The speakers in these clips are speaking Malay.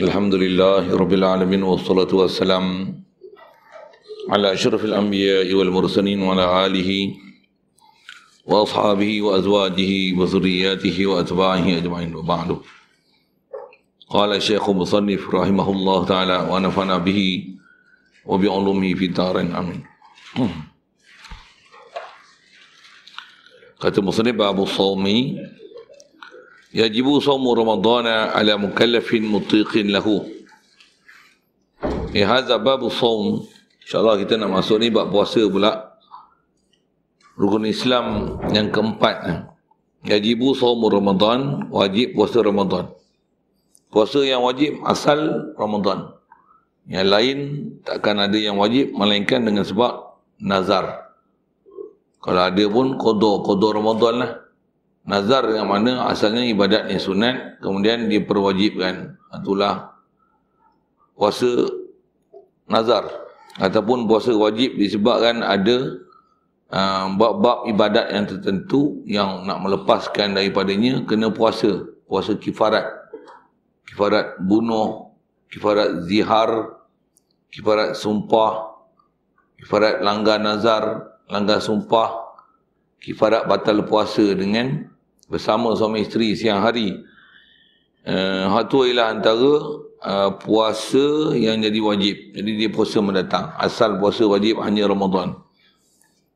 الحمد لله رب العالمين والصلاة والسلام على أشرف الأنبياء والمرسلين وعلى آله وأصحابه وأزواجه وذرياته وأتباعه أجمعين وبعد قال الشيخ مصنف رحمه الله تعالى ونفعنا به وبعلومه في دار آمين Kata مصنف باب الصوم يجب صوم رمضان على مكلف مطيق له Ini هذا bab الصوم إن شاء kita nak masuk ni bab puasa pula rukun Islam yang keempat yajibu saum ramadan wajib puasa ramadan puasa yang wajib asal ramadan yang lain takkan ada yang wajib melainkan dengan sebab nazar kalau ada pun kodoh kodoh ramadan lah nazar yang mana asalnya ibadat yang sunat kemudian diperwajibkan ha, itulah puasa nazar ataupun puasa wajib disebabkan ada uh, bab-bab ibadat yang tertentu yang nak melepaskan daripadanya kena puasa puasa kifarat kifarat bunuh kifarat zihar kifarat sumpah kifarat langgar nazar langgar sumpah kifarat batal puasa dengan bersama suami isteri siang hari. Uh, eh, hak ialah antara uh, puasa yang jadi wajib. Jadi dia puasa mendatang. Asal puasa wajib hanya Ramadan.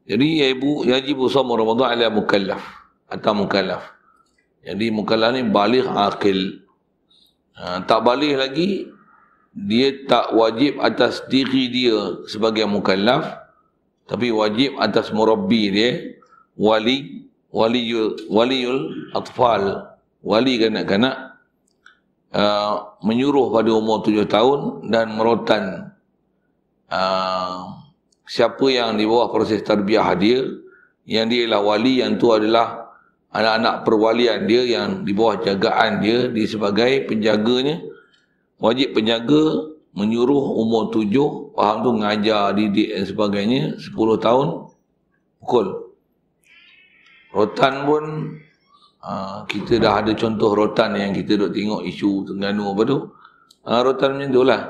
Jadi ya ibu wajib ya puasa Ramadan ala mukallaf atau mukallaf. Jadi mukallaf ni baligh akil. Uh, tak baligh lagi dia tak wajib atas diri dia sebagai mukallaf tapi wajib atas murabbi dia wali Waliul, waliul, atfal wali kanak-kanak uh, menyuruh pada umur tujuh tahun dan merotan uh, siapa yang di bawah proses tarbiyah dia yang dia ialah wali yang tu adalah anak-anak perwalian dia yang di bawah jagaan dia di sebagai penjaganya wajib penjaga menyuruh umur tujuh faham tu ngajar, didik dan sebagainya sepuluh tahun pukul Rotan pun uh, kita dah ada contoh rotan yang kita duk tengok isu Terengganu apa tu. Uh, rotan macam tu lah.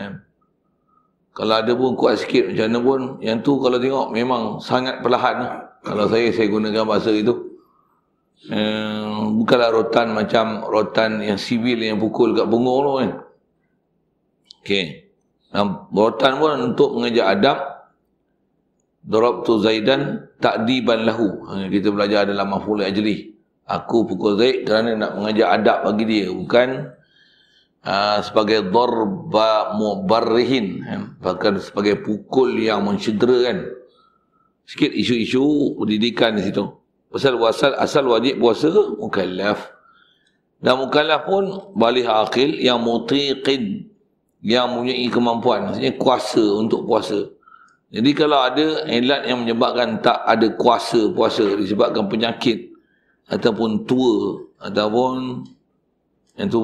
Eh. Kalau ada pun kuat sikit macam mana pun, yang tu kalau tengok memang sangat perlahan lah. Kalau saya, saya gunakan bahasa itu. Eh, bukanlah rotan macam rotan yang sivil yang pukul kat punggung tu kan. Eh. Okay. Rotan pun untuk mengejar adab, darabtu zaidan takdiban lahu ha, kita belajar dalam maful ajli aku pukul zaid kerana nak mengajar adab bagi dia bukan uh, sebagai darba mubarrihin ha, bahkan sebagai pukul yang mencedera kan sikit isu-isu pendidikan di situ pasal wasal asal wajib puasa mukallaf dan mukallaf pun balih akil yang mutiqin yang mempunyai kemampuan maksudnya kuasa untuk puasa jadi kalau ada elat yang menyebabkan tak ada kuasa puasa disebabkan penyakit ataupun tua ataupun yang tu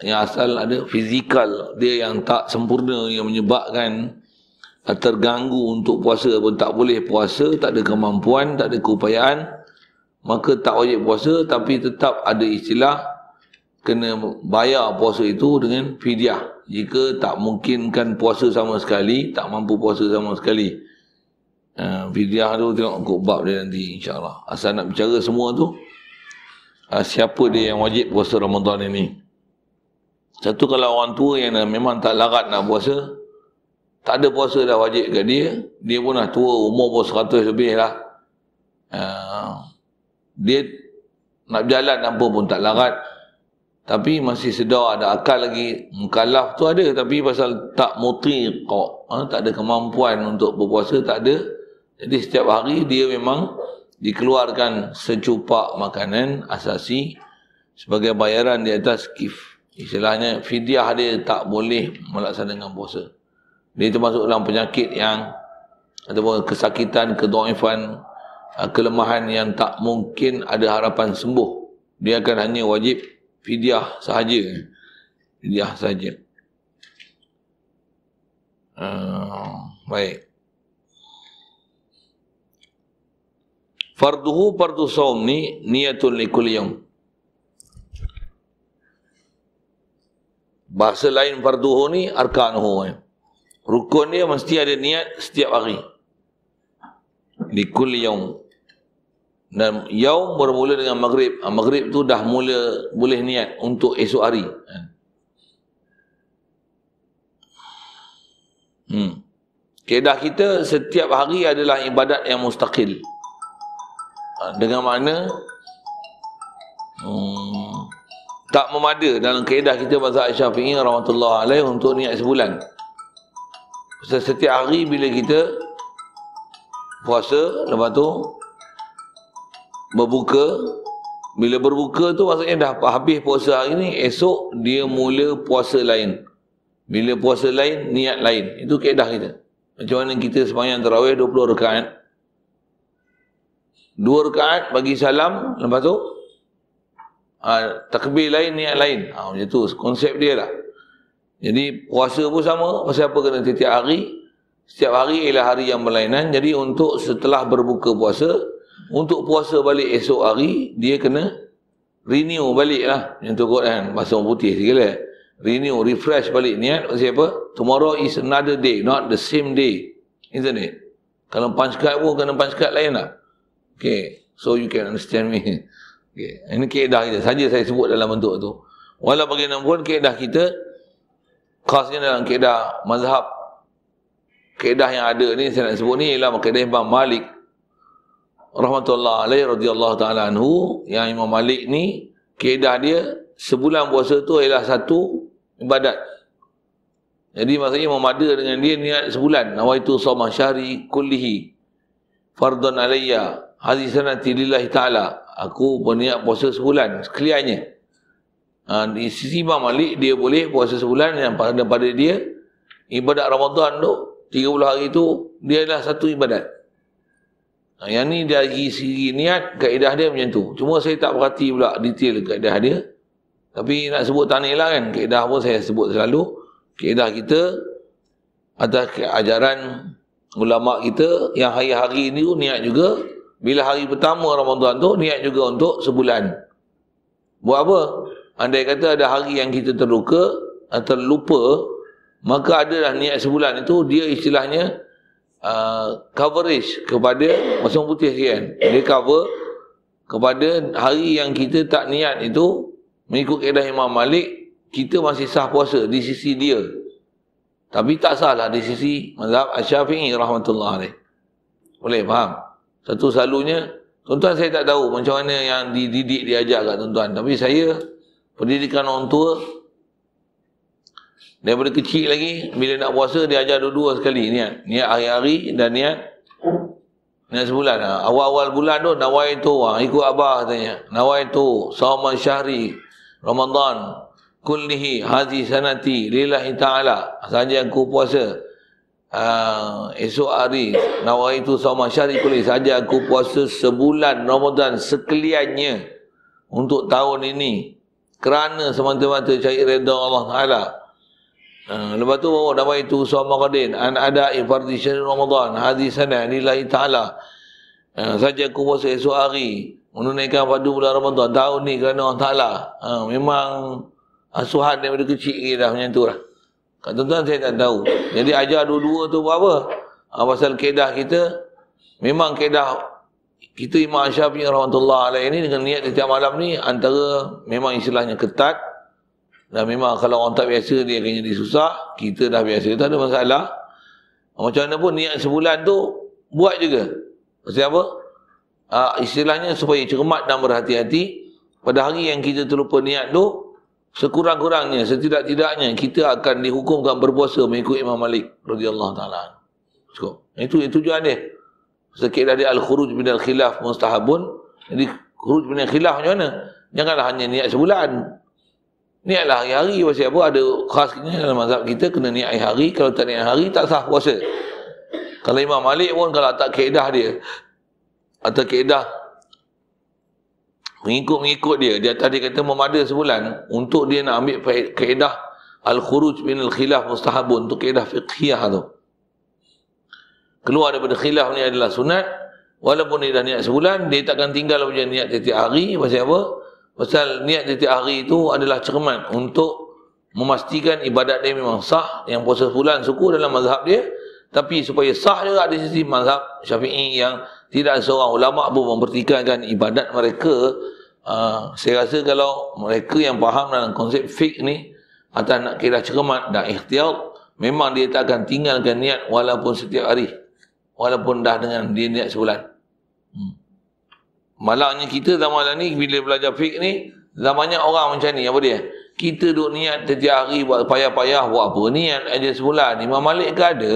yang asal ada fizikal dia yang tak sempurna yang menyebabkan terganggu untuk puasa pun tak boleh puasa tak ada kemampuan tak ada keupayaan maka tak wajib puasa tapi tetap ada istilah kena bayar puasa itu dengan fidyah jika tak mungkinkan puasa sama sekali tak mampu puasa sama sekali eh, fidyah uh, tu tengok kot bab dia nanti insyaAllah asal nak bicara semua tu uh, siapa dia yang wajib puasa Ramadan ini satu kalau orang tua yang memang tak larat nak puasa tak ada puasa dah wajib kat dia dia pun dah tua umur pun 100 lebih lah uh, dia nak berjalan apa pun tak larat tapi masih sedar ada akal lagi mukallaf tu ada tapi pasal tak mutiqah ha, tak ada kemampuan untuk berpuasa tak ada jadi setiap hari dia memang dikeluarkan secupak makanan asasi sebagai bayaran di atas kif istilahnya fidyah dia tak boleh melaksanakan puasa dia termasuk dalam penyakit yang atau kesakitan, kedoifan kelemahan yang tak mungkin ada harapan sembuh dia akan hanya wajib fidyah sahaja fidyah sahaja hmm, baik farduhu fardu saum ni niatul likul yaum bahasa lain farduhu ni arkanuhu eh. rukun dia mesti ada niat setiap hari likul yaum dan yaum bermula dengan maghrib ah, maghrib tu dah mula boleh niat untuk esok hari eh. hmm. kedah kita setiap hari adalah ibadat yang mustaqil ah, dengan makna hmm, tak memada dalam kaedah kita bahasa Syafi'i rahmatullah alaih untuk niat sebulan. Setiap hari bila kita puasa lepas tu berbuka bila berbuka tu maksudnya dah habis puasa hari ni esok dia mula puasa lain bila puasa lain niat lain itu keedah kita macam mana kita sembahyang terawih 20 rekaat dua rekaat bagi salam lepas tu ha, takbir lain niat lain ha, macam tu konsep dia lah jadi puasa pun sama pasal apa kena setiap hari setiap hari ialah hari yang berlainan jadi untuk setelah berbuka puasa untuk puasa balik esok hari dia kena renew balik lah yang tu Quran bahasa orang putih sikit lah renew refresh balik niat maksudnya apa tomorrow is another day not the same day isn't it kalau punch card pun kena punch card lain lah okay so you can understand me okay ini keedah kita saja saya sebut dalam bentuk tu walau bagaimanapun keedah kita khasnya dalam keedah mazhab keedah yang ada ni saya nak sebut ni ialah keedah Imam Malik rahmatullah alaihi radhiyallahu taala anhu yang Imam Malik ni kaedah dia sebulan puasa tu ialah satu ibadat jadi maksudnya Imam ada dengan dia niat sebulan nawaitu sawma syahri kullihi fardun alayya hadisanati lillahi taala aku berniat puasa sebulan sekaliannya ha, di sisi Imam Malik dia boleh puasa sebulan yang pada pada dia ibadat Ramadan tu 30 hari tu dia adalah satu ibadat Ha, yang ni dari segi niat kaedah dia macam tu cuma saya tak berhati pula detail kaedah dia tapi nak sebut tanik lah kan kaedah pun saya sebut selalu kaedah kita atas ajaran ulama' kita yang hari-hari ni tu niat juga bila hari pertama Ramadan tu niat juga untuk sebulan buat apa? andai kata ada hari yang kita terluka atau lupa maka adalah niat sebulan itu dia istilahnya Uh, coverage kepada masuk putih kan dia cover kepada hari yang kita tak niat itu mengikut kaedah Imam Malik kita masih sah puasa di sisi dia tapi tak salah di sisi mazhab Asy-Syafi'i rahmatullah alaih boleh faham satu selalunya tuan-tuan saya tak tahu macam mana yang dididik diajar kat tuan-tuan tapi saya pendidikan orang tua Daripada kecil lagi, bila nak puasa, dia ajar dua-dua sekali niat. Niat hari-hari dan niat niat sebulan. Ha, awal-awal bulan tu, nawai tu. Ha, ikut Abah katanya. Nawai tu, sawman syahri, Ramadan, kullihi, hazi sanati, lillahi ta'ala. Sahaja aku puasa. Uh, esok hari, nawai tu sawman syahri, kullihi. Sahaja aku puasa sebulan Ramadan sekaliannya untuk tahun ini. Kerana semata-mata cari redha Allah Ta'ala. Ha, lepas tu bawa nama itu Suhaimah Qadin. An ada impartition Ramadan. Hadis sana. Lillahi ta'ala. Uh, saja aku puasa esok hari. Menunaikan padu bulan Ramadan. Tahun ni kerana Allah Ta'ala. Uh, memang asuhan daripada kecil ni dah macam tu lah. Kat tuan-tuan saya tak tahu. Jadi ajar dua-dua tu apa? Uh, pasal kedah kita. Memang kedah kita Imam Syafi'i rahmatullah alaihi ini dengan niat setiap malam ni antara memang istilahnya ketat dan memang kalau orang tak biasa dia akan jadi susah. Kita dah biasa. Tak ada masalah. Macam mana pun niat sebulan tu buat juga. Maksudnya apa? Ha, istilahnya supaya cermat dan berhati-hati. Pada hari yang kita terlupa niat tu. Sekurang-kurangnya, setidak-tidaknya kita akan dihukumkan berpuasa mengikut Imam Malik radhiyallahu taala. Cukup. Itu itu tujuan dia. Sekiranya dari al-khuruj bin al-khilaf mustahabun, jadi khuruj bin al-khilaf macam mana? Janganlah hanya niat sebulan, Niat lah hari-hari puasa apa ada khasnya dalam mazhab kita kena niat hari kalau tak niat hari tak sah puasa. Kalau Imam Malik pun kalau tak kaedah dia atau kaedah mengikut-mengikut dia dia tadi kata memada sebulan untuk dia nak ambil kaedah al-khuruj bin al-khilaf mustahabun untuk kaedah fiqhiyah tu. Keluar daripada khilaf ni adalah sunat walaupun dia dah niat sebulan dia takkan tinggal punya niat setiap hari pasal apa? Pasal niat di tiap hari itu adalah cermat untuk memastikan ibadat dia memang sah yang puasa bulan suku dalam mazhab dia tapi supaya sah juga di sisi mazhab syafi'i yang tidak seorang ulama' pun mempertikaikan ibadat mereka uh, saya rasa kalau mereka yang faham dalam konsep fiqh ni atas nak kira cermat dan ikhtiar memang dia tak akan tinggalkan niat walaupun setiap hari walaupun dah dengan dia niat sebulan hmm. Malangnya kita zaman ni bila belajar fiqh ni zamannya orang macam ni apa dia? Kita duk niat setiap hari buat payah-payah buat apa? Niat aja semula ni Imam Malik ke ada?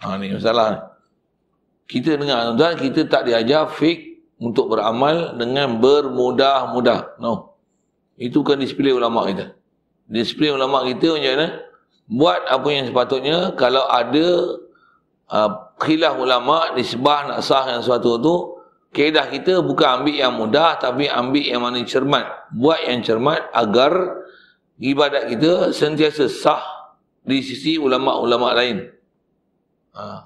Ha ni masalah. Kita dengar tuan kita tak diajar fik untuk beramal dengan bermudah-mudah. No. Itu kan disiplin ulama kita. Disiplin ulama kita macam mana? Buat apa yang sepatutnya kalau ada uh, khilaf ulama disebah nak sah yang suatu tu, tu Kaedah kita bukan ambil yang mudah tapi ambil yang mana cermat. Buat yang cermat agar ibadat kita sentiasa sah di sisi ulama-ulama lain. Ha.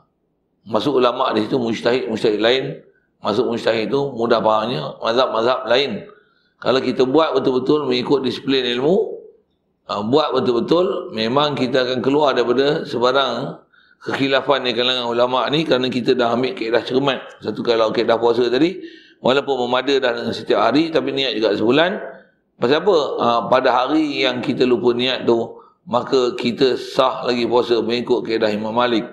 Masuk ulama di situ mujtahid mujtahid lain, masuk mujtahid itu mudah fahamnya mazhab-mazhab lain. Kalau kita buat betul-betul mengikut disiplin ilmu, ha, buat betul-betul memang kita akan keluar daripada sebarang kekhilafan di kalangan ulama ni kerana kita dah ambil kaedah cermat satu kalau kaedah puasa tadi walaupun memada dah dengan setiap hari tapi niat juga sebulan pasal apa ha, pada hari yang kita lupa niat tu maka kita sah lagi puasa mengikut kaedah Imam Malik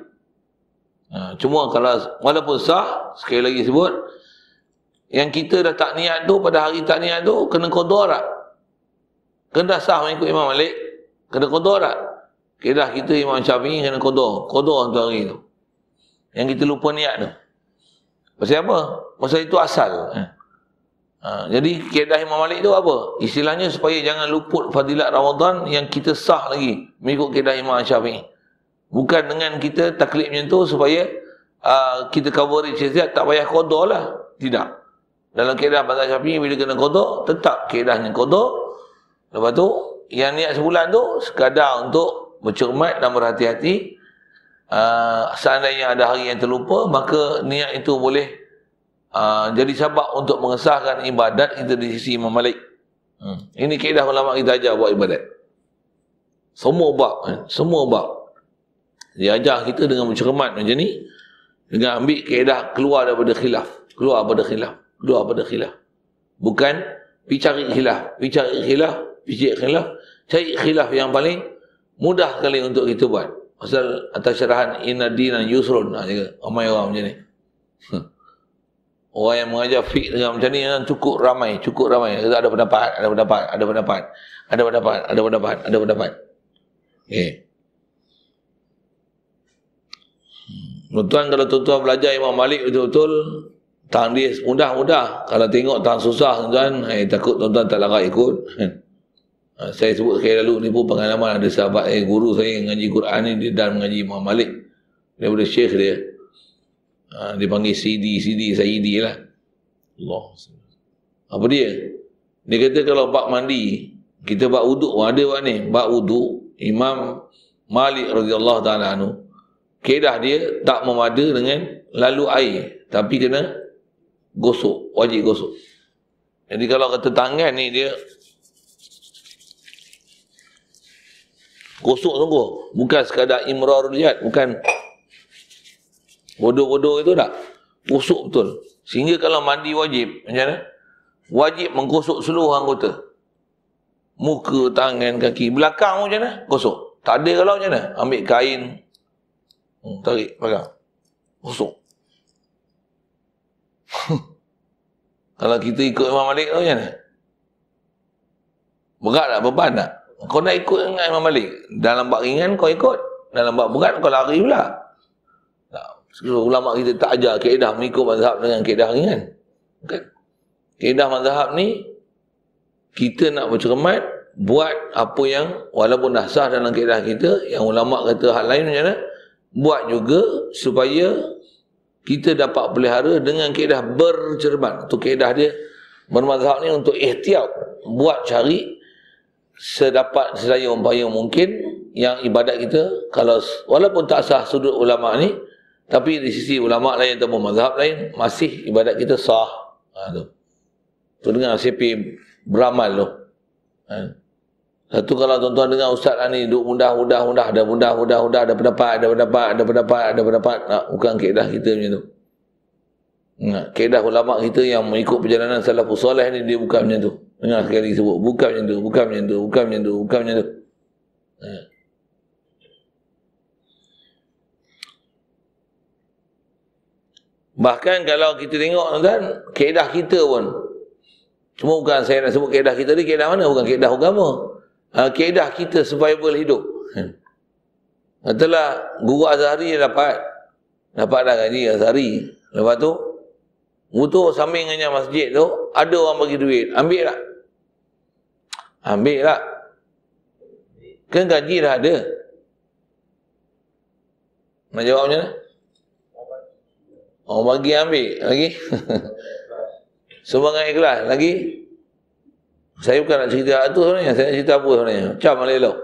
ha, cuma kalau walaupun sah sekali lagi sebut yang kita dah tak niat tu pada hari tak niat tu kena kodorak kena sah mengikut Imam Malik kena kodorak Kedah kita Imam Syafi'i kena kodoh. Kodoh untuk hari tu. Yang kita lupa niat tu. Pasal apa? Pasal itu asal. Eh. Ha, jadi kedah Imam Malik tu apa? Istilahnya supaya jangan luput fadilat Ramadan yang kita sah lagi. Mengikut kedah Imam Syafi'i. Bukan dengan kita taklid macam tu supaya uh, kita coverage setiap tak payah kodoh lah. Tidak. Dalam kedah Imam Syafi'i bila kena kodoh, tetap kedahnya kodoh. Lepas tu, yang niat sebulan tu sekadar untuk mencermat dan berhati-hati uh, seandainya ada hari yang terlupa maka niat itu boleh uh, jadi sebab untuk mengesahkan ibadat itu di sisi Imam Malik hmm. ini keedah ulama kita ajar buat ibadat semua bab eh? semua bab dia ajar kita dengan mencermat macam ni dengan ambil keedah keluar daripada khilaf keluar daripada khilaf keluar daripada khilaf bukan pergi khilaf pergi khilaf pergi khilaf cari khilaf yang paling mudah kali untuk kita buat. Pasal atas syarahan inna dinan yusrun. Nah, Ramai orang macam ni. Hmm. Orang yang mengajar fik dengan macam ni cukup ramai. Cukup ramai. Kita ada pendapat, ada pendapat, ada pendapat. Ada pendapat, ada pendapat, ada pendapat. Okay. Hmm. Tuan-tuan kalau tuan-tuan belajar Imam Malik betul-betul, tang dia mudah-mudah. Kalau tengok tang susah tuan-tuan, eh, takut tuan-tuan tak larat ikut. Hmm. Ha, saya sebut sekali lalu ni pun pengalaman ada sahabat eh, guru saya yang ngaji Quran ni dia dan mengaji Imam Malik daripada syekh dia ha, dia panggil Sidi Sidi Sayidi lah Allah apa dia dia kata kalau bak mandi kita bak uduk pun ada buat ni bak uduk Imam Malik radhiyallahu ta'ala anu kedah dia tak memada dengan lalu air tapi kena gosok wajib gosok jadi kalau kata tangan ni dia Kosok sungguh. Bukan sekadar imrar lihat, Bukan bodoh-bodoh itu tak. Kosok betul. Sehingga kalau mandi wajib. Macam mana? Wajib mengkosok seluruh anggota. Muka, tangan, kaki. Belakang macam mana? Kosok. Tak ada kalau macam mana? Ambil kain. Hmm, tarik belakang. Kosok. kalau kita ikut Imam Malik tu macam mana? Berat tak? Beban tak? kau nak ikut dengan Imam Malik dalam bab ringan kau ikut dalam bab berat kau lari pula tak. So, ulama kita tak ajar kaedah mengikut mazhab dengan kaedah ringan kan kaedah mazhab ni kita nak bercermat buat apa yang walaupun dah sah dalam kaedah kita yang ulama kata hal lain macam mana buat juga supaya kita dapat pelihara dengan kaedah bercermat tu kaedah dia bermazhab ni untuk ikhtiar buat cari sedapat sedaya upaya mungkin yang ibadat kita kalau walaupun tak sah sudut ulama ni tapi di sisi ulama lain ataupun mazhab lain masih ibadat kita sah ha, tu. tu dengar CP beramal tu ha. satu kalau tuan-tuan dengar ustaz lah ni duduk mudah mudah mudah ada mudah mudah mudah ada pendapat ada pendapat ada pendapat ada pendapat ha, bukan keedah kita macam tu ha, keedah ulama kita yang mengikut perjalanan salafus soleh ni dia bukan macam tu Dengar sekali sebut, buka macam tu, buka macam tu, buka macam tu, buka macam tu. Ha. Bahkan kalau kita tengok tuan-tuan, keedah kita pun. Cuma bukan saya nak sebut keedah kita ni, keedah mana? Bukan keedah agama. Ha, keedah kita survival hidup. Katalah ha. ha, guru Azhari dia dapat. Dapat dah gaji Azhari. Lepas tu, butuh sambingannya masjid tu, ada orang bagi duit. Ambil tak? Ambil lah. Kan gaji dah ada. Nak jawab macam mana? Oh bagi ambil. Lagi? Semua ikhlas. Lagi? Saya bukan nak cerita tu sebenarnya. Saya nak cerita apa sebenarnya. Macam mana elok?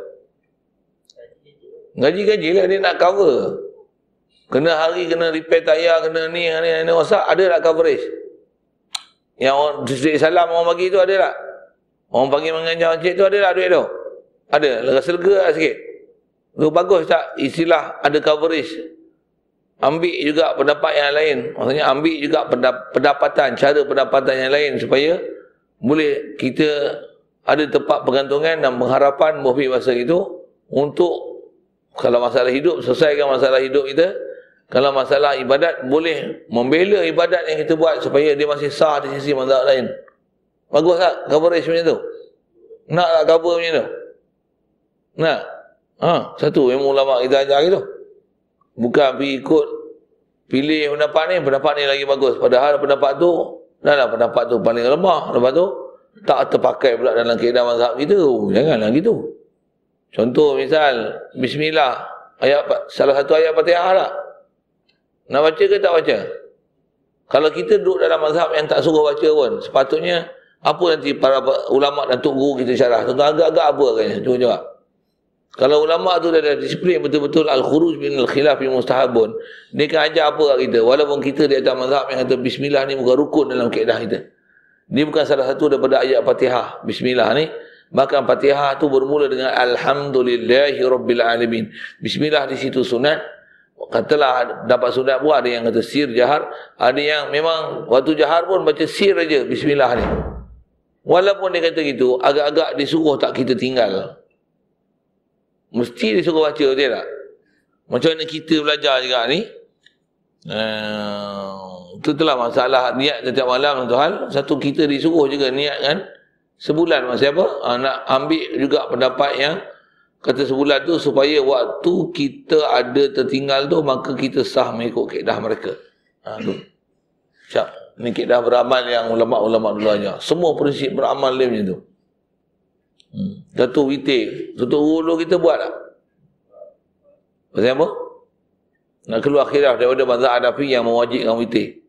Gaji-gaji lah dia nak cover. Kena hari, kena repair tayar, kena ni, ni, ni, ni, ni, ada tak coverage? Yang orang, salam orang bagi tu ada tak? Orang panggil mengajar encik tu ada lah duit tu. Ada, rasa lega lah sikit. Itu bagus tak istilah ada coverage. Ambil juga pendapat yang lain. Maksudnya ambil juga pendapatan, cara pendapatan yang lain supaya boleh kita ada tempat pergantungan dan pengharapan mufid masa itu untuk kalau masalah hidup, selesaikan masalah hidup kita. Kalau masalah ibadat, boleh membela ibadat yang kita buat supaya dia masih sah di sisi mazhab lain. Bagus tak coverage macam tu? Nak tak cover macam tu? Nak? Ha, satu yang ulama kita ajar gitu. Bukan pergi ikut pilih pendapat ni, pendapat ni lagi bagus. Padahal pendapat tu, dah lah, pendapat tu paling lemah. Lepas tu, tak terpakai pula dalam keadaan mazhab kita. Oh, Janganlah gitu. Contoh misal, Bismillah. Ayat, salah satu ayat patiah lah. Nak baca ke tak baca? Kalau kita duduk dalam mazhab yang tak suruh baca pun, sepatutnya apa nanti para ulama dan tok guru kita syarah tentang agak-agak apa agaknya cuba tengok kalau ulama tu dah ada disiplin betul-betul al-khuruj bin al-khilaf yang mustahabun dia akan ajar apa kat kita walaupun kita dia atas mazhab yang kata bismillah ni bukan rukun dalam keadaan kita ni bukan salah satu daripada ayat fatihah bismillah ni Bahkan Fatihah tu bermula dengan Alhamdulillahi Rabbil Alamin. Bismillah di situ sunat. Katalah dapat sunat buat ada yang kata sir jahar. Ada yang memang waktu jahar pun baca sir aja Bismillah ni. Walaupun dia kata gitu, agak-agak dia suruh tak kita tinggal. Mesti dia suruh baca, betul tak? Macam mana kita belajar juga ni. Uh, eh, itu telah masalah niat setiap malam tu hal. Satu kita disuruh juga niat kan. Sebulan masa apa? Uh, nak ambil juga pendapat yang kata sebulan tu supaya waktu kita ada tertinggal tu maka kita sah mengikut keedah mereka. Ha, uh, ni kita beramal yang ulama-ulama dulu aja. Semua prinsip beramal dia macam tu. Hmm. Datuk Witi, Datuk Ulu kita buat tak? Pasal apa? Nak keluar khilaf daripada mazhab Hanafi yang mewajibkan Witi.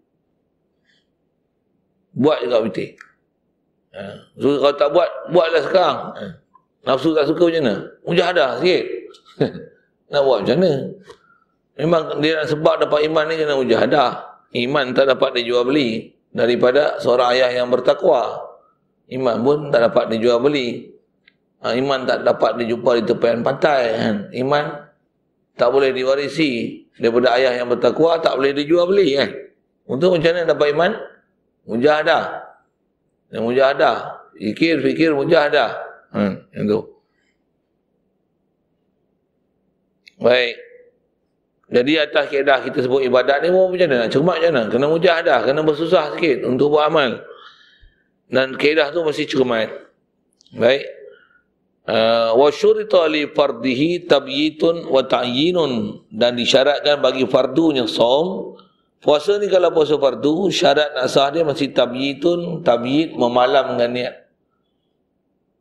Buat juga Witi. Ha. So, kalau tak buat, buatlah sekarang. Ha. Nafsu tak suka macam mana? Mujahadah sikit. nak buat macam mana? Memang dia nak sebab dapat iman ni kena mujahadah iman tak dapat dijual beli daripada seorang ayah yang bertakwa. Iman pun tak dapat dijual beli. Ha, iman tak dapat dijumpa di tepian pantai. Kan? Iman tak boleh diwarisi daripada ayah yang bertakwa tak boleh dijual beli kan. Untuk macam mana dapat iman? Mujahadah. Yang mujahadah. Fikir, fikir, mujahadah. Hmm, itu. Baik. Jadi atas keadaan kita sebut ibadat ni pun macam mana? Nak cermat macam mana? Kena mujah dah. Kena bersusah sikit untuk buat amal. Dan keadaan tu mesti cermat. Baik. Ah, wa syurita li fardihi tabiyitun wa ta'yinun. Dan disyaratkan bagi fardunya som Puasa ni kalau puasa fardu, syarat nak sah dia mesti tabiyitun. Tabiyit memalamkan niat.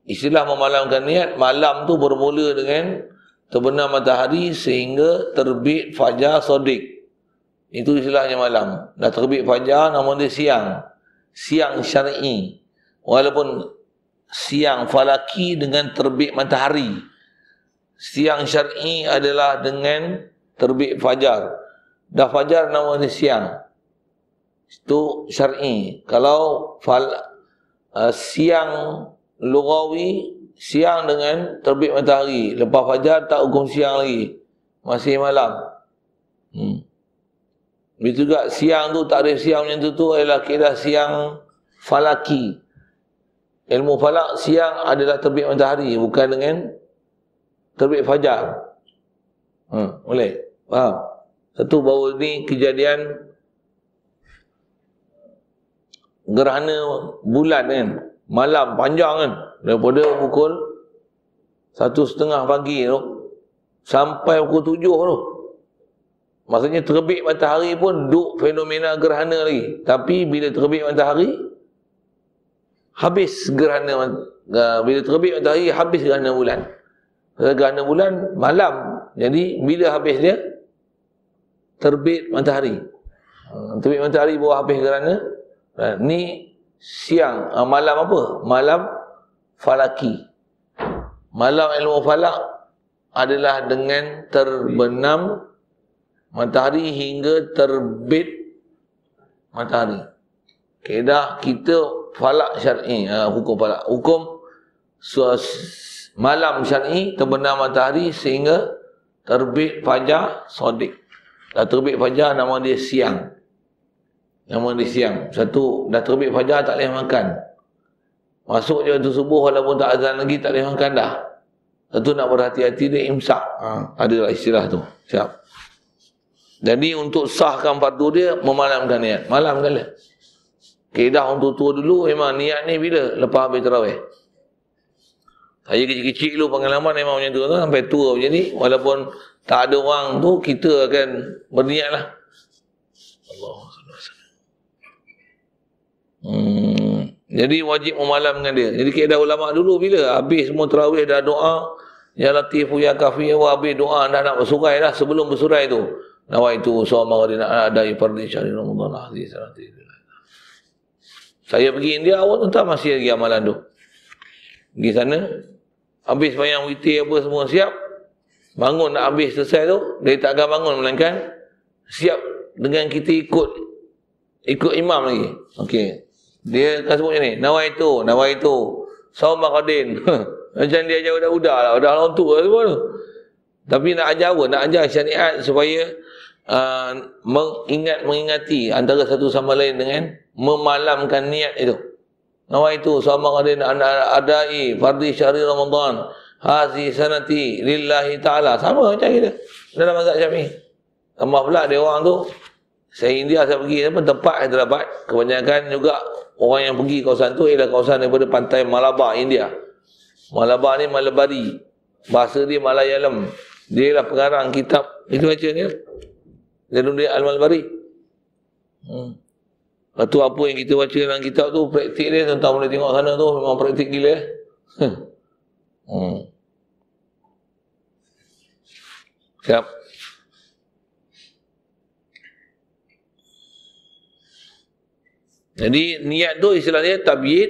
Istilah memalamkan niat, malam tu bermula dengan terbenam matahari sehingga terbit fajar sodik. Itu istilahnya malam. Dah terbit fajar namun dia siang. Siang syar'i. Walaupun siang falaki dengan terbit matahari. Siang syar'i adalah dengan terbit fajar. Dah fajar namun dia siang. Itu syar'i. Kalau fal, uh, siang lugawi siang dengan terbit matahari. Lepas fajar tak hukum siang lagi. Masih malam. Hmm. Begitu juga siang tu, takrif siang macam tu tu adalah kira siang falaki. Ilmu falak siang adalah terbit matahari bukan dengan terbit fajar. Hmm, boleh? Faham? Satu bau ni kejadian gerhana bulan kan? Malam panjang kan? daripada pukul satu setengah pagi tu sampai pukul tujuh tu maksudnya terbit matahari pun duk fenomena gerhana lagi tapi bila terbit matahari habis gerhana bila terbit matahari habis gerhana bulan gerhana bulan malam jadi bila habis dia terbit matahari ha, terbit matahari bawah habis gerhana ha, ni siang ha, malam apa malam falaki. Malam ilmu falak adalah dengan terbenam matahari hingga terbit matahari. Kedah kita falak syar'i, uh, hukum falak. Hukum suas, malam syar'i terbenam matahari sehingga terbit fajar sodik. Dah terbit fajar nama dia siang. Nama dia siang. Satu dah terbit fajar tak boleh makan. Masuk je waktu subuh walaupun tak azan lagi tak boleh makan dah. Itu nak berhati-hati dia imsak. Ha, adalah istilah tu. Siap. Jadi untuk sahkan fardu dia memalamkan niat. Malam kali. Kaedah untuk tua dulu memang niat ni bila lepas habis tarawih. Saya kecil-kecil dulu pengalaman memang macam tu, tu sampai tua macam ni walaupun tak ada orang tu kita akan berniatlah. Allahu Hmm. Jadi wajib memalam dengan dia. Jadi kira ulama dulu bila habis semua terawih dah doa, ya latif ya kafi ya wa habis doa dah nak bersurai dah sebelum bersurai tu. Nawa itu so maghrib nak ada ifardhi di Ramadan aziz Saya pergi India awal tu tak masih lagi amalan tu. Pergi sana habis bayang witi apa semua siap. Bangun nak habis selesai tu, dia tak akan bangun melainkan siap dengan kita ikut ikut imam lagi. Okey. Dia akan sebut itu, nawa itu, nawaitu, saumakadin. macam dia ajar budak-budak lah, budak orang tua lah semua tu. Tapi nak ajar apa? Nak ajar syariat supaya uh, mengingat mengingati antara satu sama lain dengan memalamkan niat itu. Nawa itu sama kadin adai fardhi syahr Ramadan hazi sanati lillahi taala sama macam kita dalam mazhab Syafi'i. Tambah pula dia orang tu saya India saya pergi apa tempat Hyderabad kebanyakan juga orang yang pergi kawasan tu ialah kawasan daripada pantai Malabar, India. Malabar ni Malabari. Bahasa dia Malayalam. Dia ialah pengarang kitab. Itu macam ni. Dia Al-Malabari. Hmm. Lepas tu apa yang kita baca dalam kitab tu, praktik dia tuan-tuan boleh tengok sana tu, memang praktik gila. Eh? Hmm. hmm. Siap. Hmm. Jadi niat tu istilahnya tabiyyid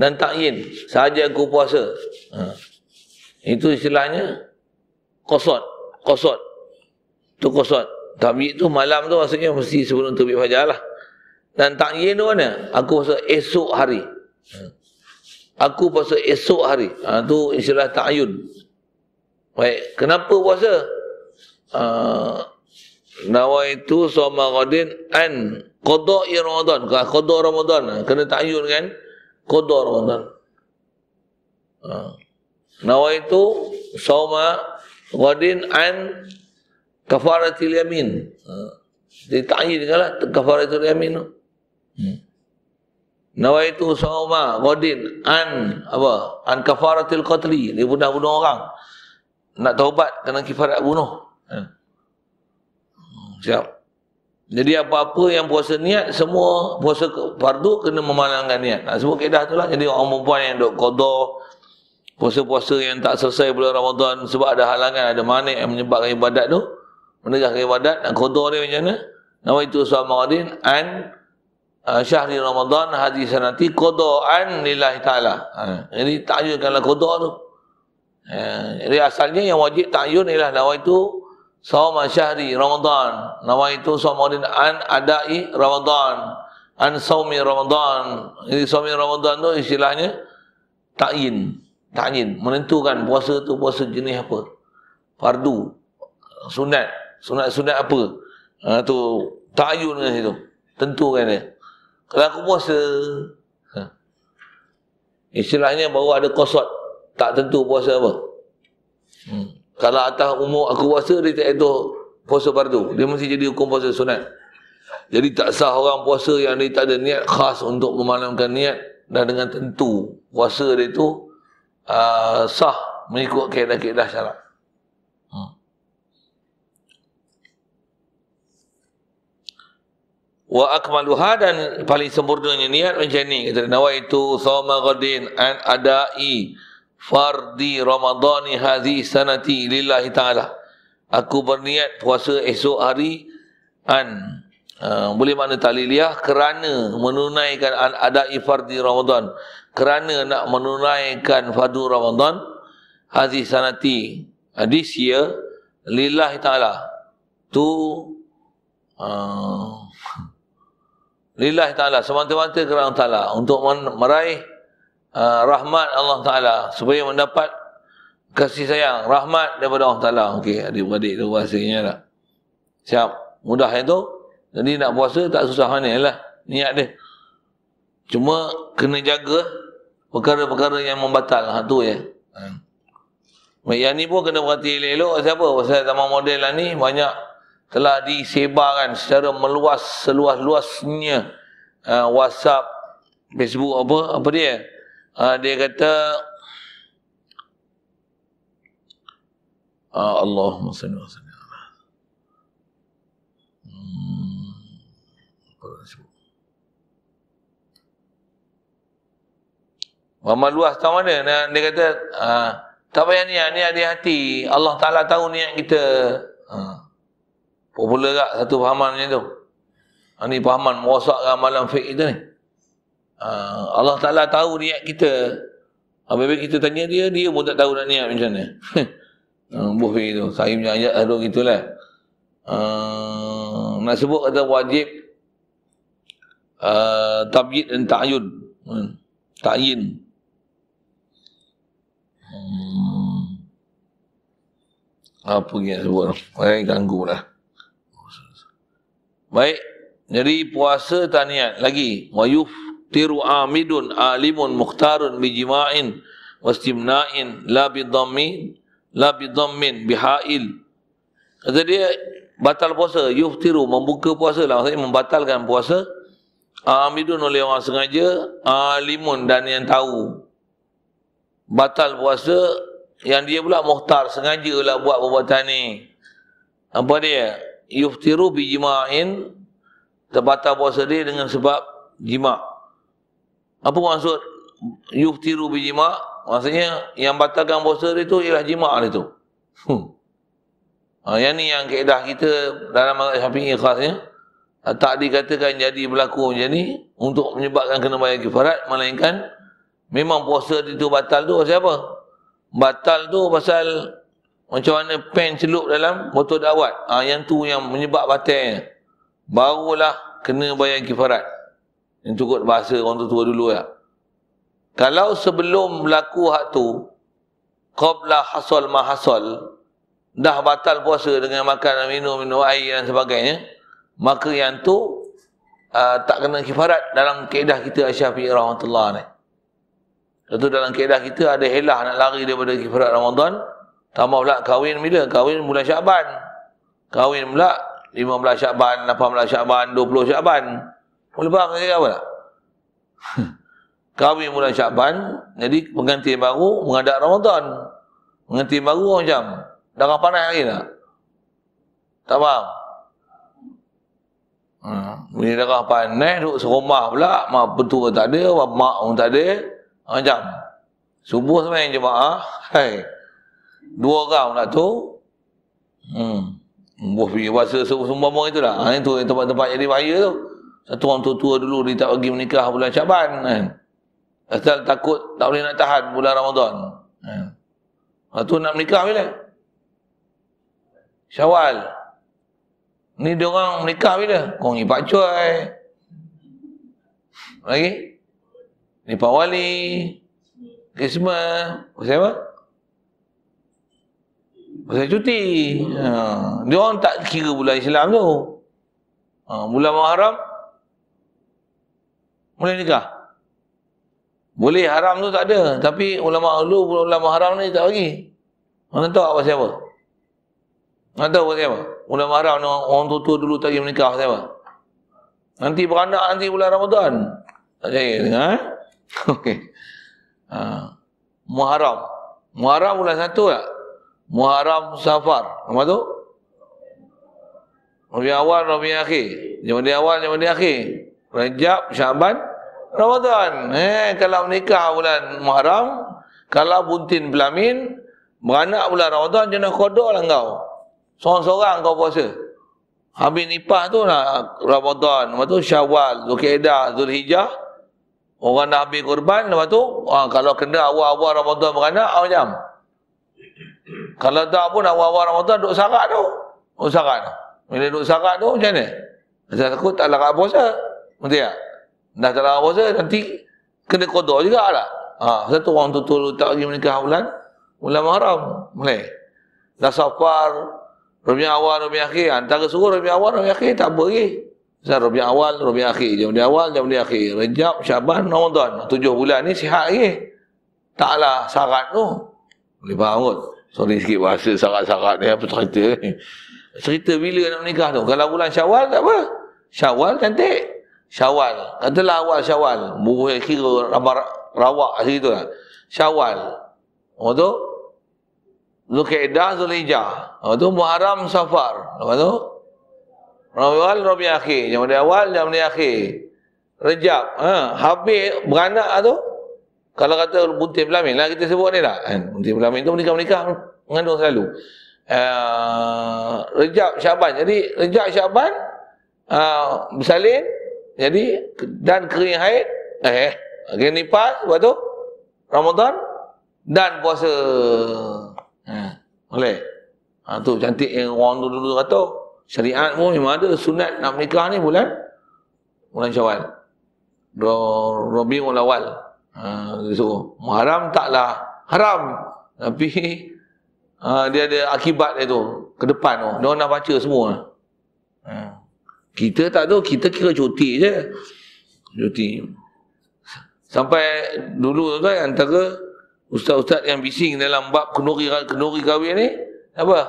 dan ta'yin. Sahaja aku puasa. Ha. Itu istilahnya kosot. Kosot. tu kosot. Tabiyyid tu malam tu maksudnya mesti sebelum tubik fajar lah. Dan ta'yin tu mana? Aku puasa esok hari. Ha. Aku puasa esok hari. Ha, tu istilah ta'yun. Baik. Kenapa puasa? Haa nawaitu sawma ghadin an qada'i ramadan ke qada ramadan ha, kena takyun kan qada ramadan ha. nawaitu sama ghadin an kafaratil yamin ha. dia takyun lah kafaratil yamin hmm. nawaitu sama ghadin an apa an kafaratil qatli dia bunuh-bunuh orang nak taubat kena kifarat bunuh ha. Siap. Jadi apa-apa yang puasa niat, semua puasa fardu kena memalangkan niat. Nah, semua kaedah tu lah. Jadi orang perempuan yang duk kodoh, puasa-puasa yang tak selesai bulan Ramadan sebab ada halangan, ada manik yang menyebabkan ibadat tu, menegakkan ibadat dan kodoh dia macam mana? Nama itu Ustaz Mawadin, An uh, Syahri Ramadan hadis sanati kodoh An Lillahi Ta'ala. Ha. Jadi takjurkanlah kodoh tu. Ha. Jadi asalnya yang wajib takjur ialah nama itu Sawma syahri Ramadan Nawaitu sawmaudin an adai Ramadan An sawmi Ramadan Jadi sawmi Ramadan tu istilahnya Ta'in Ta'in Menentukan puasa tu puasa jenis apa Fardu Sunat Sunat-sunat apa ha, Tu Ta'ayun dengan lah situ Tentukan dia Kalau aku puasa ha, Istilahnya baru ada kosot Tak tentu puasa apa Hmm kalau atas umur aku puasa, dia tak jatuh puasa fardu. Dia mesti jadi hukum puasa sunat. Jadi tak sah orang puasa yang dia tak ada niat khas untuk memalamkan niat dan dengan tentu puasa dia tu uh, sah mengikut kaedah-kaedah syarak. Hmm. Wa akmaluha dan paling sempurnanya niat macam ni. Kata Nawaitu sawma ghadin an ada'i fardi ramadani hadhi sanati lillahi ta'ala aku berniat puasa esok hari an uh, boleh makna taliliah kerana menunaikan ada fardi Ramadhan. kerana nak menunaikan fardu Ramadhan hadhi sanati ah, this year lillahi ta'ala tu uh, lillahi ta'ala semata-mata kerana ta'ala untuk meraih Ah, rahmat Allah Taala supaya mendapat kasih sayang, rahmat daripada Allah Taala. Okey, adik-beradik tu bahasanya tak? Siap. Mudah itu. Jadi nak puasa tak susah mana lah. Niat dia. Cuma kena jaga perkara-perkara yang membatal. Ha, tu ya. Ha. Yang ni pun kena berhati elok-elok. Siapa? Pasal zaman model lah ni banyak telah disebarkan secara meluas seluas-luasnya uh, WhatsApp, Facebook apa apa dia? uh, dia kata uh, Allahumma salli wa sallim hmm. apa nak sebut Mama luas tahu mana nah, dia kata uh, tak payah niat niat di hati Allah Ta'ala tahu niat kita uh, popular tak satu fahaman macam tu ini pahaman merosakkan malam fiqh itu ni. Ah, Allah Ta'ala tahu niat kita. Habis-habis kita tanya dia, dia pun tak tahu nak niat macam mana. Ah, buh fi tu. Sahih punya ayat lah gitulah. Uh, nak sebut kata wajib uh, tabyid dan ta'yun. Hmm. Ta'yin. Hmm. Apa yang sebut? Saya ganggu lah. Baik. Jadi puasa tak Lagi. Wayuf tiru amidun alimun mukhtarun bijima'in wastimna'in la bidhammi la bidhammin bihail kata dia batal puasa yuftiru membuka puasa lah maksudnya membatalkan puasa amidun oleh orang sengaja alimun dan yang tahu batal puasa yang dia pula muhtar sengaja lah buat perbuatan ni apa dia yuftiru bijima'in terbatal puasa dia dengan sebab jima' Apa maksud yuftiru bi jima? Maksudnya yang batalkan puasa dia tu ialah jima dia tu. Hmm. Ha, yang ni yang keedah kita dalam mazhab Syafi'i khasnya ha, tak dikatakan jadi berlaku macam ni untuk menyebabkan kena bayar kifarat melainkan memang puasa dia tu batal tu pasal apa? Batal tu pasal macam mana pen celup dalam motor dakwat. Ha, yang tu yang menyebab batalnya. Barulah kena bayar kifarat. Yang cukup bahasa orang tua-tua dulu ya. Kalau sebelum berlaku hak tu, qabla hasal mahasal, dah batal puasa dengan makan dan minum, minum air dan sebagainya, maka yang tu uh, tak kena kifarat dalam keedah kita Asyafi'i rahmatullah ni. Itu dalam keedah kita ada helah nak lari daripada kifarat Ramadan, tambah pula kahwin bila? Kahwin bulan Syaban. Kahwin pula 15 Syaban, 18 Syaban, 20 Syaban. Syaban. Boleh faham saya apa tak? Kami bulan Syakban, jadi mengganti yang baru menghadap Ramadan. mengganti yang baru macam, darah panas lagi tak? Tak faham? Hmm. Bunyi darah panas, duduk serumah pula, mak petua tak ada, mak pun tak ada. Ha, macam, subuh sampai jemaah, hai, dua orang nak tu, hmm. Buah pergi puasa semua-semua itu lah. Ha, itu tempat-tempat jadi bahaya tu. Satu orang tua-tua dulu dia tak pergi menikah bulan Syaban kan. Asal takut tak boleh nak tahan bulan Ramadan. Kan. Lepas nak menikah bila? Syawal. Ni dia orang menikah bila? Kau ni Pak Cuai. Lagi? Ni Pak Wali. Kisma. Pasal apa? Pasal cuti. Ha. Dia orang tak kira bulan Islam tu. Ha. Bulan Muharram, boleh nikah boleh haram tu tak ada tapi ulama ulu ulama haram ni tak bagi mana tahu apa siapa mana tahu apa siapa ulama haram ni orang tua tua dulu tadi menikah siapa nanti beranak nanti bulan Ramadan tak jaya dengar ha? okey ha. Muharram Muharram bulan satu tak Muharram Safar apa tu Rabi awal, Rabi akhir. Jumat dia awal, Jumat dia akhir. rajab, Syaban, Ramadan. Eh, kalau nikah bulan Muharram, kalau buntin pelamin, beranak bulan Ramadan, jenis kodok lah kau. Seorang-seorang kau puasa. Habis nipah tu lah Ramadan. Lepas tu Syawal, Zulkaedah, Zulhijjah. Orang dah habis korban. Lepas tu, ah, kalau kena awal-awal Ramadan beranak, apa macam? kalau tak pun awal-awal Ramadan, duduk sarat tu. Duduk sarat. Bila duduk sarat tu, macam mana? Saya takut tak larat puasa. Betul tak? Ya? Dah tak larang puasa nanti kena kodok juga lah. Ha, satu orang tu tu tak lagi menikah bulan bulan Muharram mulai. Dah safar Rumi awal, rumi akhir. Antara suruh rumi awal, rumi akhir tak apa lagi. Misal rumi awal, rumi akhir. Jam dia awal, jam dia akhir. Rejab, Syaban, Ramadan. Tujuh bulan ni sihat lagi. Taklah syarat tu. Boleh faham kot? Sorry sikit bahasa syarat-syarat ni. Apa cerita ni? Cerita bila nak menikah tu? Kalau bulan syawal tak apa. Syawal cantik. Syawal. Katalah awal Syawal. Buruh kira ramah rawak situ lah. Kan. Syawal. Apa tu? Zulkaidah Zulijah. Apa tu? Muharram Safar. Apa tu? Rabi awal, Rabi akhir. Jam dia awal, jam dia akhir. Rejab. Ha? Habis beranak lah tu. Kalau kata buntik pelamin lah kita sebut ni lah. Kan? Buntik pelamin tu menikah-menikah. Mengandung selalu. Uh, Rejab Syaban. Jadi Rejab Syaban. Uh, bersalin. Jadi dan kering haid eh kering nifas lepas tu Ramadan dan puasa. Ha boleh. Ha tu cantik yang orang tu dulu kata syariat pun memang ada sunat nak menikah ni bulan bulan Syawal. Rabiul Awal. Ha disuruh. Muharram taklah haram tapi ha, dia ada akibat dia tu ke depan tu. Dia orang dah baca semua. Ha. Kita tak tahu, kita kira cuti je. Cuti. Sampai dulu tu kan, antara ustaz-ustaz yang bising dalam bab kenuri, kenuri kahwin ni, apa?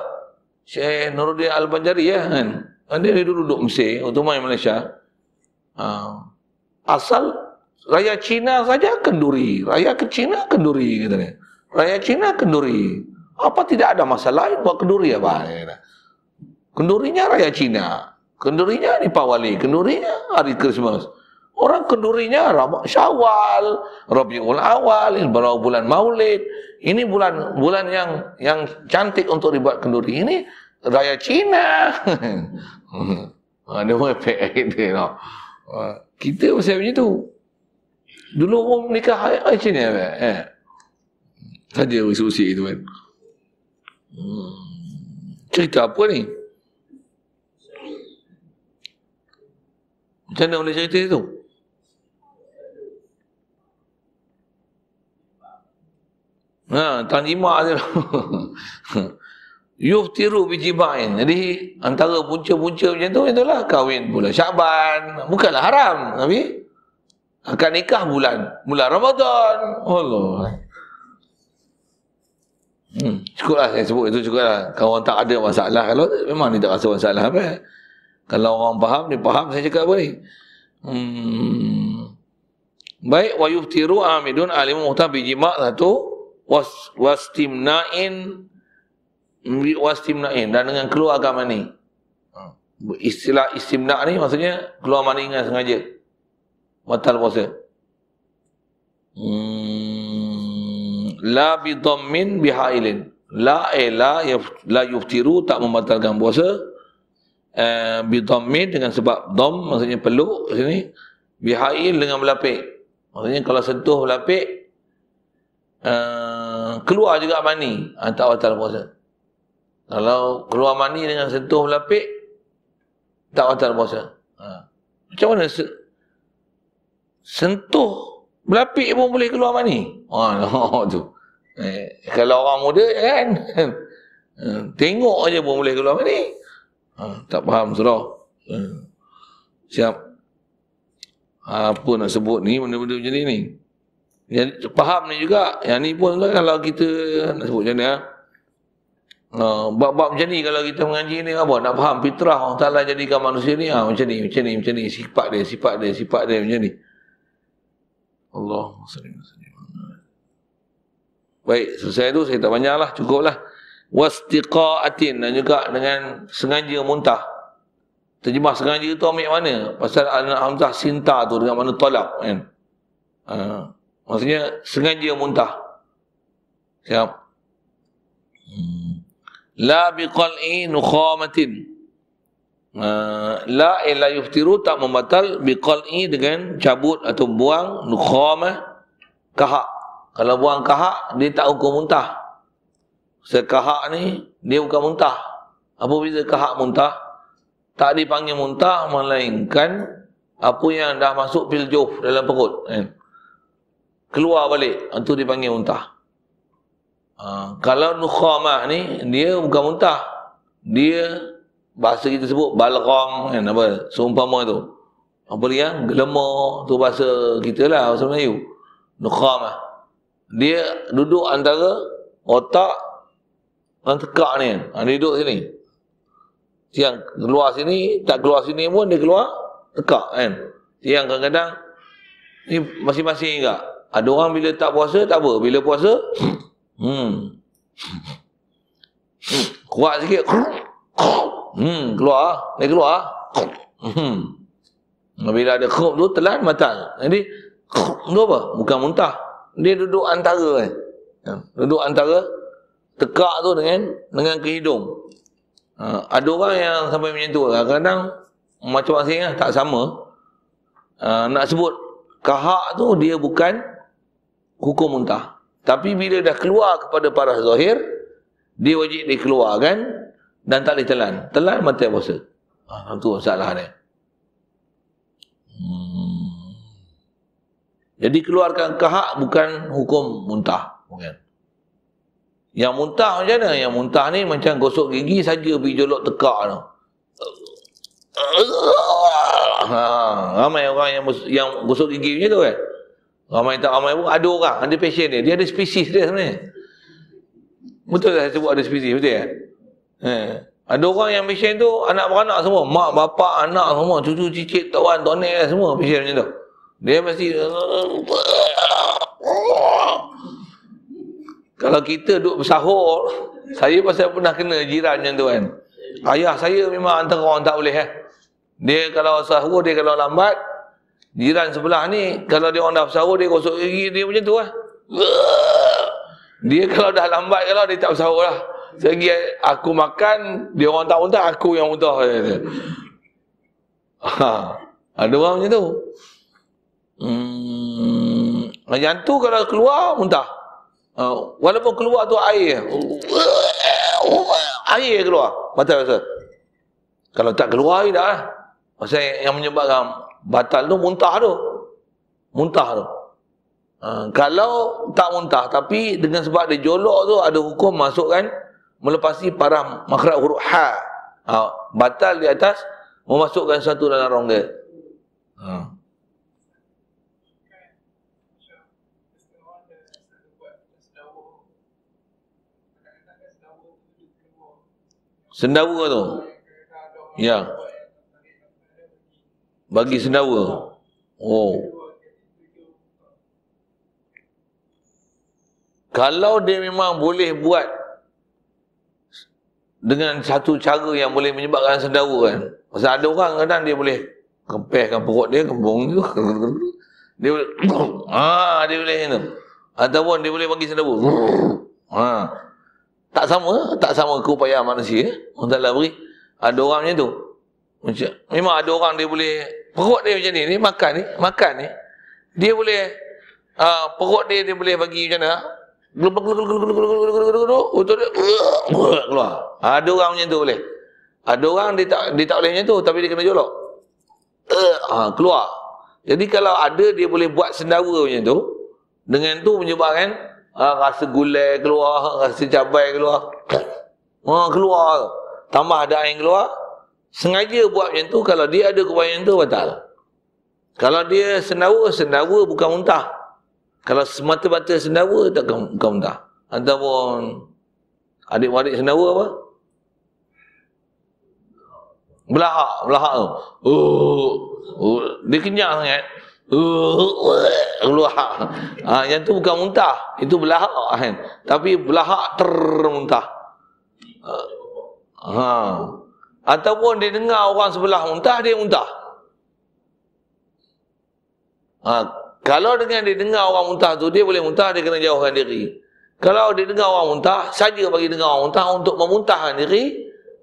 Syekh Nuruddin Al-Banjari ya kan? Dan dia dulu duduk Mesir, Utumai Malaysia. Ha. Asal raya Cina saja kenduri. Raya ke Cina kenduri ni Raya Cina kenduri. Apa tidak ada masalah lain buat kenduri ya Pak? Kendurinya raya Cina. Kendurinya ni Pak Wali. Kendurinya hari Christmas. Orang kendurinya Ramadhan Syawal, Rabiul Awal, ini baru bulan Maulid. Ini bulan bulan yang yang cantik untuk dibuat kenduri. Ini raya Cina. Ada pun efek dia. Kita macam macam tu. Dulu pun nikah hari Cina. Eh. Saja usia-usia itu kan. Eh. Hmm. Cerita apa ni? Macam mana boleh cerita itu? Ha, tan jima' je lah. Yuftiru bijibain. Jadi antara punca-punca macam tu, macam itulah kahwin bulan syaban. Bukanlah haram. Tapi akan nikah bulan. Bulan Ramadan. Allah. Hmm, cukup lah saya sebut itu cukup lah. Kalau orang tak ada masalah. Kalau memang ni tak rasa masalah apa. Eh? Kalau orang faham ni faham saya cakap apa ni. Hmm. Baik wa yuftiru amidun alim muhtam bi jima' satu was wastimna'in wastimna'in dan dengan keluar agama ni. Istilah istimna' ni maksudnya keluar mana ingat sengaja. Batal puasa. Hmm. La bidhammin bihailin. La ila eh, la yuftiru tak membatalkan puasa. Eh, bi dhammi dengan sebab dom maksudnya peluk sini bi ha'il dengan melapik maksudnya kalau sentuh melapik uh, keluar juga mani antara ah, batal puasa kalau keluar mani dengan sentuh melapik tak batal puasa ha. macam mana se- sentuh melapik pun boleh keluar mani ha, tu eh, kalau orang muda kan hmm, tengok aja pun boleh keluar mani ha, tak faham surah ha, siap ha, apa nak sebut ni benda-benda macam ni ni yang faham ni juga yang ni pun lah kalau kita nak sebut macam ni ha? ha, bab macam ni kalau kita mengaji ni apa nak faham fitrah Allah Ta'ala jadikan manusia ni ha, macam ni macam ni macam ni sifat dia sifat dia sifat dia macam ni Allah SWT baik selesai tu saya tak banyak lah cukup lah wastiqaatin dan juga dengan sengaja muntah terjemah sengaja tu ambil mana pasal anak hamzah sinta tu dengan mana tolak. kan uh, maksudnya sengaja muntah siap hmm. la biqal'i nukhamatin uh, la illa eh, yuftiru tak membatal biqal'i dengan cabut atau buang nukhamah kahak kalau buang kahak dia tak hukum muntah Sekahak ni dia bukan muntah. Apa beza kahak muntah? Tak dipanggil muntah melainkan apa yang dah masuk pil jof dalam perut kan. Keluar balik itu ah, dipanggil muntah. Ha, kalau nukhamah ni dia bukan muntah. Dia bahasa kita sebut balgam kan eh, apa seumpama tu. Apa dia? Ah, Gelema tu bahasa kita lah bahasa Melayu. Nukhamah. Dia duduk antara otak Orang tegak ni. Ha, dia duduk sini. Siang keluar sini, tak keluar sini pun dia keluar. Tegak kan. Siang kadang-kadang. Ni masing-masing juga. Ada orang bila tak puasa, tak apa. Bila puasa. hmm. hmm kuat sikit. hmm, keluar. Dia keluar. hmm. Bila ada kerup tu, telan matang. Jadi, kerup tu apa? Bukan muntah. Dia duduk antara kan. Duduk antara tekak tu dengan dengan kehidung. Ha, ada orang yang sampai macam tu. Kadang-kadang macam masing lah, tak sama. Ha, nak sebut kahak tu dia bukan hukum muntah. Tapi bila dah keluar kepada paras zahir, dia wajib dikeluarkan dan tak boleh telan. Telan mati puasa. Ha, itu masalah dia. Hmm. Jadi keluarkan kahak bukan hukum muntah. Bukan. Yang muntah macam mana? Yang muntah ni macam gosok gigi saja pergi jolok tekak tu. Ha, ramai orang yang yang gosok gigi macam tu kan. Ramai tak ramai pun ada orang ada patient dia. Dia ada spesies dia sebenarnya. Betul tak saya sebut ada spesies betul ya? Eh. Ada orang yang patient tu anak anak semua, mak bapa, anak semua, cucu cicit, tuan, donel semua patient macam tu. Dia mesti kalau kita duduk bersahur, saya pasal pernah kena jiran macam tu kan. Ayah saya memang antara orang tak boleh eh. Dia kalau sahur, dia kalau lambat, jiran sebelah ni, kalau dia orang dah bersahur, dia gosok gigi dia macam tu lah. Dia kalau dah lambat, kalau dia tak bersahur lah. Segi aku makan, dia orang tak muntah, aku yang muntah. Ha. Ada orang macam tu. Hmm. Macam tu kalau keluar, muntah. Ah, walaupun keluar tu air. Air keluar. Batal rasa. Kalau tak keluar air dah. Lah. Pasal yang menyebabkan batal tu muntah tu. Muntah tu. Uh, kalau tak muntah tapi dengan sebab dia jolok tu ada hukum masukkan melepasi parah makhrak huruf ha. Uh, batal di atas memasukkan satu dalam rongga. Hmm. Sendawa tu. Ya. Bagi sendawa. Oh. Kalau dia memang boleh buat dengan satu cara yang boleh menyebabkan sendawa kan. Pasal ada orang kadang dia boleh kepehkan perut dia, kembung tu. Dia boleh, ah, dia boleh itu. Ataupun dia boleh bagi sendawa. Ha, tak sama tak sama keupayaan manusia Allah Ta'ala beri ada orang macam tu memang ada orang dia boleh perut dia macam ni ni makan ni makan ni dia boleh uh, perut dia dia boleh bagi macam mana Ada orang macam tu boleh. Ada orang dia tak dia tak boleh macam tu tapi dia kena jolok. Ha, keluar. Jadi kalau ada dia boleh buat sendawa macam tu dengan tu menyebabkan ha, rasa gulai keluar, rasa cabai keluar. Ha, keluar. Tambah ada air keluar. Sengaja buat macam tu, kalau dia ada kebayang tu, batal. Kalau dia sendawa, sendawa bukan muntah. Kalau semata-mata sendawa, tak bukan muntah. Ataupun adik-adik sendawa apa? Belahak, belahak tu. Oh, oh, dia kenyak sangat. Uh, keluar. Ha, yang tu bukan muntah, itu belahak ah, kan. Tapi belahak termuntah. Ha. Ataupun dia dengar orang sebelah muntah, dia muntah. Ha. kalau dengan dia dengar orang muntah tu, dia boleh muntah, dia kena jauhkan diri. Kalau dia dengar orang muntah, saja bagi dengar orang muntah untuk memuntahkan diri,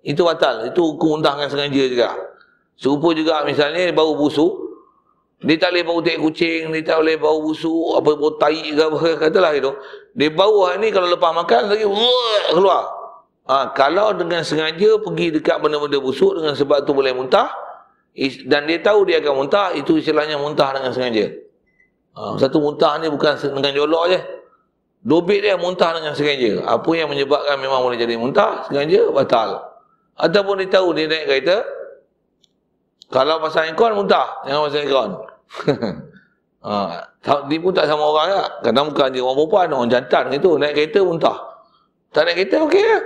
itu batal. Itu hukum muntah dengan sengaja juga. Serupa juga misalnya bau busuk, dia tak boleh bau tek kucing, dia tak boleh bau busuk, apa bau tai ke apa, katalah gitu. Dia bau ni kalau lepas makan lagi, wuh, keluar. Ha, kalau dengan sengaja pergi dekat benda-benda busuk dengan sebab tu boleh muntah, dan dia tahu dia akan muntah, itu istilahnya muntah dengan sengaja. Ha, satu muntah ni bukan dengan jolok je. Dobit dia muntah dengan sengaja. Apa yang menyebabkan memang boleh jadi muntah, sengaja, batal. Ataupun dia tahu dia naik kereta, kalau pasal ikon muntah, jangan pasal ikon ha, ah, ni tak sama orang tak. Lah. Kadang muka dia orang perempuan, orang jantan gitu. Naik kereta pun tak. Tak naik kereta, okey lah.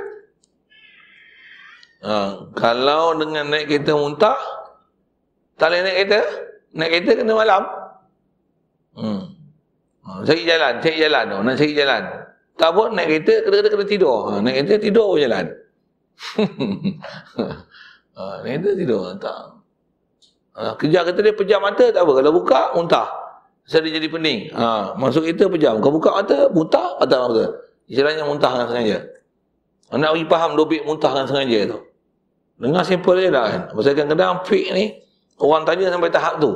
Ha, kalau dengan naik kereta muntah, tak boleh naik kereta. Naik kereta kena malam. Hmm. Ha, ah, cari jalan, cari jalan. Oh, nak cari jalan. Tak pun naik kereta, kena, kena, kena tidur. Ha, naik kereta, tidur pun jalan. ha, naik kereta, tidur. Tak. Ha, kejar kata dia pejam mata tak apa. Kalau buka, muntah. Sedih jadi pening. Ha, masuk kereta pejam. Kau buka mata, muntah atau apa? apa Istilahnya muntah dengan sengaja. Anak bagi faham dobit muntah dengan sengaja tu. Dengar simple je lah kan. Pasal kadang-kadang fake ni, orang tanya sampai tahap tu.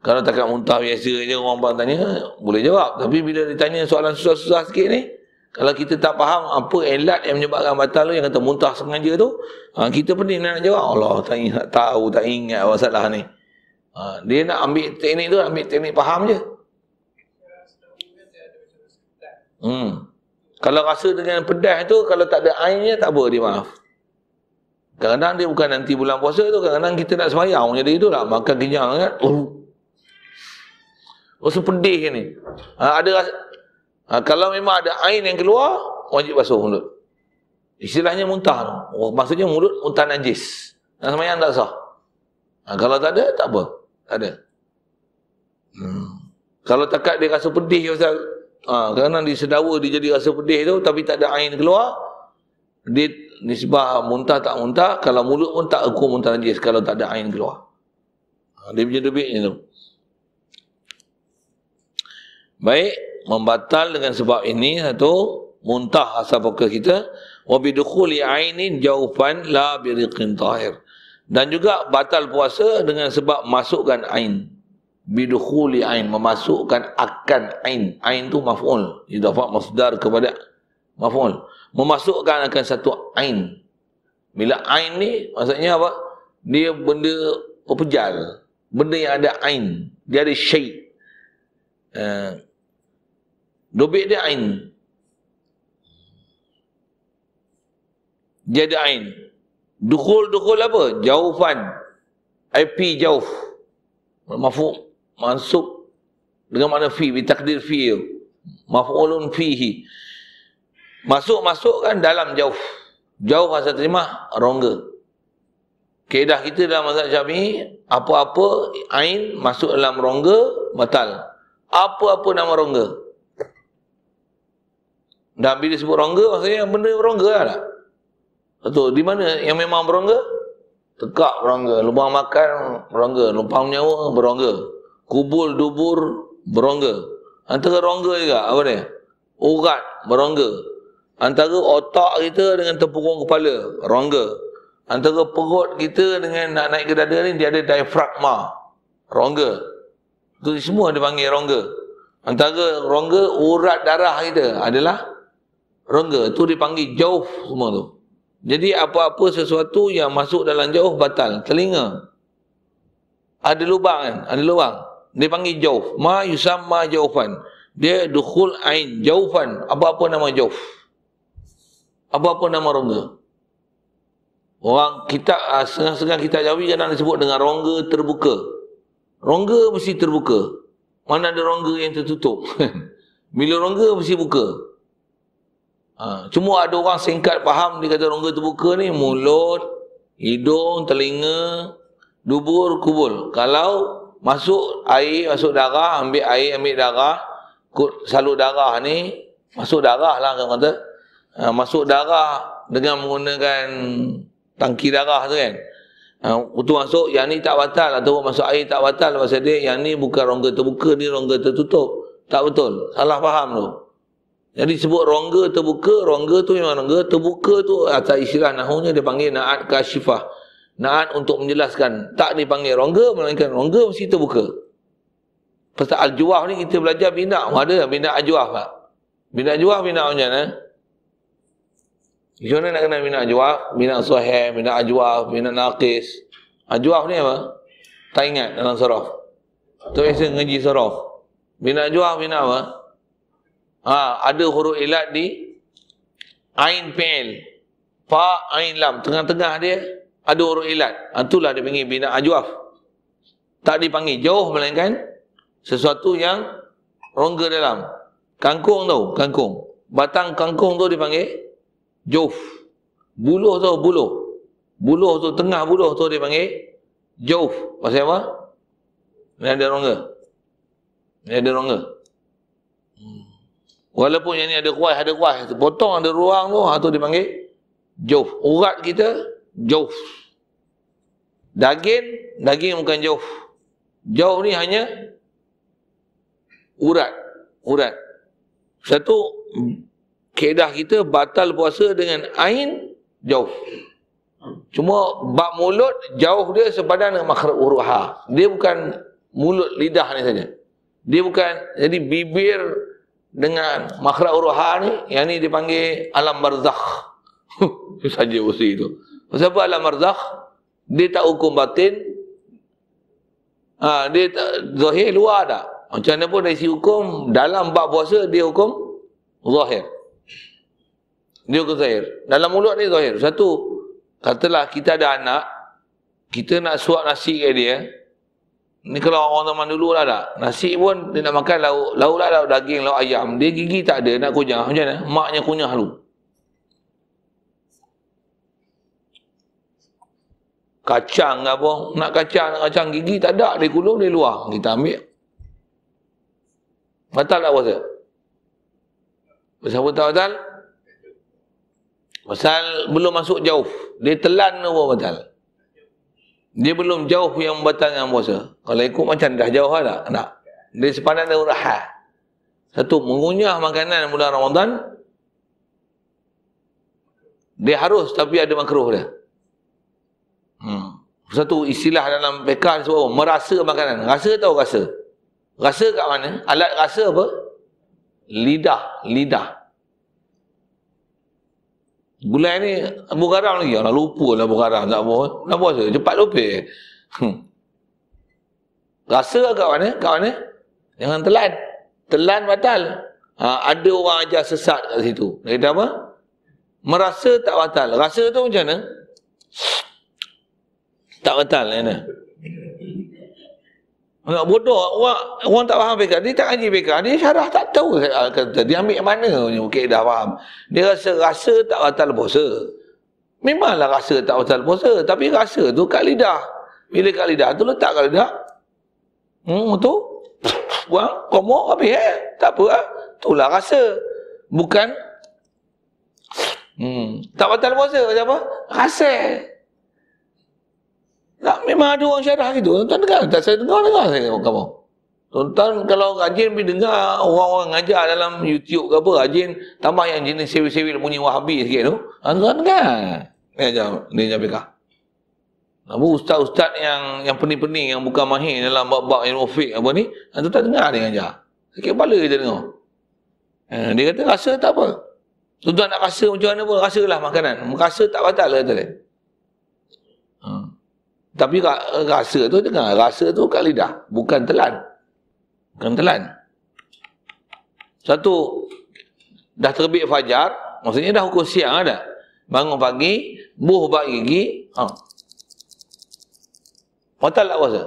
Kalau takkan muntah biasa je orang bang tanya, boleh jawab. Tapi bila ditanya soalan susah-susah sikit ni, kalau kita tak faham apa elat yang menyebabkan batal tu yang kata muntah sengaja tu ha, kita dia nak jawab Allah tak ingat tahu tak ingat apa salah ni ha, dia nak ambil teknik tu ambil teknik faham je hmm. kalau rasa dengan pedas tu kalau tak ada airnya tak apa dia maaf kadang-kadang dia bukan nanti bulan puasa tu kadang-kadang kita nak semayang jadi tu lah makan kenyang kan uh. rasa pedih ni ha, ada rasa Ha, kalau memang ada air yang keluar, wajib basuh mulut. Istilahnya muntah Oh, maksudnya mulut muntah najis. Dan yang tak sah. Ha, kalau tak ada, tak apa. Tak ada. Hmm. Kalau takat dia rasa pedih, Ha, kerana di sedawa, dia jadi rasa pedih tu, tapi tak ada air keluar. Dia nisbah muntah tak muntah. Kalau mulut pun tak aku muntah najis kalau tak ada air keluar. Ha, dia punya debit tu. Baik membatal dengan sebab ini satu muntah asap muka kita wa bidukhuli ainin jawfan la biriqin tahir dan juga batal puasa dengan sebab masukkan ain bidukhuli ain memasukkan akan ain ain tu maf'ul idafa masdar kepada maf'ul memasukkan akan satu ain bila ain ni maksudnya apa dia benda pepejal benda yang ada ain dia ada syai' eh, Dobik dia ain. Dia ada ain. Dukul-dukul apa? Jaufan. IP jauf. Mafuk. Mansuk. Dengan makna fi. Bitakdir fi. mafuk ulun fihi. Masuk-masuk kan dalam jauf. jauf asal terima, rongga. Kaedah kita dalam mazhab syafi'i, apa-apa, ain masuk dalam rongga, batal. Apa-apa nama rongga, dan bila sebut rongga, maksudnya benda berongga lah tak? Betul, di mana yang memang berongga? Tekak berongga, lubang makan berongga, lubang nyawa berongga. Kubul dubur berongga. Antara rongga juga, apa ni? Urat berongga. Antara otak kita dengan tepukung kepala, rongga. Antara perut kita dengan nak naik ke dada ni, dia ada diafragma. Rongga. Itu semua dipanggil rongga. Antara rongga, urat darah kita adalah rongga tu dipanggil jauh semua tu jadi apa-apa sesuatu yang masuk dalam jauh batal telinga ada lubang kan ada lubang dipanggil jauh ma yusamma jaufan dia dukhul ain jaufan apa-apa nama jauh apa-apa nama rongga orang kita ah, sengah-sengah kita jawi kadang disebut dengan rongga terbuka rongga mesti terbuka mana ada rongga yang tertutup bila rongga mesti buka Ha, cuma ada orang singkat faham dia kata rongga terbuka ni mulut, hidung, telinga, dubur, kubul. Kalau masuk air, masuk darah, ambil air, ambil darah, salur darah ni masuk darah lah kata. Ha, masuk darah dengan menggunakan tangki darah tu kan. Ha, itu masuk yang ni tak batal atau masuk air tak batal pasal dia yang ni bukan rongga terbuka ni rongga tertutup. Tak betul. Salah faham tu. Yang disebut rongga terbuka, rongga tu memang rongga terbuka tu atas istilah nahunya dia panggil na'at kasyifah. Na'at untuk menjelaskan. Tak dipanggil rongga, melainkan rongga mesti terbuka. Pasal al-juwah ni kita belajar bina. Ada bina al-juwah tak? Bina al-juwah, bina macam mana? Eh? Macam mana nak kenal bina al-juwah? Bina suhaib, bina al-juwah, bina naqis. Al-juwah ni apa? Tak ingat dalam sorof. Tu biasa ngaji sorof. Bina al-juwah, bina apa? ha, ada huruf ilat di ain pl fa ain lam tengah-tengah dia ada huruf ilat ha, itulah dia panggil bina ajwaf tak dipanggil jauh melainkan sesuatu yang rongga dalam kangkung tu kangkung batang kangkung tu dipanggil jauh buluh tu buluh buluh tu tengah buluh tu dipanggil jauh pasal apa dia ada rongga dia ada rongga Walaupun yang ni ada ruas, ada ruas. Potong ada ruang tu, ha, tu dipanggil jauh. Urat kita, jauh. Daging, daging bukan jauh. Jauh ni hanya urat. Urat. Satu, keedah kita batal puasa dengan ain, jauh. Cuma bak mulut, jauh dia sepadan dengan makhluk uruha. Dia bukan mulut lidah ni saja. Dia bukan, jadi bibir dengan makhluk ruha ni yang ni dipanggil alam barzakh itu saja usi itu sebab alam barzakh dia tak hukum batin ha, dia tak zahir luar tak macam mana pun dari si hukum dalam bab puasa dia hukum zahir dia hukum zahir dalam mulut ni zahir satu katalah kita ada anak kita nak suap nasi ke dia Ni kalau orang zaman dulu lah tak. Nasi pun dia nak makan lauk. Lauk lah lauk daging, lauk ayam. Dia gigi tak ada nak kunyah. Macam mana? Maknya kunyah lu. Kacang apa? Nak kacang, nak kacang gigi tak ada. Dia kulung, dia luar. Kita ambil. Batal tak puasa? Pasal apa tak batal? Pasal belum masuk jauh. Dia telan apa batal? dia belum jauh yang membatalkan puasa. Kalau ikut macam dah jauh lah tak? Tak. Dari sepanjang dia urahat. Satu, mengunyah makanan mula Ramadan, dia harus tapi ada makruh dia. Hmm. Satu istilah dalam pekah dia sebut merasa makanan. Rasa tahu rasa? Rasa kat mana? Alat rasa apa? Lidah. Lidah. Gulai ni abu garam lagi. Orang lupa lah abu garam. Tak apa. Tak apa saja. Cepat lupa. Hmm. Rasa lah kat mana? Kat mana? Jangan telan. Telan batal. Ha, ada orang ajar sesat kat situ. Dia kata apa? Merasa tak batal. Rasa tu macam mana? Tak batal. Kan? Nak bodoh orang, orang tak faham fiqh. Dia tak kaji fiqh. Dia syarah tak tahu kata ah, dia ambil mana punya okay, dah faham. Dia rasa rasa tak batal puasa. Memanglah rasa tak batal puasa, tapi rasa tu kat lidah. Bila kat lidah tu letak kat lidah. Hmm tu buang komo habis eh. Tak apa ah. Itulah rasa. Bukan hmm tak batal puasa apa? Rasa. Tak, lah, memang ada orang syarah gitu. Tuan-tuan dengar. Tak saya dengar, dengar saya tengok kamu. Tuan-tuan kalau rajin pergi dengar orang-orang ajar dalam YouTube ke apa, rajin tambah yang jenis sewil-sewil punya wahabi sikit tu. Ah, tuan-tuan dengar. Ni aja, ni aja pika. Abu ah, ustaz-ustaz yang yang pening-pening yang bukan mahir dalam bab-bab ilmu fiqh apa ni, ah, tuan-tuan dengar dia aja. Sakit kepala kita tengok. dia kata rasa tak apa. Tuan-tuan nak rasa macam mana pun, rasalah makanan. Rasa tak batal kata dia. Tapi rasa tu dengar, rasa tu kat lidah, bukan telan. Bukan telan. Satu, dah terbit fajar, maksudnya dah hukum siang ada. Bangun pagi, buh bak gigi, ha. Batal tak puasa?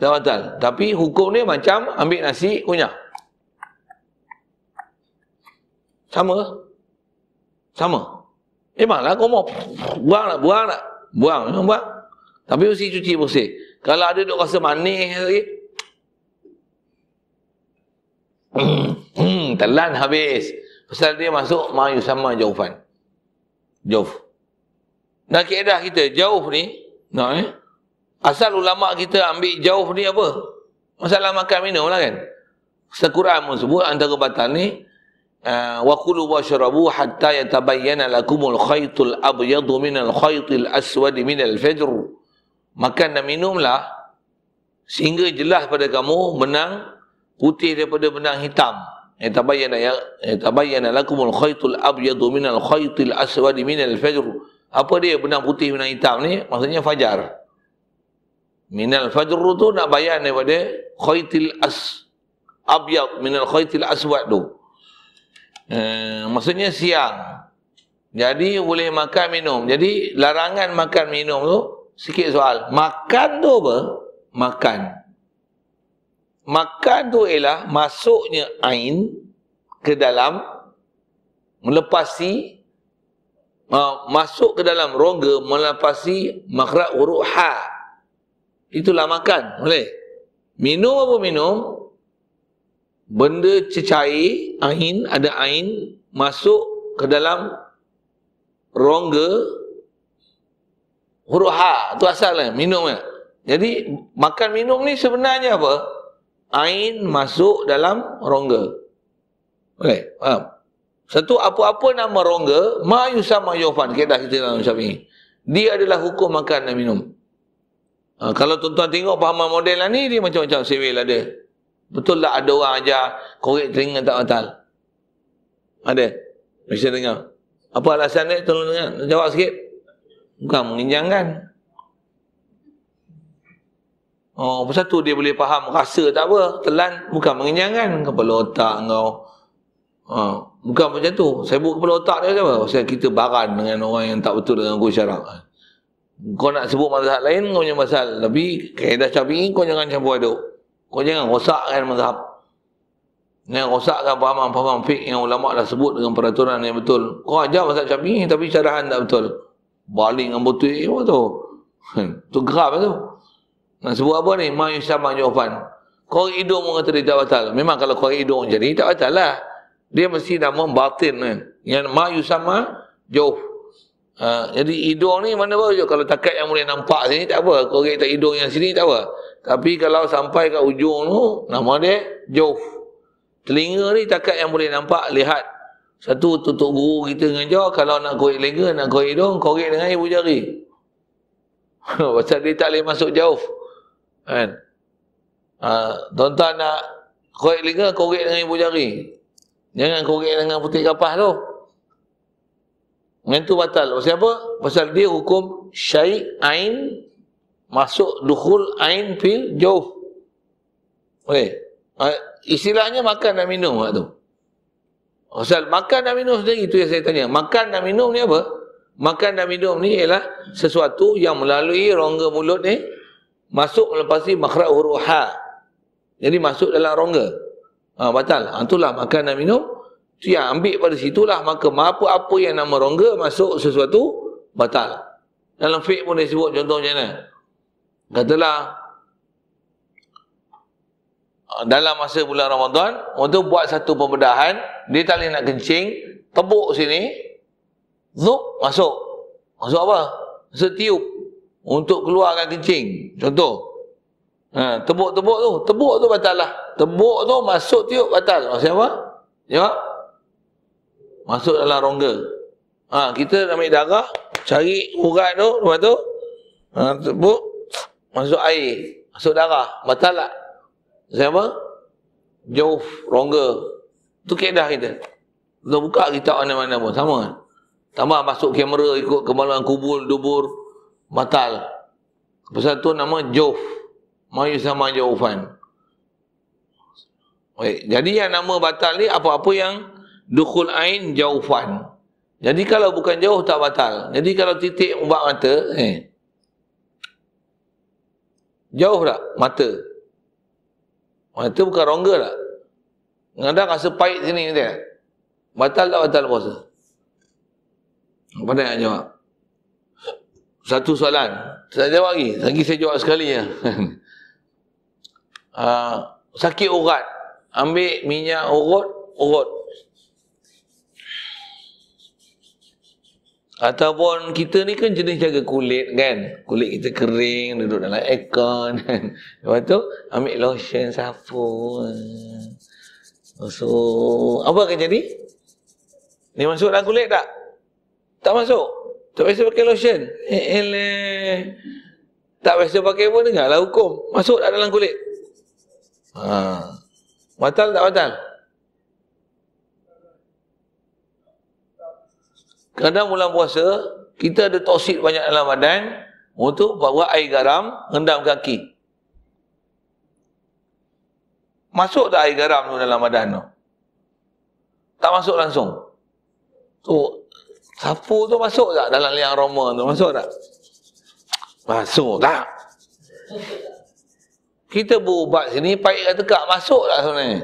Tak batal. Tapi hukum ni macam ambil nasi, kunyah. Sama Sama. Memanglah kau mau buang nak, buang nak. Buang, memang buang. Tapi mesti cuci bersih. Kalau ada duk rasa manis lagi. Hmm, telan habis. Pasal dia masuk mayu sama jaufan. Jauf. Dan keedah kita, jauf ni, nak eh? Asal ulama kita ambil jauf ni apa? Masalah makan minum lah kan? Sekurang pun sebut antara batal ni, وَقُلُوا وَشَرَبُوا حَتَّى يَتَبَيَّنَ لَكُمُ الْخَيْطُ الْأَبْيَضُ مِنَ الْخَيْطِ الْأَسْوَدِ مِنَ الْفَجْرُ makan dan minumlah sehingga jelas pada kamu benang putih daripada benang hitam yatabayyana eh, ya yatabayyana eh, lakumul khaytul abyadu minal khaytil aswadi minal fajr apa dia benang putih benang hitam ni maksudnya fajar minal fajr tu nak bayan daripada khaytil as abyad minal khaytil aswad tu e, maksudnya siang jadi boleh makan minum jadi larangan makan minum tu sikit soal. Makan tu apa? Makan. Makan tu ialah masuknya ain ke dalam melepasi uh, masuk ke dalam rongga melepasi makhraj huruf ha. Itulah makan. Boleh. Minum apa minum? Benda cecair, ain, ada ain masuk ke dalam rongga Huruf ha tu asalnya kan, minumnya. Kan. Jadi makan minum ni sebenarnya apa? Ain masuk dalam rongga. Okey, faham? Satu apa-apa nama rongga, ma yusama yufan kita kita dalam syafi'i. Dia adalah hukum makan dan minum. Ha, kalau tuan-tuan tengok paham model lah ni, dia macam-macam sivil ada. Betul tak ada orang ajar korek telinga tak batal? Ada? Bisa dengar? Apa alasan dia? Tolong dengar. Jawab sikit. Bukan menginjangkan. Oh, apa tu dia boleh faham rasa tak apa. Telan bukan menginjangkan kepala otak kau. Ha, oh, bukan macam tu. Saya buat kepala otak dia apa? Sebab kita baran dengan orang yang tak betul dengan guru syarak. Kau nak sebut mazhab lain, kau punya masal. Tapi kaedah syafi'i, kau jangan campur aduk. Kau jangan rosakkan mazhab. Jangan rosakkan pahaman-pahaman fik yang ulama' dah sebut dengan peraturan yang betul. Kau ajar mazhab syafi'i, tapi syarahan tak betul. Baling dengan botol eh, apa tu? Hmm, tu gerap lah tu. Nak sebut apa ni? Mayu sama jawapan. Kau hidung pun kata dia tak batal. Memang kalau kau hidung jadi tak batal lah. Dia mesti nama batin kan. Yang mayu sama jauh. Ha, jadi hidung ni mana baru je. Kalau takat yang boleh nampak sini tak apa. Kau kata hidung yang sini tak apa. Tapi kalau sampai kat ujung tu, nama dia jauh. Telinga ni takat yang boleh nampak, lihat. Satu tutup guru kita dengan jaw, kalau nak korek lega, nak korek hidung, korek dengan ibu jari. Pasal dia tak boleh masuk jauh. Kan? Ha, tuan nak korek lega, korek dengan ibu jari. Jangan korek dengan putih kapas tu. Yang batal. Pasal apa? Pasal dia hukum syai' ain masuk dukhul ain fil jauh. Okey. Ha, istilahnya makan dan minum waktu tu. Rasul makan dan minum sendiri itu yang saya tanya. Makan dan minum ni apa? Makan dan minum ni ialah sesuatu yang melalui rongga mulut ni masuk melepasi makhraj huruf Jadi masuk dalam rongga. Ha, batal. Ha, itulah makan dan minum. Itu yang ambil pada situlah. Maka apa-apa yang nama rongga masuk sesuatu, batal. Dalam fiqh pun dia sebut contoh macam mana. Katalah dalam masa bulan Ramadan waktu buat satu pembedahan dia tak boleh nak kencing tepuk sini zup masuk masuk apa masuk tiup untuk keluarkan kencing contoh ha, tepuk-tepuk tu tepuk tu batal lah tepuk tu masuk tiup batal maksudnya apa Ya, masuk dalam rongga ha, kita ambil darah cari urat tu lepas tu ha, tepuk masuk air masuk darah batal lah siapa? Jauh, rongga. Itu keedah kita. Kita buka kitab mana-mana pun. Sama. Kan? Tambah masuk kamera ikut kemaluan kubur, dubur, matal. Pasal tu nama Jauh. Mayu sama Jauhan. Baik. Jadi yang nama batal ni apa-apa yang Dukul Ain Jauhan. Jadi kalau bukan jauh tak batal. Jadi kalau titik ubat mata, eh, jauh tak mata? Orang itu bukan rongga lah. Kadang rasa pahit sini dia. Batal tak batal puasa? Pandai nak jawab. Satu soalan. Saya jawab lagi. Lagi saya jawab sekali ya. uh, sakit urat. Ambil minyak urut, urut. Ataupun kita ni kan jenis jaga kulit kan. Kulit kita kering, duduk dalam aircon. Kan? Lepas tu, ambil lotion, sapu. So, apa akan jadi? Ni masuk dalam kulit tak? Tak masuk? Tak biasa pakai lotion? Eh, eleh. Tak biasa pakai pun dengarlah hukum. Masuk tak dalam kulit? Ha. Batal tak Batal. kadang mula puasa kita ada toksik banyak dalam badan untuk bawa air garam rendam kaki masuk tak air garam tu dalam badan tu tak masuk langsung tu sapu tu masuk tak dalam liang roma tu masuk tak masuk tak kita berubat sini pahit kat tekak masuk tak sebenarnya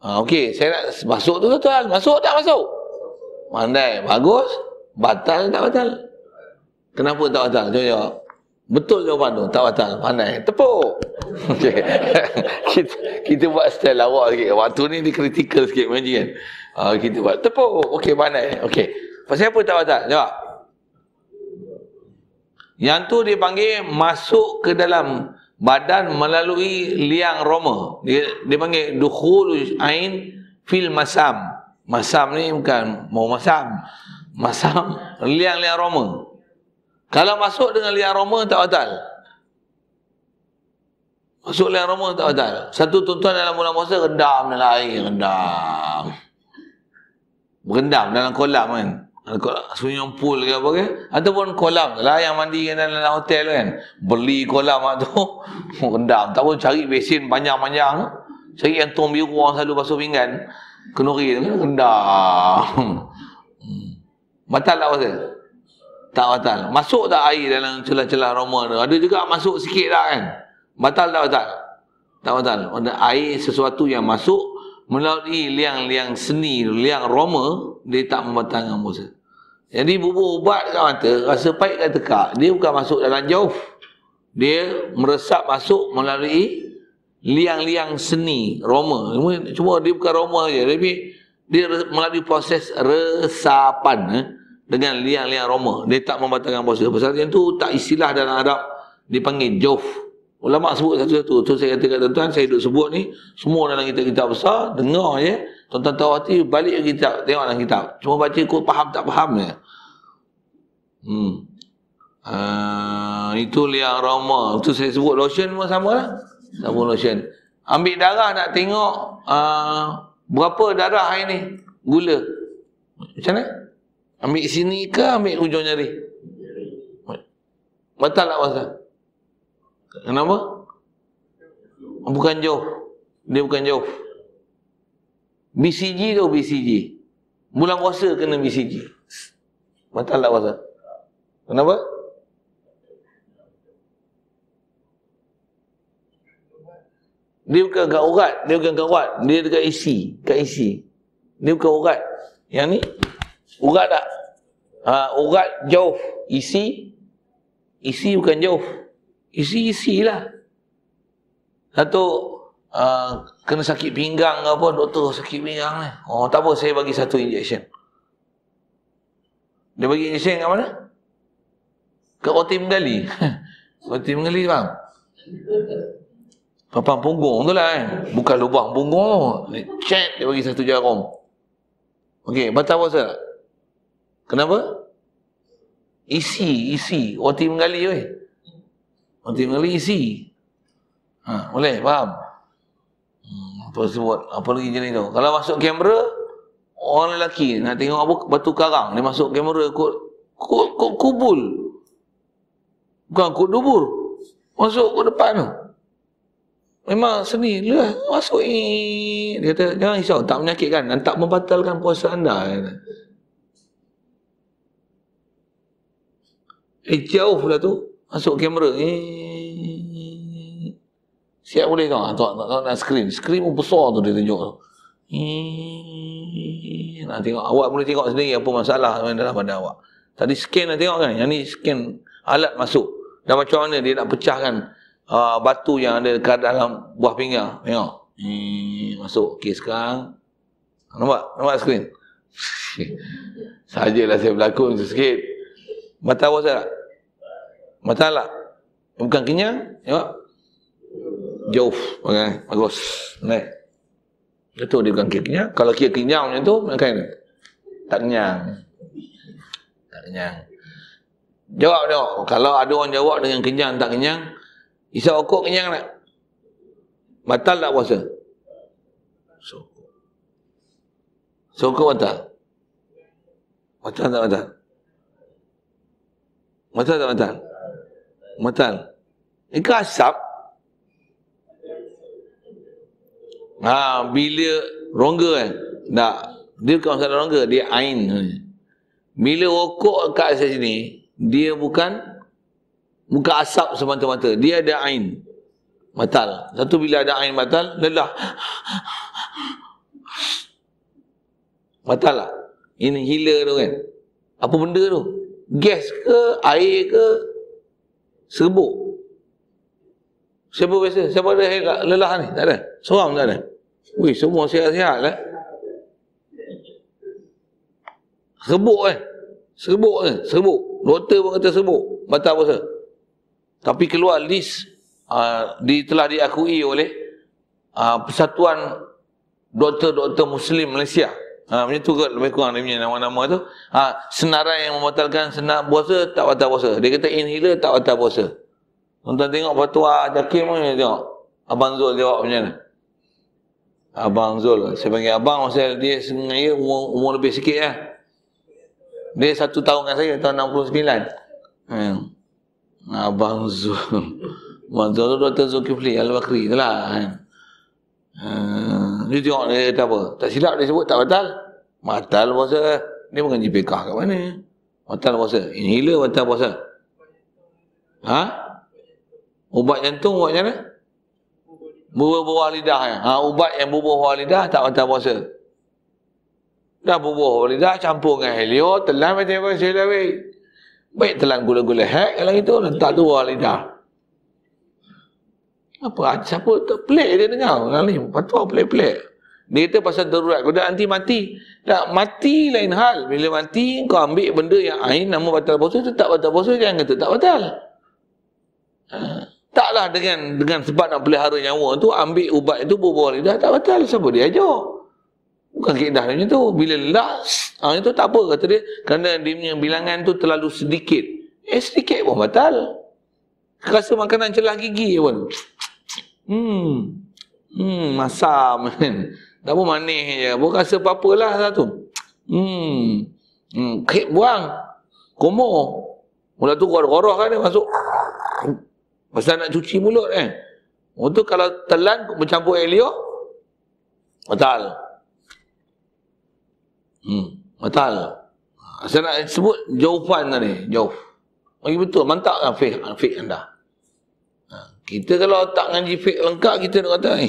ha, ah, ok saya nak masuk tu tuan masuk tak masuk pandai bagus batal tak batal kenapa tak batal cuba jawab betul jawapan tu tak batal pandai tepuk okey kita, kita buat style lawak sikit waktu ni ni kritikal sikit kan uh, kita buat tepuk okey pandai okey pasal apa tak batal jawab yang tu dipanggil masuk ke dalam badan melalui liang roma dia, dia panggil dukhulu ain fil masam Masam ni bukan mau masam. Masam liang-liang Roma. Kalau masuk dengan liang Roma tak batal. Masuk liang Roma tak batal. Satu tuntutan tuan dalam bulan puasa rendam dalam air, rendam. Berendam dalam kolam kan. Swimming pool ke apa ke Ataupun kolam lah yang mandi kan dalam hotel kan Beli kolam lah tu Rendam, tak pun cari besin panjang-panjang Cari yang tong biru orang selalu basuh pinggan kenuri tu kan rendah hmm. batal tak pasal tak batal masuk tak air dalam celah-celah rumah tu ada juga masuk sikit tak kan batal tak batal tak batal air sesuatu yang masuk melalui liang-liang seni liang Roma dia tak membatalkan puasa jadi bubur ubat kat mata rasa pahit kat tekak dia bukan masuk dalam jauh dia meresap masuk melalui liang-liang seni Roma. Cuma dia bukan Roma saja. Tapi dia melalui proses resapan eh, dengan liang-liang Roma. Dia tak membatalkan puasa. Pasal yang tu tak istilah dalam Arab dipanggil Jauf. Ulama sebut satu-satu. Tu saya kata kepada tuan-tuan, saya duduk sebut ni, semua dalam kitab-kitab besar, dengar je. Tuan-tuan tahu hati, balik ke kitab, tengok dalam kitab. Cuma baca ikut faham tak faham je. Hmm. Uh, itu liang Roma. Tu saya sebut lotion pun sama lah. Sabun lotion. Ambil darah nak tengok uh, berapa darah hari ni? Gula. Macam mana? Ambil sini ke ambil hujung jari? Batal tak puasa? Kenapa? Bukan jauh. Dia bukan jauh. BCG tu BCG. Bulan puasa kena BCG. Batal tak puasa? Kenapa? Kenapa? Dia bukan kat urat, dia bukan kat urat, dia dekat isi, kat isi. Dia bukan urat. Yang ni urat tak? Ha, urat jauh, isi isi bukan jauh. Isi isilah. Satu uh, kena sakit pinggang ke apa, doktor sakit pinggang ni. Oh, tak apa saya bagi satu injection. Dia bagi injection kat mana? Ke roti menggali. roti menggali bang. Papan punggung tu lah eh. Bukan lubang punggung tu. Dia cek dia bagi satu jarum. Okey, batal puasa tak? Kenapa? Isi, isi. Roti menggali weh. wati menggali isi. Ha, boleh, faham? Hmm, apa sebut? Apa lagi jenis tu? Kalau masuk kamera, orang lelaki nak tengok apa batu karang. Dia masuk kamera kot, kot, kot kubul. Bukan kot dubur. Masuk kot depan tu. Memang seni lah. Masuk ni. Dia kata, jangan risau. Tak menyakitkan. Dan tak membatalkan puasa anda. Eh, jauh lah tu. Masuk kamera. Eh, siap boleh kau? Tak, tak, tak, nak screen. Screen pun besar tu dia tunjuk. Tu. Eh, nak tengok. Awak boleh tengok sendiri apa masalah yang dalam pada awak. Tadi scan nak tengok kan? Yang ni scan alat masuk. Dan macam mana dia nak pecahkan uh, batu yang ada dekat dalam buah pinggang. Tengok. Hmm, masuk. Okey, sekarang. Nampak? Nampak skrin? Sajalah saya berlakon sikit. Mata awak saya tak? Mata alak? Bukan kenyang? Tengok. Jauh. Okay. Bagus. Naik. itu dia bukan kira kenyang. Kalau kira kenyang macam tu, makan. Tak kenyang. Tak kenyang. Jawab tengok. Kalau ada orang jawab dengan kenyang, tak kenyang, Isa okok kenyang tak? Batal tak puasa? Sokok. Sokok batal? Batal tak batal? Batal tak batal? Batal. Ika ke asap? Ha, bila rongga kan? Tak. Dia bukan masalah rongga. Dia ain. Bila okok kat sini, dia bukan Muka asap semata-mata. Dia ada ain. Batal. Satu bila ada ain batal, lelah. Batal lah. Ini hila tu kan. Apa benda tu? Gas ke? Air ke? Serbuk. Siapa biasa? Siapa ada air lelah ni? Tak ada? Seorang tak ada? Wih, semua sihat-sihat lah. Serbuk kan? Eh? Serbuk kan? Eh? Serbuk. Doktor pun kata serbuk. Batal pasal tapi keluar list uh, di telah diakui oleh uh, persatuan doktor-doktor muslim Malaysia. Ha, macam tu ke lebih kurang dia punya nama-nama tu. Ha, senarai yang membatalkan senar puasa tak batal puasa. Dia kata inhaler tak batal puasa. Tuan-tuan tengok fatwa Jakim pun tengok. Abang Zul jawab macam mana. Abang Zul. Saya panggil abang masa dia sengaja umur, umur lebih sikit Ya. Dia satu tahun dengan saya tahun 69. Hmm. Abang Zul. Abang Zul Dr. Zulkifli Al-Bakri. Itulah. Kan? Hmm. Dia tengok dia kata apa. Tak silap dia sebut tak batal. Batal puasa. Dia bukan JPK kat mana. Batal puasa. Inhaler batal puasa. Ha? Ubat jantung buat macam mana? Bubuh-bubuh lidah. Eh. Ha? Ubat yang bubur bubuh lidah tak batal puasa. Dah bubuh lidah campur dengan helio, telan macam apa, saya dah baik. Baik telan gula-gula hek kalau itu letak dua lidah. Apa ah, siapa tak pelik dia dengar orang ni. Patua pelik-pelik. Dia kata pasal darurat kau dah nanti mati. Tak mati lain hal. Bila mati kau ambil benda yang ain nama batal puasa tu tak batal puasa jangan kata tak batal. Ha. Taklah dengan dengan sebab nak pelihara nyawa tu ambil ubat itu bubuh lidah tak batal siapa dia ajak. Bukan keindahannya tu. Bila last ha, ah, itu tak apa kata dia. Kerana dia punya bilangan tu terlalu sedikit. Eh, sedikit pun batal. Rasa makanan celah gigi pun. Hmm. Hmm, masam. tak pun manis je. Bukan rasa apa-apa lah satu. Lah hmm. Hmm, kek buang. Komo. Mula tu korok-korok kan dia masuk. Pasal nak cuci mulut eh. Untuk kalau telan bercampur helio, batal. Batal. Hmm. Batal. Ha, saya nak sebut jawapan tadi. Lah Jauh. Mari betul. Mantap kan fiqh, fiqh anda. Ha. Kita kalau tak ngaji fiqh lengkap, kita nak kata,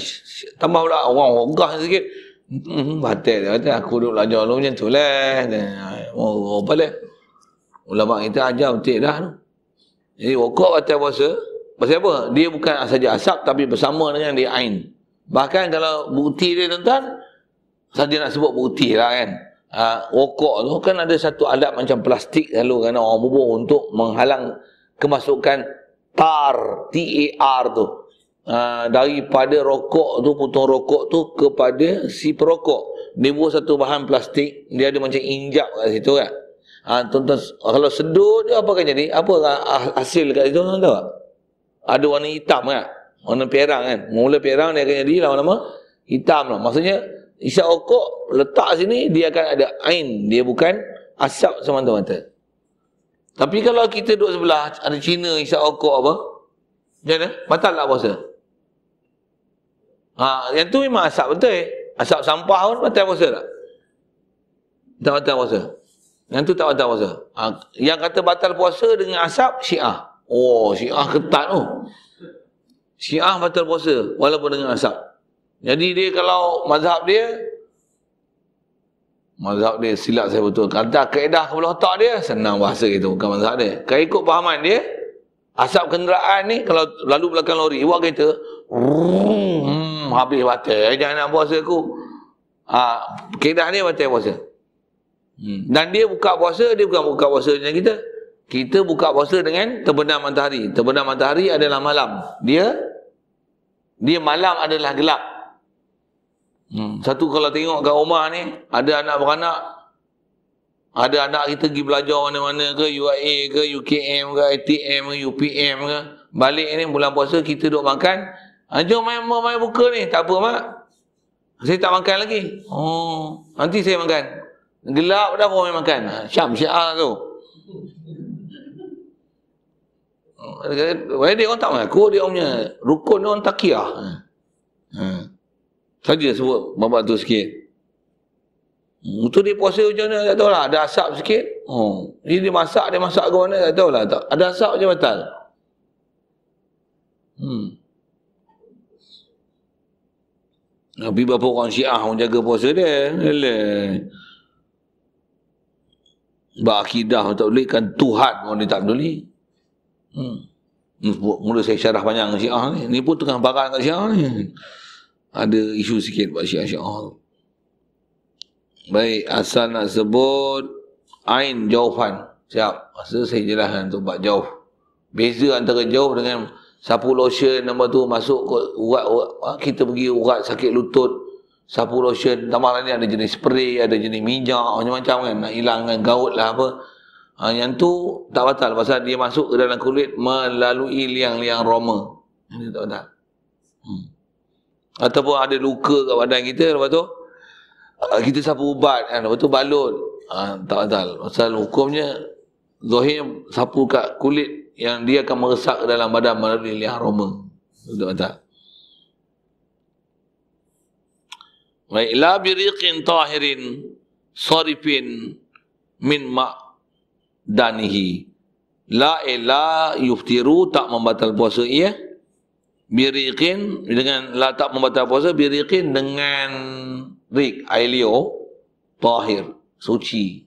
tambah pula orang ogah sikit. Hmm, hmm batal. Dia kata, aku duduk belajar dulu macam tu lah. Oh, oh, balik. Ulama kita ajar betul dah. Jadi, wakuk batal puasa. Pasal apa? Dia bukan sahaja asap tapi bersama dengan dia ain. Bahkan kalau bukti dia tuan-tuan, nak sebut bukti lah kan ha, rokok tu kan ada satu alat macam plastik lalu kan orang bubur untuk menghalang kemasukan tar T-A-R tu ha, daripada rokok tu putung rokok tu kepada si perokok dia buat satu bahan plastik dia ada macam injap kat situ kan ha, tuan-tuan kalau sedut dia apa akan jadi apa ha, hasil kat situ tuan-tuan ada warna hitam kan warna perang kan mula perang dia akan jadi lama-lama hitam lah maksudnya isyak rokok letak sini dia akan ada ain dia bukan asap semata-mata tapi kalau kita duduk sebelah ada Cina isyak rokok apa macam mana batal tak puasa ha, yang tu memang asap betul eh? asap sampah pun batal puasa tak tak batal puasa yang tu tak batal puasa ha, yang kata batal puasa dengan asap syiah oh syiah ketat tu oh. Syiah batal puasa walaupun dengan asap. Jadi dia kalau mazhab dia mazhab dia silap saya betul. Kata kaedah kepala otak dia senang bahasa kita bukan mazhab dia. Kalau ikut pahaman dia asap kenderaan ni kalau lalu belakang lori buat kereta hmm, habis baca eh, jangan nak puasa aku ha, kaedah ni baca puasa hmm. dan dia buka puasa dia bukan buka puasa dengan kita kita buka puasa dengan terbenam matahari terbenam matahari adalah malam dia dia malam adalah gelap Hmm. Satu kalau tengok kat rumah ni, ada anak beranak, ada anak kita pergi belajar mana-mana ke, UIA ke, UKM ke, ITM ke, UPM ke. Balik ni bulan puasa kita duduk makan. Ha, jom main, main buka ni. Tak apa mak. Saya tak makan lagi. Oh, nanti saya makan. Gelap dah pun main makan. Ah, syam syiah tu. Wadid oh, orang tak mengaku dia punya. Rukun dia orang takiyah. Ha. Saja sebut mamak tu sikit. Hmm, tu dia puasa macam mana, tak tahulah. Ada asap sikit. Hmm. Dia, masak, dia masak ke mana, tak tahulah. Tak. Ada asap macam batal. Hmm. Tapi berapa orang syiah yang jaga puasa dia? Alah. Sebab akidah tak boleh, kan Tuhan pun dia tak peduli. Hmm. hmm mula saya syarah panjang syiah ni. Ni pun tengah barang kat syiah ni. Hmm ada isu sikit buat Syiah Syiah tu. Baik, asal nak sebut Ain Jauhan. Siap. Masa saya jelaskan tu buat jauh. Beza antara jauh dengan sapu lotion nama tu masuk kot urat, urat ah, kita pergi urat sakit lutut sapu lotion tambah lagi ada jenis spray ada jenis minyak macam-macam kan nak hilangkan gaut lah apa ha, yang tu tak batal pasal dia masuk ke dalam kulit melalui liang-liang roma ini tak batal hmm ataupun ada luka kat badan kita lepas tu ah, kita sapu ubat kan lepas tu balut ha, ah, tak batal pasal hukumnya zahir sapu kat kulit yang dia akan meresak dalam badan melalui lihat roma tak batal baik la biriqin tahirin sarifin min ma danihi la ila eh, yuftiru tak membatal puasa ia ya? Birikin dengan la tak membatal puasa Birikin dengan rik ailio tahir suci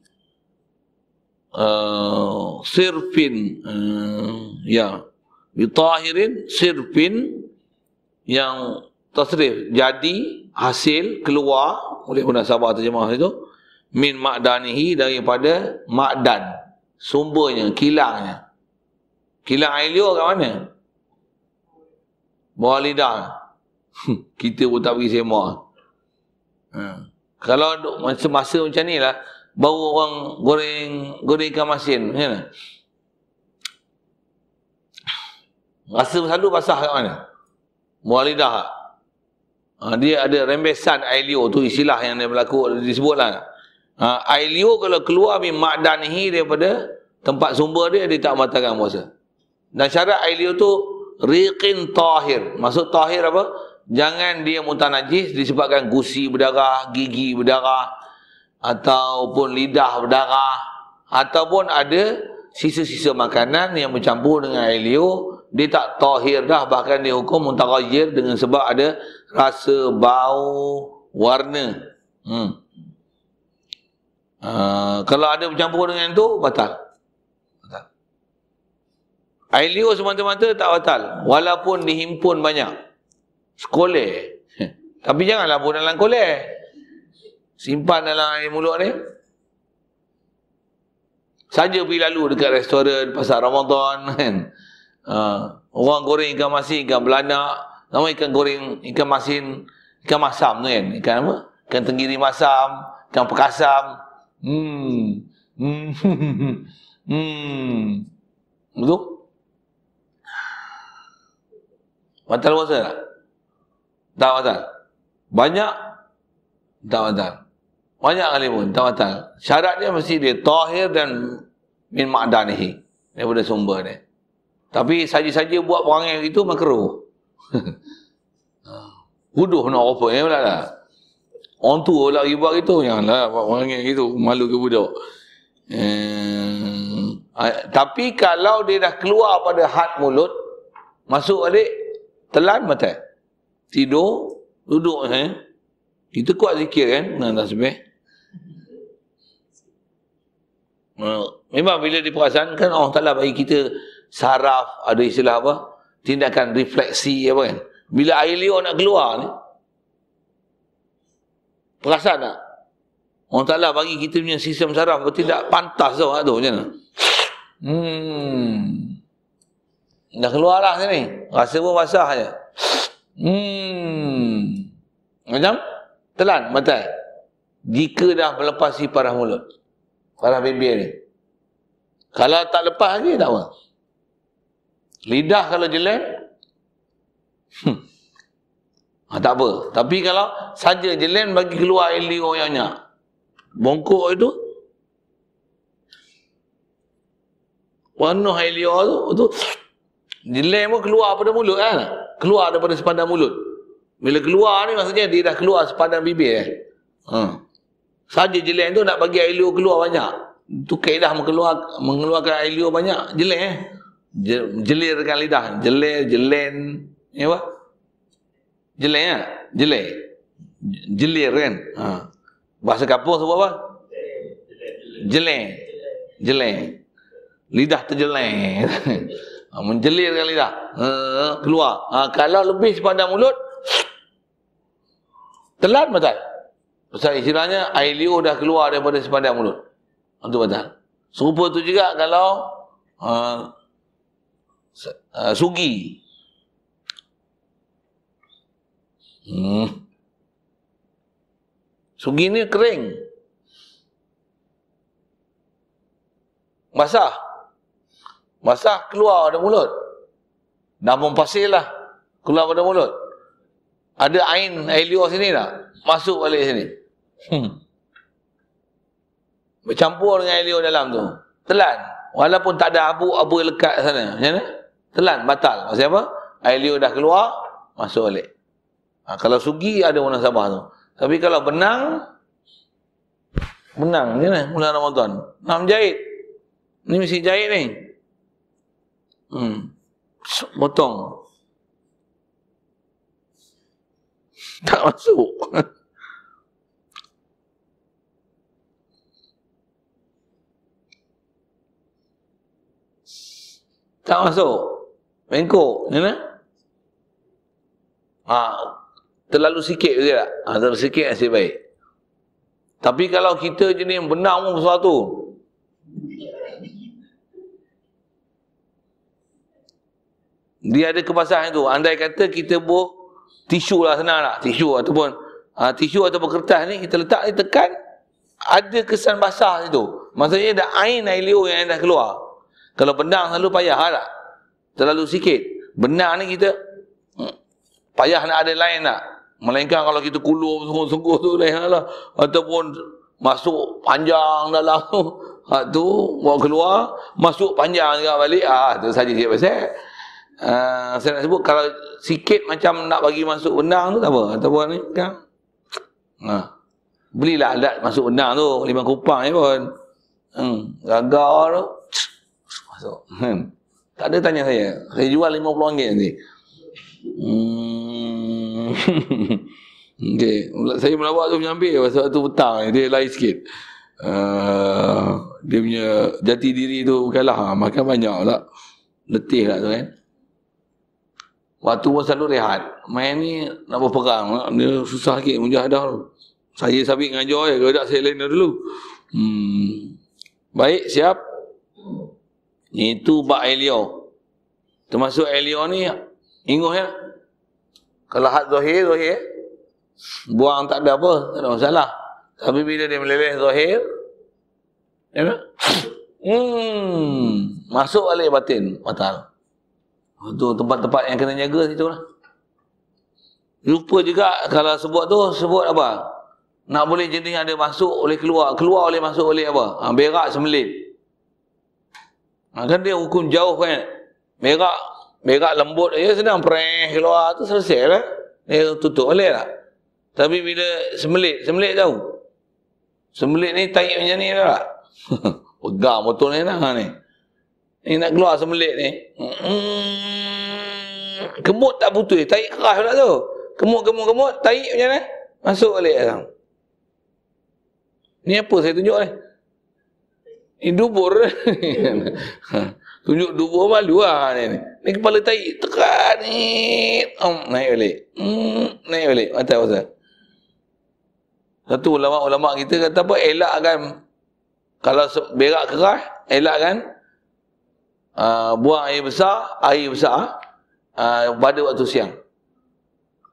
uh, sirfin uh, ya bitahirin sirfin yang tasrif jadi hasil keluar oleh guna sabar terjemah itu min Makdanihi daripada ma'dan sumbernya kilangnya kilang ailio kat mana Mualidah. Hmm, kita pun tak pergi semua. Ha. Kalau semasa macam ni lah, bau orang goreng goreng ikan masin. Macam mana? Rasa selalu basah kat mana? Mualidah. Ha, dia ada rembesan ailio tu istilah yang dia berlaku disebut lah. Ha, ailio kalau keluar min ma'danihi daripada tempat sumber dia, dia tak matangkan puasa. Dan syarat ailio tu riqin tahir. Maksud tahir apa? Jangan dia muntah najis disebabkan gusi berdarah, gigi berdarah ataupun lidah berdarah ataupun ada sisa-sisa makanan yang bercampur dengan air liu, dia tak tahir dah bahkan dia hukum muntarajir dengan sebab ada rasa bau warna hmm. Uh, kalau ada bercampur dengan itu batal Air liur semata-mata tak batal. Walaupun dihimpun banyak. Sekolah. Tapi janganlah pun dalam kolah. Simpan dalam air mulut ni. Saja pergi lalu dekat restoran pasal Ramadan. Kan? Uh, orang goreng ikan masin, ikan belanda. Nama ikan goreng, ikan masin, ikan masam tu kan. Ikan apa? Ikan tenggiri masam, ikan pekasam. Hmm. Hmm. hmm. Betul? Batal puasa tak? Tak batal. Banyak? Tak batal. Banyak kali pun, tak batal. Syarat dia mesti dia tahir dan min ma'danihi. Daripada sumber dia. Tapi saja-saja buat perangai itu makruh. Ha. Huduh nak apa ya pula lah. Orang tua pula pergi buat gitu. Janganlah buat perangai gitu. Malu ke budak. Eh, tapi kalau dia dah keluar pada had mulut, masuk balik, telan mata. Tidur, duduk eh. Kita kuat zikir kan dengan tasbih. Eh. Memang bila diperasan kan Allah Ta'ala bagi kita saraf, ada istilah apa? Tindakan refleksi apa kan? Bila air liur nak keluar ni. Perasan tak? Orang Ta'ala bagi kita punya sistem saraf bertindak pantas tau. Tu, macam mana? Hmm. Dah keluar lah sini. Rasa pun basah je. Hmm. Macam? Telan, matai. Jika dah melepasi parah mulut. Parah bibir ni. Kalau tak lepas lagi, tak apa. Lidah kalau jelek, hmm. ha, tak apa. Tapi kalau saja jelek, bagi keluar air liur yang banyak. Bongkok itu, warna air liur itu, itu Jelek pun keluar daripada mulut kan? Keluar daripada sepandang mulut. Bila keluar ni maksudnya dia dah keluar sepandang bibir eh. Hmm. Saja jelek tu nak bagi air liur keluar banyak. Itu kaedah mengeluar, mengeluarkan air liur banyak. Jelek eh. Jelir dengan lidah. Jelek, jelen. Ya apa? Jelek ya? Jelek. Jelir kan? Ha. Bahasa kapur sebab apa? Jelek. Jelek. Lidah terjeleng. Ha, menjelir kali dah ha, keluar ha, kalau lebih sepanjang mulut telan batal pasal istilahnya air liur dah keluar daripada sepanjang mulut itu ha, batal serupa tu juga kalau uh, uh, sugi hmm. sugi ni kering basah Masak keluar pada mulut. Namun pasir lah. Keluar pada mulut. Ada Ain Elio sini tak? Masuk balik sini. Hmm. Bercampur dengan Elio dalam tu. Telan. Walaupun tak ada abu-abu lekat sana. Macam mana? Telan. Batal. Maksudnya apa? Elio dah keluar. Masuk balik. Ha, kalau sugi ada warna sabah tu. Tapi kalau benang. benang ni mana? Mula Ramadan. Nak menjahit. Ni mesti jahit ni. Hmm. Motong. Tak masuk. tak masuk. Bengkok. Ini. Ya kan? Ha, terlalu sikit juga lah. tak? Ha, terlalu sikit asyik baik. Tapi kalau kita jenis benar pun sesuatu, dia ada kebasahan tu. Andai kata kita buh tisu lah senang lah. Tisu ataupun ha, tisu ataupun kertas ni kita letak ni tekan ada kesan basah situ. Maksudnya ada air air liur yang dah keluar. Kalau benang selalu payah lah. Tak? Terlalu sikit. Benang ni kita hmm, payah nak ada lain lah. Melainkan kalau kita kulur sungguh-sungguh tu lain lah. Ataupun masuk panjang dalam tu. Ha, tu buat keluar. Masuk panjang juga balik. Ah, ha, tu saja siap-siap. Ah, saya nak sebut kalau sikit macam nak bagi masuk undang tu tak apa. Ataupun ni kan. Ha. Belilah alat masuk undang tu lima kupang je pun. Hmm, gagal tu. Masuk. Hmm. Tak ada tanya saya. Saya jual RM50 hmm. ni. Hmm. Okey, saya melawat tu menyambil masa tu petang dia lain sikit. Uh, dia punya jati diri tu bukanlah ah, makan banyak pula. Letih lah tu kan. Eh. Waktu pun selalu rehat. Main ni nak berperang. ni susah sikit mujahadah dah, Saya sabit dengan Joy. Kalau tak saya lena dulu. Hmm. Baik, siap. Itu Pak Elio. Termasuk Elio ni ingus ya. Kalau had Zohir, zahir. Buang tak ada apa. Tak ada masalah. Tapi bila dia meleleh Zohir, Ya Hmm. Masuk balik batin. Matal. Itu tempat-tempat yang kena jaga situ lah. Lupa juga kalau sebut tu, sebut apa? Nak boleh jenis ada masuk boleh keluar. Keluar boleh masuk boleh apa? Ha, berak semelit. Ha, kan dia hukum jauh kan? Berak, berak lembut. Ya senang perih keluar tu selesai lah. Dia tutup boleh lah. tak? Tapi bila sembelit, sembelit tahu? Sembelit ni taik macam ni lah tak? Pegang botol ni lah ni. Ni nak keluar semelit ni. Kemut tak putus. Tahi keras pula tu. Kemut, kemut, kemut. Tahi macam mana? Masuk balik kan. Ni apa saya tunjuk ni? Ni dubur. tunjuk dubur malu lah ni. Ni, ni kepala tahi. Tekan ni. Om, naik balik. Mm, naik balik. Mata apa Satu ulama-ulama kita kata apa? Elakkan. Kalau berak keras, elakkan Ah, buang air besar, air besar uh, pada waktu siang.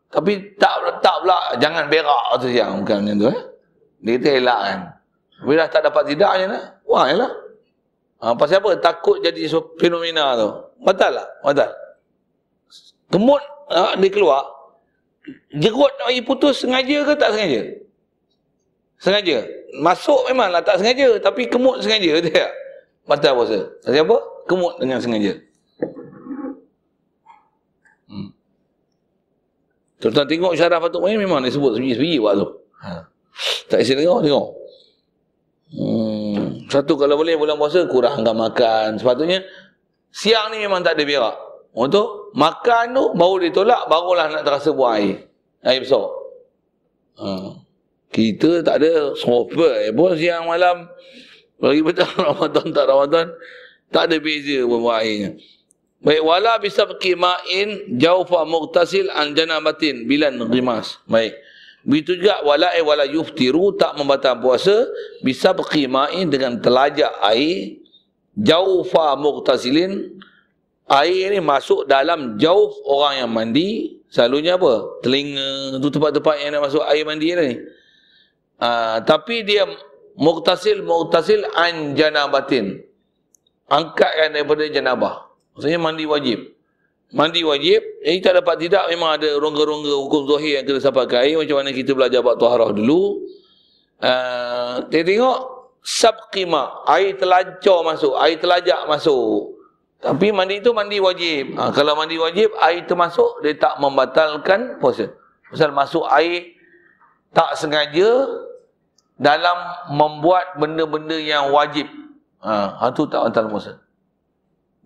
Tapi tak tak pula jangan berak waktu siang bukan macam tu eh. Dia kata elak kan. Bila tak dapat tidak je lah. Buang je lah. Ha, pasal apa? Takut jadi fenomena tu. Batal lah. Batal. Kemut ha, dia keluar. Jerut air putus sengaja ke tak sengaja? Sengaja. Masuk memang tak sengaja. Tapi kemut sengaja. Tak? batal puasa. Pasal siapa? Kemut dengan sengaja. Hmm. Tuan-tuan tengok syarah Fatuk Main memang dia sebut sepi-sepi buat tu. Ha. Tak isi dengar, tengok. Hmm. Satu kalau boleh bulan puasa kurangkan makan. Sepatutnya siang ni memang tak ada berak. Untuk makan tu baru ditolak barulah nak terasa buang air. Air besar. Ha. Kita tak ada sopa pun siang malam. Bagi pada Ramadan tak Ramadan tak ada beza pun airnya. Baik wala bisa pergi main jauh fa muqtasil anjana batin bilan rimas. Baik. Begitu juga wala e wala yuftiru tak membatal puasa bisa pergi main dengan telajak air jauh fa muqtasilin air ini masuk dalam jauh orang yang mandi selalunya apa? Telinga tu tempat-tempat yang nak masuk air mandi ni. Uh, tapi dia Muqtasil, muqtasil an janabatin. Angkatkan daripada janabah. Maksudnya mandi wajib. Mandi wajib, ini tak dapat tidak memang ada rongga-rongga hukum zuhir yang kena sampaikan. Eh, macam mana kita belajar buat tuharah dulu. Uh, kita tengok, sabqima, air telancor masuk, air telajak masuk. Tapi mandi itu mandi wajib. Ha, kalau mandi wajib, air masuk dia tak membatalkan puasa. Pasal masuk air, tak sengaja, dalam membuat benda-benda yang wajib. Ha, hantu tak hantar Musa.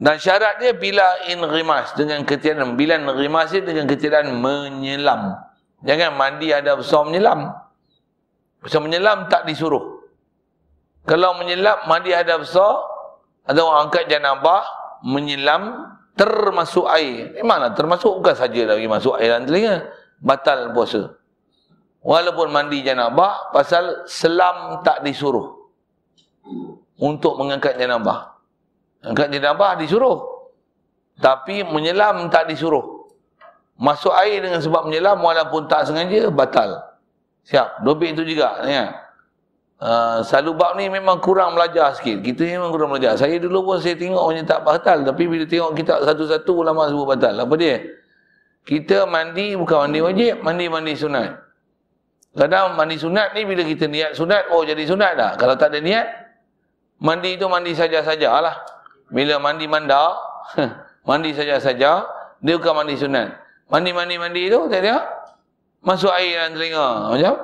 Dan syarat dia bila in rimas dengan ketiadaan. Bila in rimas dia dengan ketiadaan menyelam. Jangan mandi ada besar menyelam. Besar menyelam tak disuruh. Kalau menyelam mandi ada besar. Atau angkat janabah. Menyelam termasuk air. Memanglah termasuk bukan saja lagi masuk air dalam telinga. Batal puasa. Walaupun mandi janabah pasal selam tak disuruh untuk mengangkat janabah. Angkat janabah disuruh. Tapi menyelam tak disuruh. Masuk air dengan sebab menyelam walaupun tak sengaja batal. Siap. Dobik itu juga. Ya. Uh, ah, selalu bab ni memang kurang belajar sikit. Kita memang kurang belajar. Saya dulu pun saya tengok macam tak batal. Tapi bila tengok kita satu-satu ulama semua batal. Apa dia? Kita mandi bukan mandi wajib. Mandi-mandi sunat. Kadang mandi sunat ni bila kita niat sunat, oh jadi sunat dah. Kalau tak ada niat, mandi tu mandi saja-saja lah. Bila mandi manda, mandi saja-saja, dia bukan mandi sunat. Mandi-mandi-mandi tu, tak dia? Masuk air dalam telinga. Macam?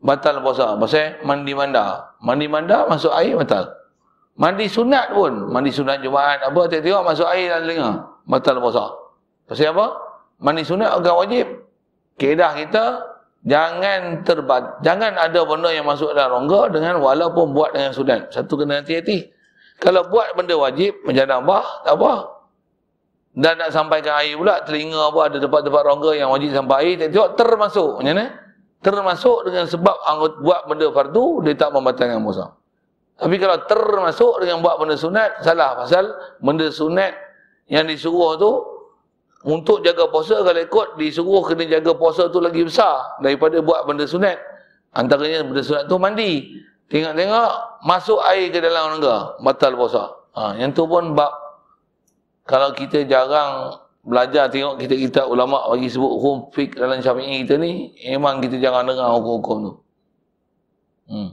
Batal puasa. Pasal mandi manda. Mandi manda, masuk air, batal. Mandi sunat pun. Mandi sunat Jumaat. Apa, tak tengok masuk air dalam telinga. Batal puasa. Pasal apa? Mandi sunat agak wajib. Kedah kita, jangan terbat jangan ada benda yang masuk dalam rongga dengan walaupun buat dengan sunat satu kena hati-hati kalau buat benda wajib menjadabah tak apa dan nak sampaikan air pula telinga apa ada tempat-tempat rongga yang wajib sampai air tengok termasuk macam mana termasuk dengan sebab anggota buat benda fardu dia tak membatalkan puasa tapi kalau termasuk dengan buat benda sunat salah pasal benda sunat yang disuruh tu untuk jaga puasa kalau ikut disuruh kena jaga puasa tu lagi besar daripada buat benda sunat antaranya benda sunat tu mandi tengok-tengok masuk air ke dalam rongga batal puasa ha, yang tu pun bab kalau kita jarang belajar tengok kita kita ulama bagi sebut hukum fik dalam syafi'i kita ni memang kita jangan dengar hukum-hukum tu hmm. hmm.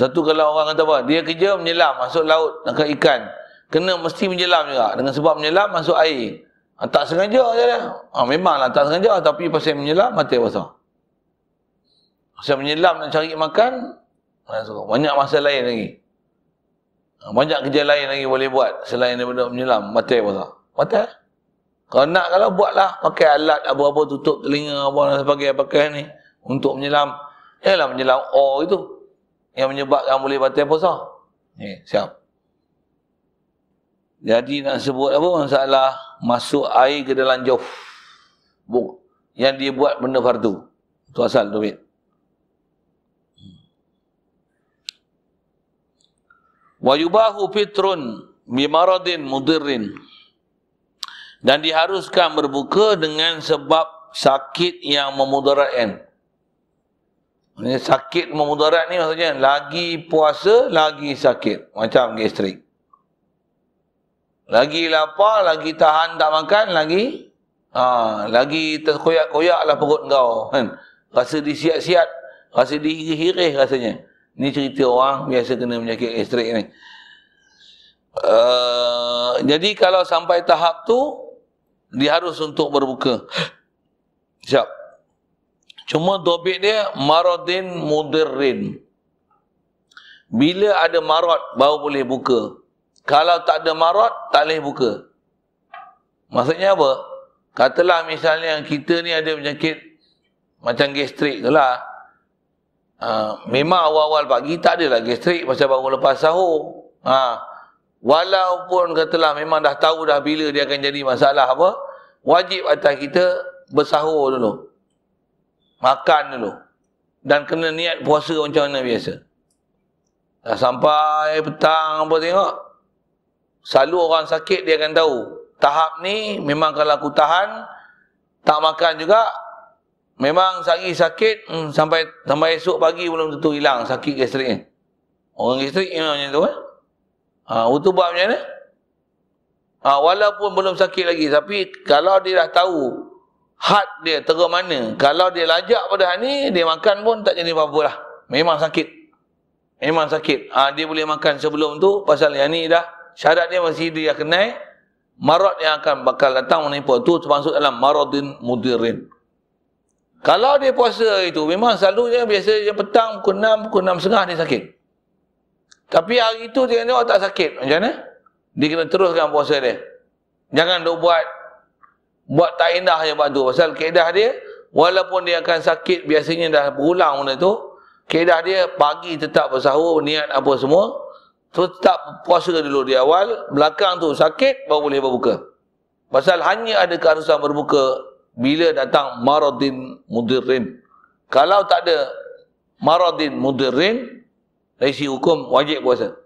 Satu kalau orang kata apa, dia kerja menyelam masuk laut nak ikan kena mesti menyelam juga. Dengan sebab menyelam masuk air. Ha, tak sengaja je lah. Ha, lah, tak sengaja tapi pasal menyelam mati basah. Pasal menyelam nak cari makan, ah, banyak masa lain lagi. Ah, banyak kerja lain lagi boleh buat selain daripada menyelam mati basah. Mati eh? kalau nak kalau buatlah pakai alat apa-apa tutup telinga apa dan sebagainya pakai ni untuk menyelam. Ialah menyelam oh itu yang menyebabkan boleh batal puasa. Ni siap. Jadi nak sebut apa salah masuk air ke dalam jauh. Buk. Yang dia buat benda fardu. Itu asal tu, Bik. Wayubahu fitrun bimaradin mudirin. Dan diharuskan berbuka dengan sebab sakit yang memudaratkan. sakit memudarat ni maksudnya lagi puasa lagi sakit macam gastrik lagi lapar, lagi tahan tak makan, lagi ha, lagi terkoyak-koyak lah perut kau. Kan? Rasa disiat-siat, rasa dihirih rasanya. Ni cerita orang biasa kena menyakit gastrik ni. Uh, jadi kalau sampai tahap tu, dia harus untuk berbuka. Siap. Cuma dobit dia, marodin mudirin. Bila ada marod baru boleh buka kalau tak ada marot, tak boleh buka. Maksudnya apa? Katalah misalnya kita ni ada penyakit macam gastrik tu lah. Ha, memang awal-awal pagi tak adalah gastrik macam baru lepas sahur. Ha, walaupun katalah memang dah tahu dah bila dia akan jadi masalah apa, wajib atas kita bersahur dulu. Makan dulu. Dan kena niat puasa macam mana biasa. Dah sampai petang apa tengok, Selalu orang sakit dia akan tahu. Tahap ni memang kalau aku tahan, tak makan juga, memang sehari sakit, hmm, sampai sampai esok pagi belum tentu hilang sakit gastrik ni. Orang gastrik ni macam tu eh. Ha, itu buat macam mana? Ha, walaupun belum sakit lagi, tapi kalau dia dah tahu hat dia teruk mana, kalau dia lajak pada hari ni, dia makan pun tak jadi apa-apa lah. Memang sakit. Memang sakit. Ha, dia boleh makan sebelum tu, pasal yang ni dah syarat dia mesti dia kenai marad yang akan bakal datang menimpa tu termasuk dalam maradin mudirin kalau dia puasa itu memang selalunya biasa dia petang pukul 6 pukul 6 setengah dia sakit tapi hari itu dia tengok tak sakit macam mana dia kena teruskan puasa dia jangan duk buat buat tak indah je bantu pasal keedah dia walaupun dia akan sakit biasanya dah berulang benda tu keedah dia pagi tetap bersahur niat apa semua tak puasa dulu di awal, belakang tu sakit baru boleh berbuka. Pasal hanya ada keharusan berbuka bila datang maradin mudirin. Kalau tak ada maradin mudirin, dari si hukum wajib puasa.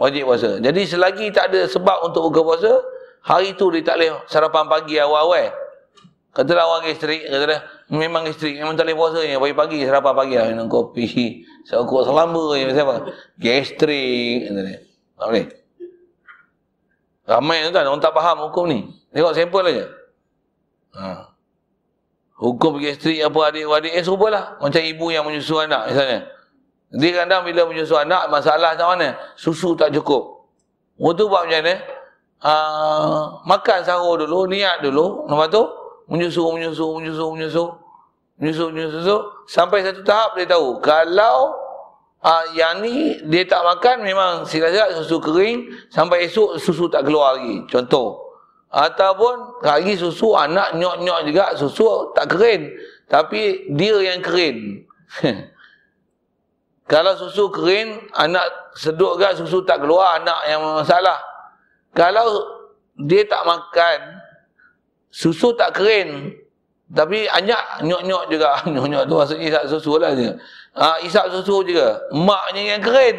Wajib puasa. Jadi selagi tak ada sebab untuk buka puasa, hari tu dia tak boleh sarapan pagi awal-awal. Katalah orang isteri, katalah, Memang isteri, memang tak boleh puasa ni. Pagi-pagi, serapa pagi lah. Minum kopi, seokok selamba ni. Siapa? Gastrik. Tak boleh. Ramai tuan, orang tak faham hukum ni. Tengok sampel aja. Ha. Hukum gastrik apa adik-adik, eh serupa lah. Macam ibu yang menyusu anak misalnya. Dia kadang bila menyusu anak, masalah tak mana? Susu tak cukup. Waktu buat macam mana? Ha, makan sahur dulu, niat dulu. Lepas tu, menyusu, menyusu, menyusu. menyusu nyusuk nyusuk nyusuk sampai satu tahap dia tahu kalau uh, yang ni dia tak makan memang silap-silap susu kering sampai esok susu tak keluar lagi contoh ataupun hari susu anak nyok-nyok juga susu tak kering tapi dia yang kering kalau susu kering anak seduk juga susu tak keluar anak yang masalah kalau dia tak makan susu tak kering tapi anyak nyok-nyok juga. Nyok-nyok tu maksudnya isap susu lah je. Ha, isap susu juga. Maknya yang keren.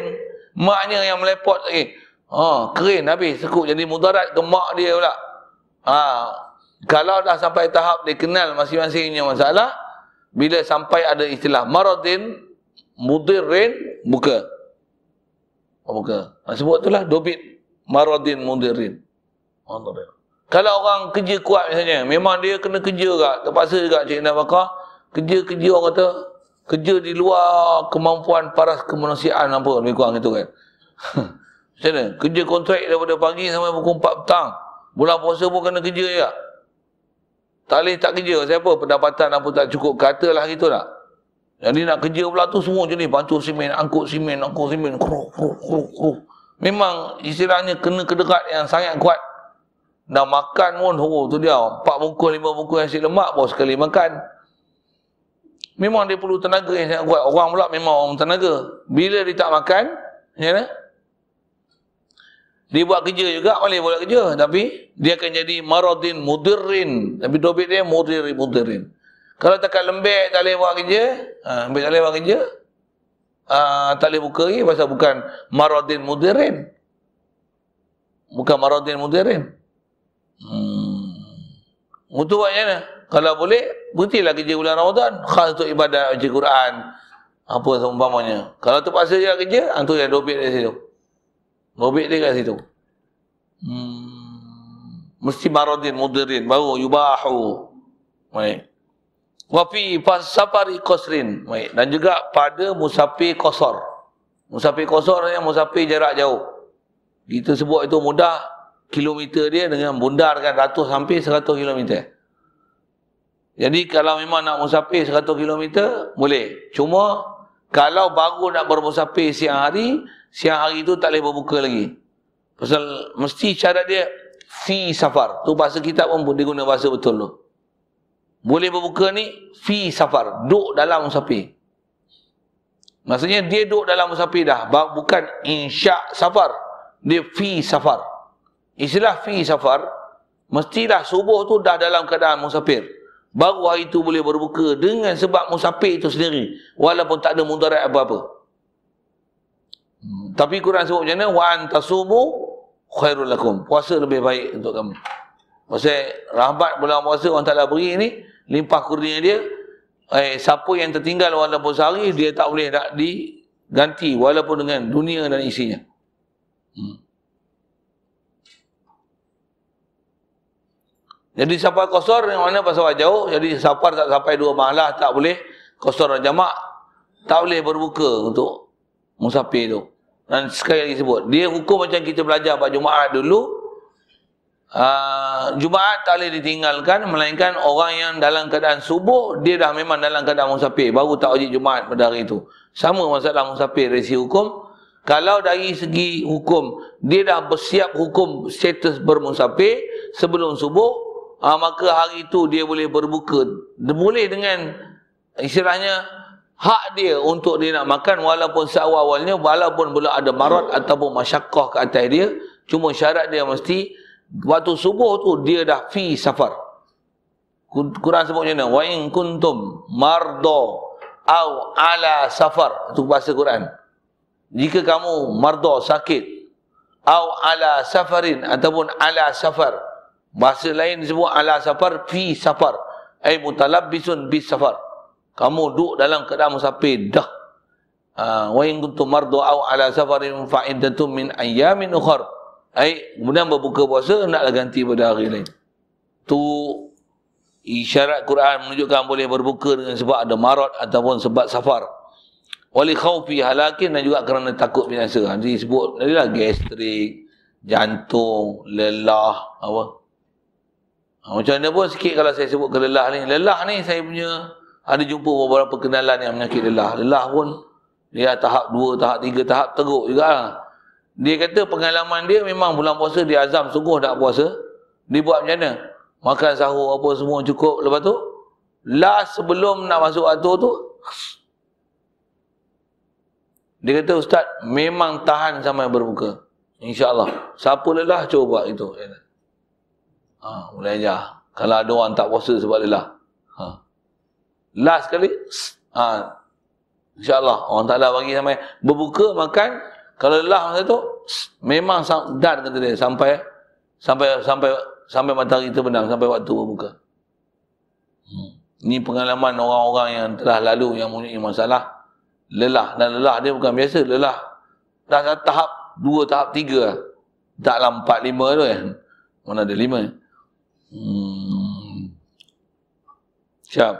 Maknya yang melepot lagi. Eh, ha, keren habis. Sekut jadi mudarat ke mak dia pula. Ha, kalau dah sampai tahap dia kenal masing-masingnya masalah. Bila sampai ada istilah maradin, mudirin, buka. Oh, buka. Sebut itulah dobit maradin, mudirin. Alhamdulillah. Kalau orang kerja kuat misalnya, memang dia kena kerja juga, terpaksa juga Cik Indah Bakar, kerja-kerja orang kata, kerja di luar kemampuan paras kemanusiaan apa, lebih kurang gitu kan. Macam mana? Kerja kontrak daripada pagi sampai pukul 4 petang. Bulan puasa pun kena kerja juga. Tak boleh tak kerja. Siapa pendapatan apa tak cukup. Katalah gitu nak. Jadi nak kerja pula tu semua jenis. Pancur simen, angkut simen, angkut simen. Kru, kru, kru, kru. Memang istilahnya kena kedekat yang sangat kuat. Dah makan pun huruf oh, tu dia. Empat bungkus, lima bungkus nasi lemak pun sekali makan. Memang dia perlu tenaga yang sangat kuat. Orang pula memang orang tenaga. Bila dia tak makan, ya, nah? dia buat kerja juga, boleh buat kerja. Tapi dia akan jadi maradin mudirin. Tapi dobit dia mudirin mudirin. Kalau takkan lembek, tak boleh buat kerja. Ha, lembek tak boleh buat kerja. Ha, tak boleh buka lagi pasal bukan maradin mudirin. Bukan maradin mudirin. Hmm. Untuk buatnya, lah. kalau boleh, berhentilah kerja bulan Ramadan. Khas untuk ibadat, baca Quran. Apa seumpamanya. Kalau terpaksa dia kerja, itu ah, yang dobit dari situ. Dobit dia kat situ. Hmm. Mesti maradin, mudirin. Baru, yubahu. Baik. Wafi pasapari kosrin. Baik. Dan juga pada musafir kosor. Musafir kosor yang musafir jarak jauh. Kita sebut itu mudah, kilometer dia dengan bundar kan ratus sampai seratus kilometer. Jadi kalau memang nak musafir seratus kilometer, boleh. Cuma kalau baru nak bermusafir siang hari, siang hari itu tak boleh berbuka lagi. Pasal mesti cara dia fi safar. Tu bahasa kita pun boleh guna bahasa betul tu. Boleh berbuka ni fi safar, duduk dalam musafir. Maksudnya dia duduk dalam musafir dah, bukan insya safar. Dia fi safar. Islah fi safar Mestilah subuh tu dah dalam keadaan musafir Baru hari tu boleh berbuka Dengan sebab musafir itu sendiri Walaupun tak ada mudarat apa-apa hmm. Tapi Quran sebut macam mana Wa antasubu khairul lakum Puasa lebih baik untuk kamu Maksudnya rahmat bulan puasa Orang taklah beri ni Limpah kurnia dia eh, Siapa yang tertinggal walaupun sehari Dia tak boleh nak diganti Walaupun dengan dunia dan isinya hmm. Jadi sapar kosor yang mana pasal jauh. Jadi sapar tak sampai dua mahalah tak boleh kosor dan jamak. Tak boleh berbuka untuk musafir tu. Dan sekali lagi sebut. Dia hukum macam kita belajar pada Jumaat dulu. Uh, Jumaat tak boleh ditinggalkan melainkan orang yang dalam keadaan subuh dia dah memang dalam keadaan musafir baru tak wajib Jumaat pada hari itu sama masalah musafir dari hukum kalau dari segi hukum dia dah bersiap hukum status bermusafir sebelum subuh ha, maka hari itu dia boleh berbuka dia boleh dengan istilahnya hak dia untuk dia nak makan walaupun seawal-awalnya walaupun pula ada marat ataupun masyakah ke atas dia cuma syarat dia mesti waktu subuh tu dia dah fi safar Quran sebut macam mana wa kuntum mardo au ala safar itu bahasa Quran jika kamu mardo sakit au ala safarin ataupun ala safar Bahasa lain semua ala safar fi safar. Ai mutalabbisun bi safar. Kamu duduk dalam keadaan musafir dah. Ha, wa in kuntum mardu au ala safarin fa iddatun min ayamin ukhra. Ai kemudian berbuka puasa nak ganti pada hari lain. Tu isyarat Quran menunjukkan boleh berbuka dengan sebab ada marad ataupun sebab safar. Wali khawfi halakin dan juga kerana takut binasa. Ha, jadi sebut tadi lah gastrik, jantung, lelah, apa? Ha, macam mana pun sikit kalau saya sebut lelah ni. Lelah ni saya punya ada jumpa beberapa kenalan yang menyakit lelah. Lelah pun dia tahap dua, tahap tiga, tahap teruk juga lah. Dia kata pengalaman dia memang bulan puasa dia azam sungguh nak puasa. Dia buat macam mana? Makan sahur apa semua cukup. Lepas tu last sebelum nak masuk waktu tu dia kata ustaz memang tahan sampai berbuka. InsyaAllah. Siapa lelah cuba buat itu. Dia Ha, mulai ajar. Kalau ada orang tak puasa sebab lelah. Ha. Last kali, ha, insyaAllah orang tak bagi sampai berbuka, makan. Kalau lelah masa tu, memang dar kata dia sampai sampai sampai sampai matahari terbenam sampai waktu berbuka. Hmm. Ini pengalaman orang-orang yang telah lalu yang mempunyai masalah lelah dan lelah dia bukan biasa lelah dah tahap dua tahap tiga lah. tak lah empat lima tu ya mana ada lima Hmm. Siap.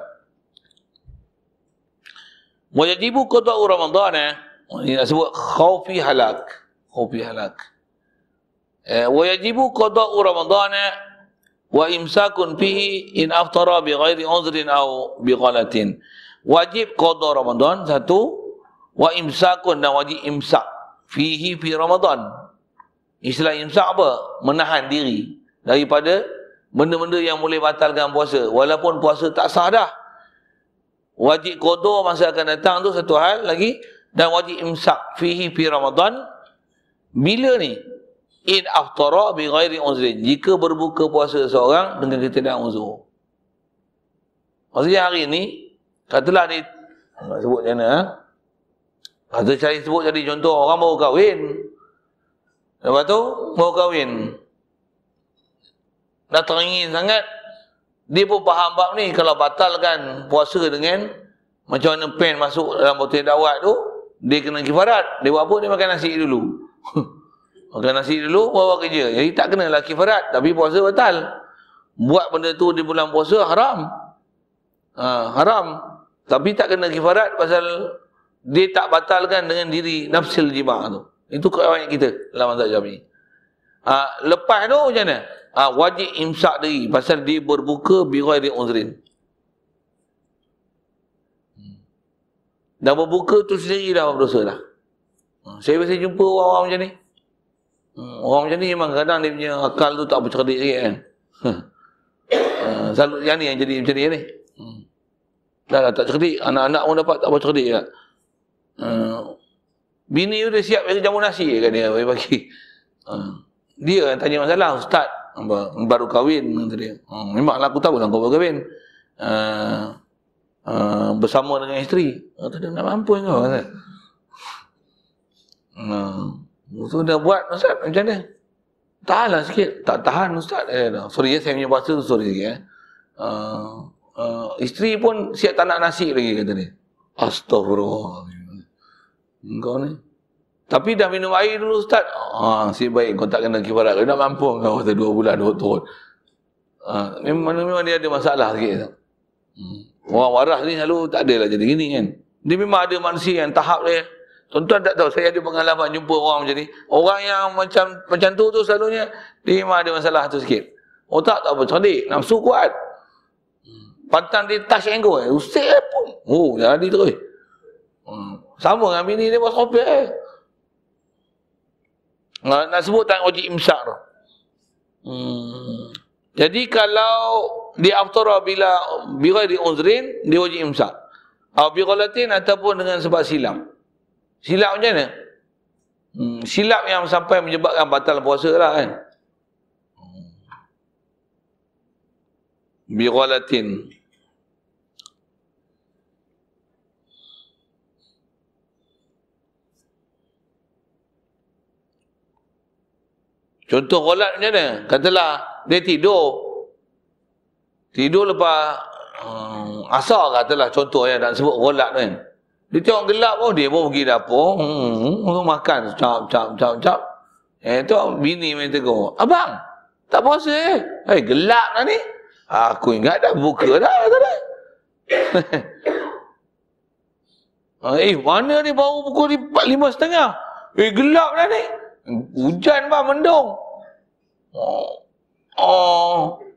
Wajibu qada'u Ramadhan. eh. Ini nak sebut khawfi halak. Khawfi halak. Eh, wajibu qada'u Ramadhan. eh. Wa imsakun fihi in aftara bi ghairi uzrin au bi ghalatin. Wajib qada'u Ramadhan, satu. Wa imsakun dan wajib imsak. Fihi fi Ramadhan. Istilah imsak apa? Menahan diri daripada benda-benda yang boleh batalkan puasa walaupun puasa tak sah dah wajib kodoh masa akan datang tu satu hal lagi dan wajib imsak fihi fi ramadhan bila ni in aftara bi ghairi uzrin jika berbuka puasa seorang dengan ketidak uzur maksudnya hari ni katalah ni nak sebut macam mana ha? lepas cari sebut jadi contoh orang baru kahwin lepas tu baru kahwin dah teringin sangat dia pun faham bab ni kalau batalkan puasa dengan macam mana pen masuk dalam botol dawat tu dia kena kifarat dia buat apa dia makan nasi dulu makan nasi dulu bawa kerja jadi tak kenalah kifarat tapi puasa batal buat benda tu di bulan puasa haram ha, haram tapi tak kena kifarat pasal dia tak batalkan dengan diri nafsil jima' tu itu kawan kita dalam mazhab Syafi'i ha, lepas tu macam mana ha, wajib imsak diri pasal dia berbuka biroi di uzrin. Hmm. Dah berbuka tu sendiri dah berdosa dah. Hmm, saya biasa jumpa orang-orang macam ni. Hmm, orang macam ni memang kadang dia punya akal tu tak bercerdik sikit kan. Selalu yang ni yang jadi macam ni. Yang ni. Dah lah tak cerdik. Anak-anak pun dapat tak bercerdik lah. Bini dia siap jamu nasi kan dia bagi-bagi. Dia yang tanya masalah. Ustaz, baru kahwin kata dia. Hmm, oh, memanglah aku tahu lah kau baru kahwin. Uh, uh, bersama dengan isteri. Kata dia nak mampu kau kata. Hmm. Uh, so buat Ustaz macam mana? Tahanlah sikit. Tak tahan Ustaz. Eh, dah. sorry ya, saya punya bahasa tu sorry sikit. Eh. Uh, uh, isteri pun siap tak nak nasi lagi kata dia. Astagfirullah. Engkau ni. Tapi dah minum air dulu Ustaz. Ah, si baik kau tak kena kifarat. Kau dah mampu kau kata dua bulan, dua tahun. Ah, memang, memang dia ada masalah sikit. Hmm. Orang waras ni selalu tak adalah jadi gini kan. Dia memang ada manusia yang tahap dia. Tuan-tuan tak tahu, saya ada pengalaman jumpa orang macam ni. Orang yang macam macam tu tu selalunya, dia memang ada masalah tu sikit. Otak tak apa, cerdik. Nafsu kuat. Hmm. Pantang dia touch angle. Eh. Usik eh, pun. Oh, jadi terus. Hmm. Sama dengan bini dia buat sopia eh. Nak, nak sebut tentang wajib imsak tu. Hmm. Jadi kalau di aftara bila bila di uzrin dia wajib imsak. Atau bila Latin ataupun dengan sebab silap. Silap macam mana? Hmm, silap yang sampai menyebabkan batal puasa lah kan. Hmm. Bi ghalatin Contoh kolat macam mana? Katalah dia tidur. Tidur lepas um, asar katalah contoh yang nak sebut kolat kan. Dia tengok gelap pun dia pun pergi dapur. Hmm, hmm, makan cap cap cap cap. Eh tu bini main tegur. Abang, tak puasa eh? hey, eh, gelap lah ni. Aku ingat dah buka dah. Tak ada. eh mana ni baru pukul 5.30? Eh gelap dah ni. Hujan Pak mendung. Oh. oh.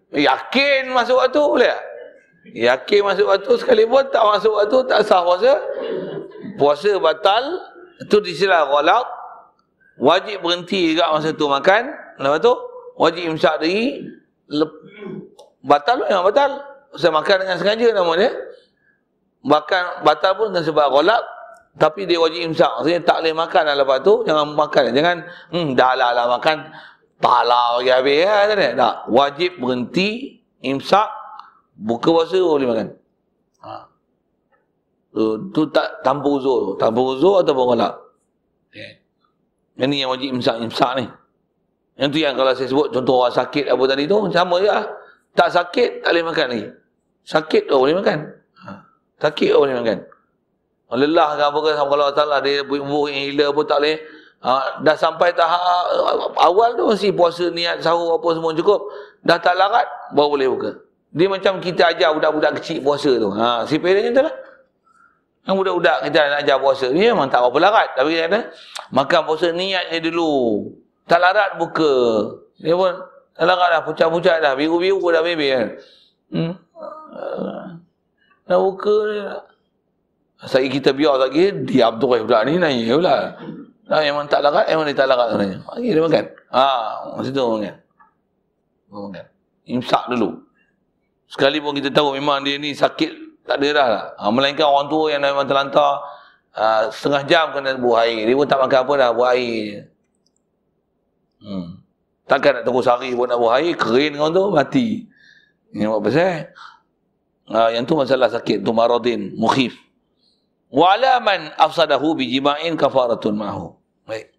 Yakin masuk waktu boleh tak? Yakin masuk waktu sekali pun tak masuk waktu tak sah puasa. Puasa batal. Itu disilah gholak. Wajib berhenti juga masa tu makan. Lepas tu wajib imsak diri. Batal memang batal. Saya makan dengan sengaja namanya. Makan batal pun dengan sebab gholak tapi dia wajib imsak. Maksudnya tak boleh makan lah lepas tu, jangan makan. Jangan, hmm, dah lah, lah makan, tak lah bagi habis. Ya, tak, wajib berhenti, imsak, buka puasa boleh makan. Ha. Tu, tu tak tanpa uzur. Tanpa uzur ataupun kolak. Okay. Ya. Ini yang wajib imsak-imsak ni. Yang tu yang kalau saya sebut contoh orang sakit apa tadi tu, sama je lah. Tak sakit, tak boleh makan lagi. Sakit tu oh, boleh makan. Ha. Sakit tu oh, boleh makan lelah ke apa ke sama kalau tak lah dia buh yang hila pun tak boleh ha, dah sampai tahap uh, awal tu mesti puasa niat sahur apa semua cukup dah tak larat baru boleh buka dia macam kita ajar budak-budak kecil puasa tu ha, si parent tu lah yang budak-budak kita nak ajar puasa ni memang tak apa larat tapi dia kata makan puasa niatnya dulu tak larat buka dia pun tak larat lah, lah. dah pucat-pucat dah biru-biru dah bebe kan hmm? Uh, nak buka ni lah saya kita biar lagi di Abdul Rahim ni naik pula. Nah, memang tak larat, eh, memang dia tak larat sebenarnya. Lagi dia makan. Ha, masa tu makan. makan. Imsak dulu. Sekali pun kita tahu memang dia ni sakit tak ada lah. Ha, melainkan orang tua yang memang terlantar uh, setengah jam kena buah air. Dia pun tak makan apa dah, buah air je. Hmm. Takkan nak tunggu sehari pun nak buah air, kering orang tu, mati. Ini buat pasal. Uh, yang tu masalah sakit, tu maradin, mukhif wala man afsadahu bijima'in kafaratun ma'hu baik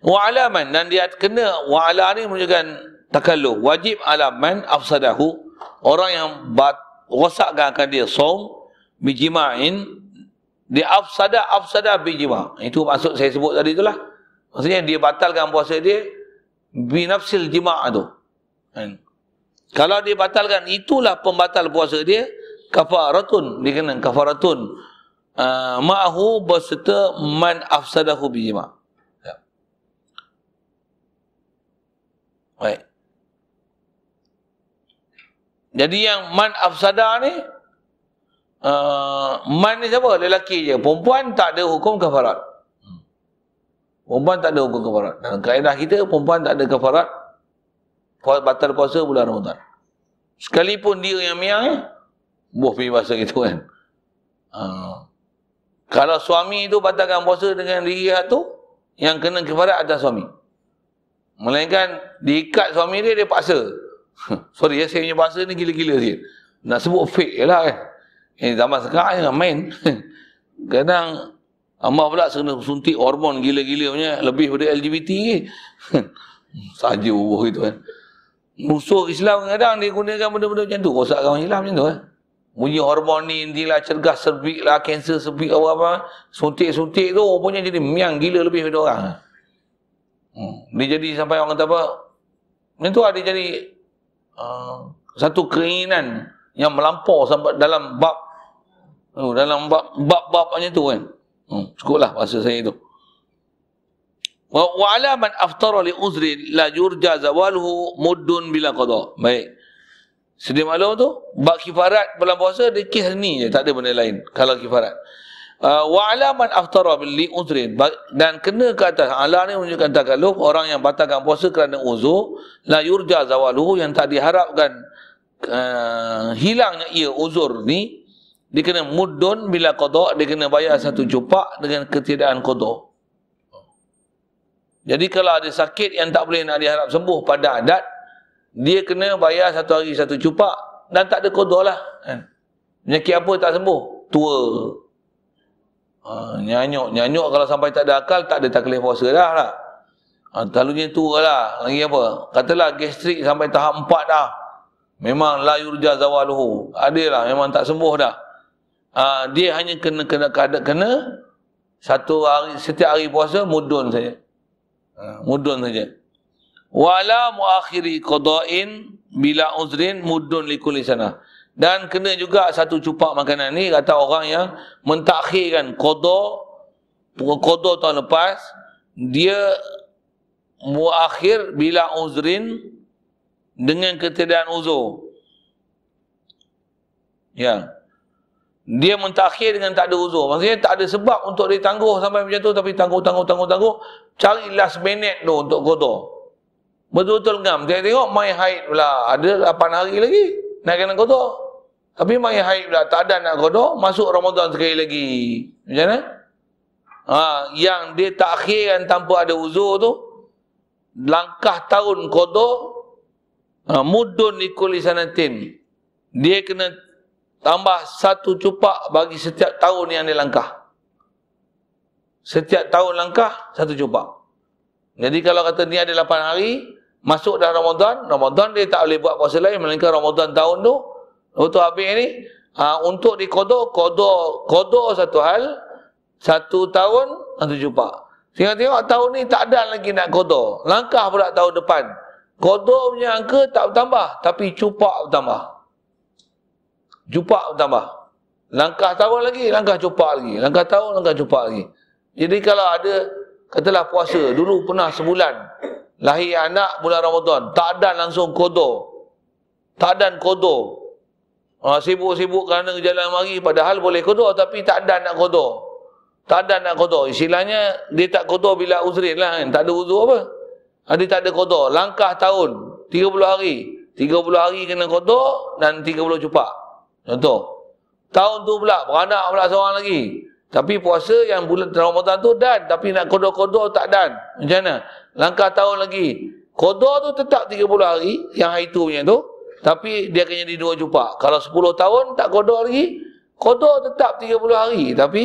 wala man dan dia kena wala ni menunjukkan takalluh wajib ala man afsadahu orang yang bat, rosakkan akan dia som bijima'in dia afsada afsada bijima itu maksud saya sebut tadi itulah maksudnya dia batalkan puasa dia binafsil jima' tu kan? kalau dia batalkan itulah pembatal puasa dia kafaratun dikenakan kafaratun uh, ma'ahu berserta man afsadahu bijima ya. baik jadi yang man afsada ni uh, man ni siapa lelaki je perempuan tak ada hukum kafarat hmm. perempuan tak ada hukum kafarat dalam kaedah kita perempuan tak ada kafarat batal puasa bulan Ramadan sekalipun dia yang miang eh, buah pergi puasa gitu kan. Uh, kalau suami itu batalkan puasa dengan riyah tu, yang kena kepada atas suami. Melainkan diikat suami dia, dia paksa. Sorry ya, saya punya paksa ni gila-gila sikit. Nak sebut fake lah kan. Ini eh, zaman sekarang saya nak main. Kadang Amar pula kena suntik hormon gila-gila punya lebih daripada LGBT ke. Saja ubah itu kan. Musuh Islam kadang dia gunakan benda-benda macam tu. Rosakkan Islam macam tu kan. Eh? Bunyi hormon ni lah cergah serbik lah, kanser serbik apa apa. Suntik-suntik tu rupanya jadi miang gila lebih daripada orang. Hmm. Dia jadi sampai orang kata apa? Ini tu ada lah jadi uh, satu keinginan yang melampau sampai dalam bab uh, dalam bab bab bab macam tu kan. Hmm, cukuplah bahasa saya tu. Wa ala man aftara li uzri la yurja zawaluhu muddun bila qada. Baik. Sedia malam tu bab kifarat bulan puasa dia kisah ni je tak ada benda lain kalau kifarat. Ah, Wa alaman aftara bil uzrin dan kena ke atas ala ni menunjukkan takalluf orang yang batalkan puasa kerana uzur la yurja zawaluhu yang tak diharapkan uh, hilangnya ia uzur ni dia kena mudun bila kodok dia kena bayar satu jupak dengan ketidakan kodok jadi kalau ada sakit yang tak boleh nak diharap sembuh pada adat dia kena bayar satu hari satu cupak dan tak ada kodoh lah kan. penyakit apa tak sembuh tua ha, nyanyuk nyanyuk kalau sampai tak ada akal tak ada taklif puasa dah lah ha, talunya tua lah lagi apa katalah gastrik sampai tahap empat dah memang la yurja zawaluhu adalah memang tak sembuh dah ha, dia hanya kena kena kena, kena satu hari setiap hari puasa mudun saja ha, mudun saja wala muakhiri qada'in bila uzrin mudun likulli sana dan kena juga satu cupak makanan ni kata orang yang mentakhirkan qada qada tahun lepas dia muakhir bila uzrin dengan ketiadaan uzur ya dia mentakhir dengan tak ada uzur maksudnya tak ada sebab untuk ditangguh sampai macam tu tapi tangguh tangguh tangguh tangguh cari last minute tu untuk qada Betul-betul ngam. Dia tengok mai haid pula. Ada 8 hari lagi. Nak kena kotor. Tapi mai haid pula. Tak ada nak kotor. Masuk Ramadan sekali lagi. Macam mana? Ha, yang dia tak akhirkan tanpa ada uzur tu. Langkah tahun kotor. Ha, mudun ikuli sanatin. Dia kena tambah satu cupak bagi setiap tahun yang dia langkah. Setiap tahun langkah, satu cupak. Jadi kalau kata ni ada 8 hari, Masuk dah Ramadan, Ramadan dia tak boleh buat puasa lain melainkan Ramadan tahun tu. Lepas tu habis ni, ha, untuk dikodok, kodok, kodok satu hal, satu tahun, satu ha, jumpa. Tengok-tengok tahun ni tak ada lagi nak kodok. Langkah pula tahun depan. Kodok punya angka tak bertambah, tapi cupak bertambah. Cupak bertambah. Langkah tahun lagi, langkah cupak lagi. Langkah tahun, langkah cupak lagi. Jadi kalau ada, katalah puasa, dulu pernah sebulan, lahir anak bulan Ramadan tak ada langsung kodo tak ada kodoh ha, sibuk-sibuk kerana jalan mari padahal boleh kodo tapi tak ada nak kodo tak ada nak kodo istilahnya dia tak kodo bila uzrin lah kan tak ada uzur apa ha, dia tak ada kodo langkah tahun 30 hari 30 hari kena kodo dan 30 cupak contoh tahun tu pula beranak pula seorang lagi tapi puasa yang bulan Ramadan tu dan. Tapi nak kodok kodok tak dan. Macam mana? Langkah tahun lagi. kodok tu tetap 30 hari. Yang hari tu punya tu. Tapi dia kena di dua jumpa. Kalau 10 tahun tak kodok lagi. kodok tetap 30 hari. Tapi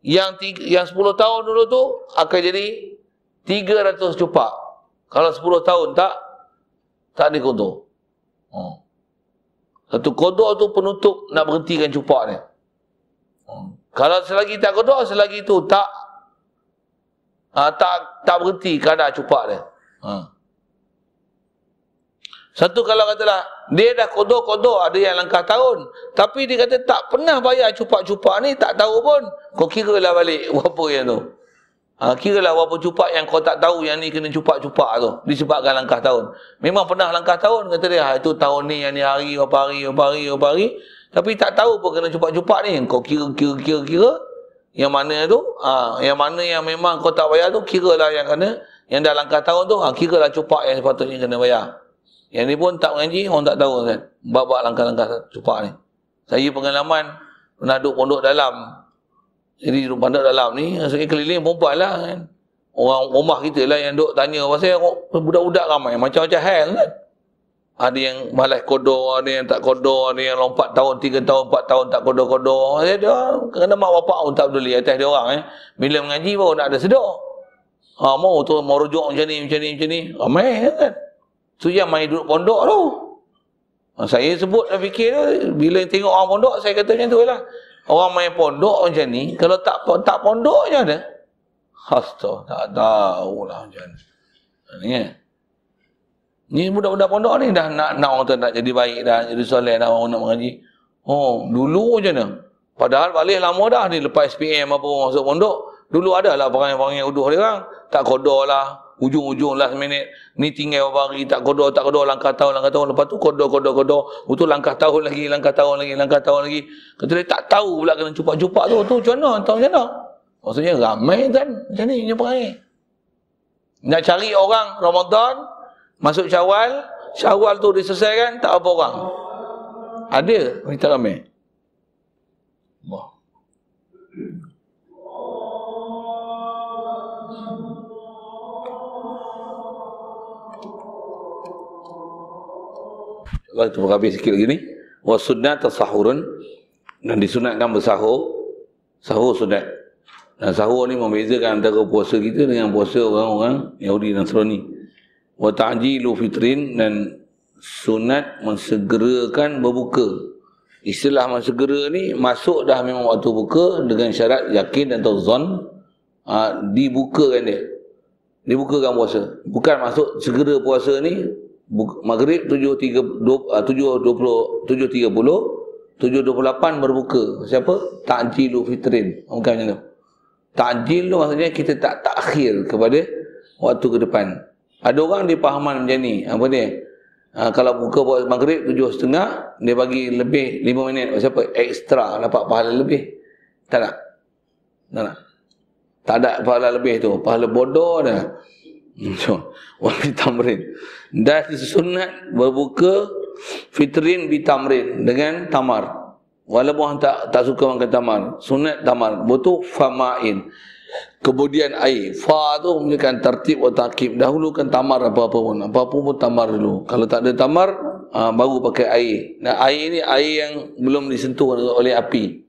yang tiga, yang 10 tahun dulu tu akan jadi 300 jumpa. Kalau 10 tahun tak, tak ada kodoh. Hmm. Satu kodok tu penutup nak berhentikan cupak ni. Kalau selagi tak kotor, selagi itu tak ha, tak tak berhenti kadar cupak dia. Ha. Satu kalau katalah dia dah kodoh-kodoh ada yang langkah tahun tapi dia kata tak pernah bayar cupak-cupak ni tak tahu pun kau kira lah balik berapa yang tu. Ha, kira lah berapa cupak yang kau tak tahu yang ni kena cupak-cupak tu disebabkan langkah tahun. Memang pernah langkah tahun kata dia ha, itu tahun ni yang ni hari berapa hari berapa hari berapa hari, berapa hari. Tapi tak tahu pun kena cepat-cepat ni. Kau kira, kira, kira, kira. Yang mana tu, ha, yang mana yang memang kau tak bayar tu, kira lah yang kena. Yang dah langkah tahun tu, ha, kira lah cepat yang sepatutnya kena bayar. Yang ni pun tak mengaji, orang tak tahu kan. Bapak langkah-langkah cepat ni. Saya pengalaman, pernah duduk pondok dalam. Jadi duduk pondok dalam ni, saya keliling perempuan lah kan. Orang rumah kita lah yang duduk tanya pasal budak-budak ramai. Macam-macam hal kan ada yang malas kodoh, ada yang tak kodoh, ada yang lompat tahun, tiga tahun, empat tahun tak kodoh-kodoh. Dia, dia kena mak bapak pun tak peduli atas dia orang. Eh. Bila mengaji baru nak ada sedok, Ha, mau tu, mau rujuk macam ni, macam ni, macam ni. Ramai ya kan? Tu yang main duduk pondok tu. Ha, saya sebut dan fikir tu, bila tengok orang pondok, saya kata macam tu lah. Orang main pondok macam ni, kalau tak tak pondok macam mana? Astaga, tak tahulah macam ni. Ha, ni kan? Ya? Ni budak-budak pondok ni dah nak nak orang tu nak jadi baik dah, jadi soleh dah orang nak mengaji. Oh, dulu je ni. Padahal balik lama dah ni lepas SPM apa masuk pondok. Dulu ada lah perangai yang uduh dia orang. Tak kodoh lah. Ujung-ujung last minute. Ni tinggal beberapa hari. Tak kodoh, tak kodoh. Langkah tahun, langkah tahun. Lepas tu kodoh, kodoh, kodoh. Betul langkah tahun lagi, langkah tahun lagi, langkah tahun lagi. Kata dia tak tahu pula kena cupak-cupak tu. Tu macam mana? Tahu macam mana? Maksudnya ramai kan? Macam ni punya perangai. Nak cari orang Ramadan, Masuk syawal Syawal tu diselesaikan tak apa orang Ada wanita ramai Wah. Kalau itu habis sikit lagi ni Wa sunnah tersahurun Dan disunatkan bersahur Sahur sunat Dan sahur ni membezakan antara puasa kita Dengan puasa orang-orang Yahudi dan Serani wa ta'jilu fitrin dan sunat mensegerakan berbuka. Istilah mensegera ni masuk dah memang waktu buka dengan syarat yakin dan atau zon ha, dibukakan dia. Dibukakan puasa. Bukan masuk segera puasa ni maghrib 7.30 7.28 ah, berbuka. Siapa? Ta'jilu fitrin. Bukan macam tu. Ta'jil tu maksudnya kita tak takhir kepada waktu ke depan. Ada orang dia fahaman macam ni. Apa dia? Ha, kalau buka buat maghrib tujuh setengah, dia bagi lebih lima minit. Siapa? Ekstra dapat pahala lebih. Tak nak? Tak nak? Tak ada pahala lebih tu. Pahala bodoh dah. Hmm, so, wali tamrin. Dah sunat berbuka fitrin bi tamrin dengan tamar. Walaupun tak tak suka makan tamar. Sunat tamar. Betul famain. Famain. Kemudian air. Fa tu menunjukkan tertib atau takib. kan tamar apa-apa pun. Apa-apa pun tamar dulu. Kalau tak ada tamar, uh, baru pakai air. Nah, air ni air yang belum disentuh oleh api.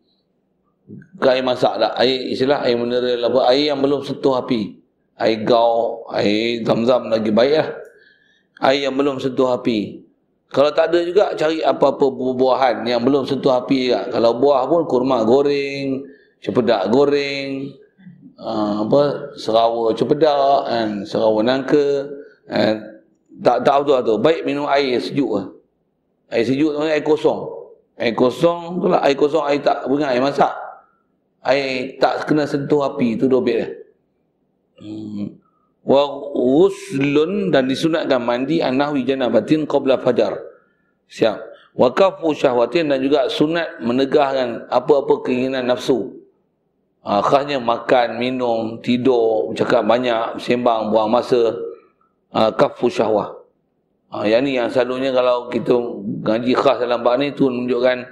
Bukan air masak tak. Air istilah air mineral. Apa? Air yang belum sentuh api. Air gau, air zam-zam lagi baik lah. Air yang belum sentuh api. Kalau tak ada juga, cari apa-apa buah-buahan yang belum sentuh api juga. Kalau buah pun kurma goreng, cepedak goreng, Ah, apa serawa cempedak kan serawa nangka kan tak tak betul lah tu baik minum air sejuk lah. air sejuk tu air kosong air kosong tu lah air kosong air tak bukan air masak air tak kena sentuh api tu dobek dah hmm. wa uslun dan disunatkan mandi anahwi janabatin qabla fajar siap wa kafu syahwatin dan juga sunat menegahkan apa-apa keinginan nafsu Ha, khasnya makan, minum, tidur, bercakap banyak, sembang, buang masa. Ha, kafu syahwah. Ha, yang ni yang selalunya kalau kita ngaji khas dalam bak ni tu menunjukkan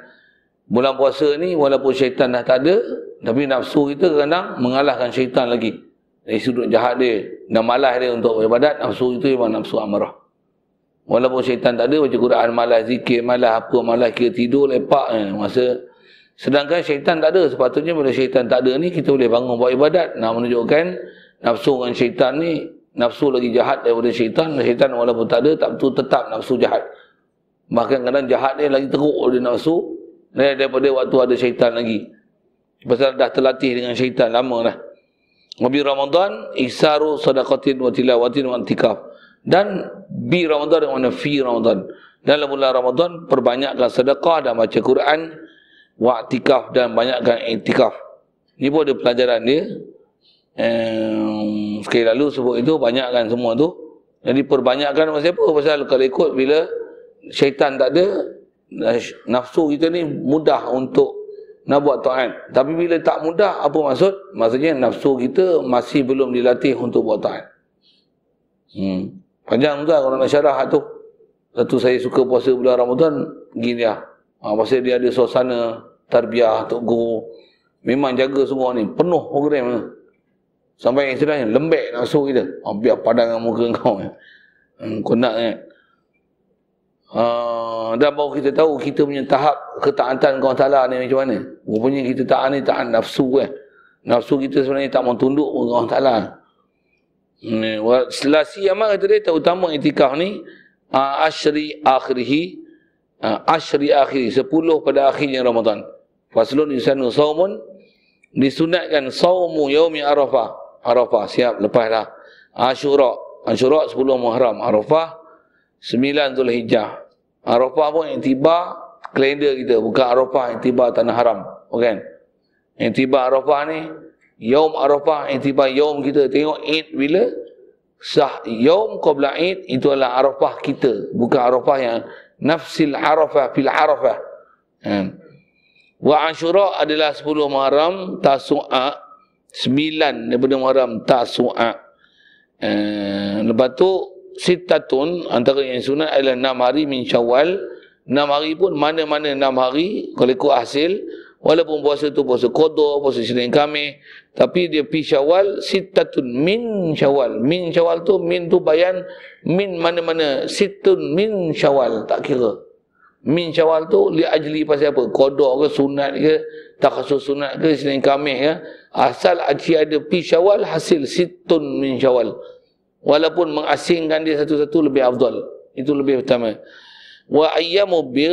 bulan puasa ni walaupun syaitan dah tak ada tapi nafsu kita kadang mengalahkan syaitan lagi dari sudut jahat dia dan malas dia untuk ibadat nafsu itu memang nafsu amarah walaupun syaitan tak ada baca Quran malas zikir malas apa malas kira tidur lepak eh, masa Sedangkan syaitan tak ada. Sepatutnya bila syaitan tak ada ni, kita boleh bangun buat ibadat. Nak menunjukkan nafsu dengan syaitan ni, nafsu lagi jahat daripada syaitan. Syaitan walaupun tak ada, tak betul tetap nafsu jahat. Bahkan kadang-kadang jahat ni lagi teruk oleh nafsu daripada waktu ada syaitan lagi. Sebab dah terlatih dengan syaitan lama lah. Wabi Ramadan, isaru sadaqatin wa tilawatin wa antikaf. Dan bi Ramadan, mana fi Ramadan. Dalam bulan Ramadan, perbanyakkan sedekah dan baca Quran waktikaf dan banyakkan intikaf. Ini pun ada pelajaran dia. Um, sekali lalu sebut itu, banyakkan semua tu. Jadi perbanyakkan masa apa? Pasal kalau ikut bila syaitan tak ada, nafsu kita ni mudah untuk nak buat ta'an. Tapi bila tak mudah, apa maksud? Maksudnya nafsu kita masih belum dilatih untuk buat ta'an. Hmm. Panjang tu lah kalau nak syarah tu. Satu saya suka puasa bulan Ramadan, gini lah. Ha, pasal dia ada suasana, tarbiah, tok guru. Memang jaga semua ni. Penuh program tu. Sampai yang lembek nak masuk kita. Ha, biar padang muka kau ni. Hmm, kau nak ni. Uh, dah baru kita tahu kita punya tahap ketaatan kau ta'ala ni macam mana. Rupanya kita taat ni taat nafsu kan. Eh. Nafsu kita sebenarnya tak mahu tunduk pun kau ta'ala. Hmm, selasi amat kata dia terutama itikaf ni. Uh, asyri akhirihi. Uh, asyri akhirihi. Sepuluh pada akhirnya Ramadan. Faslun insanu saumun disunatkan saumu yaumi Arafah. Arafah siap lepaslah. Asyura. Asyura 10 Muharram Arafah 9 Zulhijjah. Arafah pun yang tiba kalender kita bukan Arafah yang tiba tanah haram, bukan? Yang tiba Arafah ni Yaum Arafah yang tiba yaum kita tengok Eid bila sah yaum qabla Eid itu adalah Arafah kita bukan Arafah yang nafsil Arafah fil Arafah. Hmm. Wa Ashura adalah 10 Muharram Tasu'a 9 daripada Muharram Tasu'a uh, eh, Lepas tu sitatun antara yang sunat adalah 6 hari min syawal 6 hari pun mana-mana 6 hari Kalau ikut hasil Walaupun puasa tu puasa kodoh, puasa sering kami Tapi dia pi syawal Sittatun min syawal Min syawal tu, min tu bayan Min mana-mana situn min syawal, tak kira min syawal tu li ajli pasal apa kodok ke sunat ke kasut sunat ke senin kamih ke asal aci ada pi syawal hasil situn min syawal walaupun mengasingkan dia satu-satu lebih afdal itu lebih utama wa ayyamu bid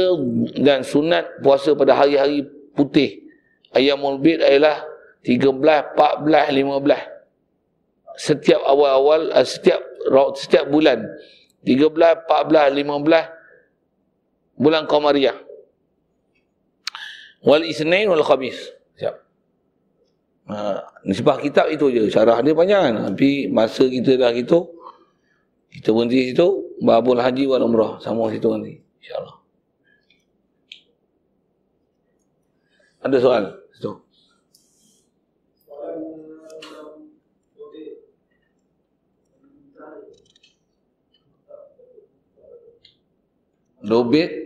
dan sunat puasa pada hari-hari putih ayyamul bid ialah 13 14 15 setiap awal-awal eh, setiap setiap bulan 13 14 15 bulan Qamariyah. Wal Isnin wal Khamis. Siap. Ha, nisbah kitab itu je. Syarah dia panjang kan? Tapi masa kita dah gitu, kita berhenti situ, Babul Haji wal Umrah. Sama situ nanti. InsyaAllah. Ada soal? Situ. Lobit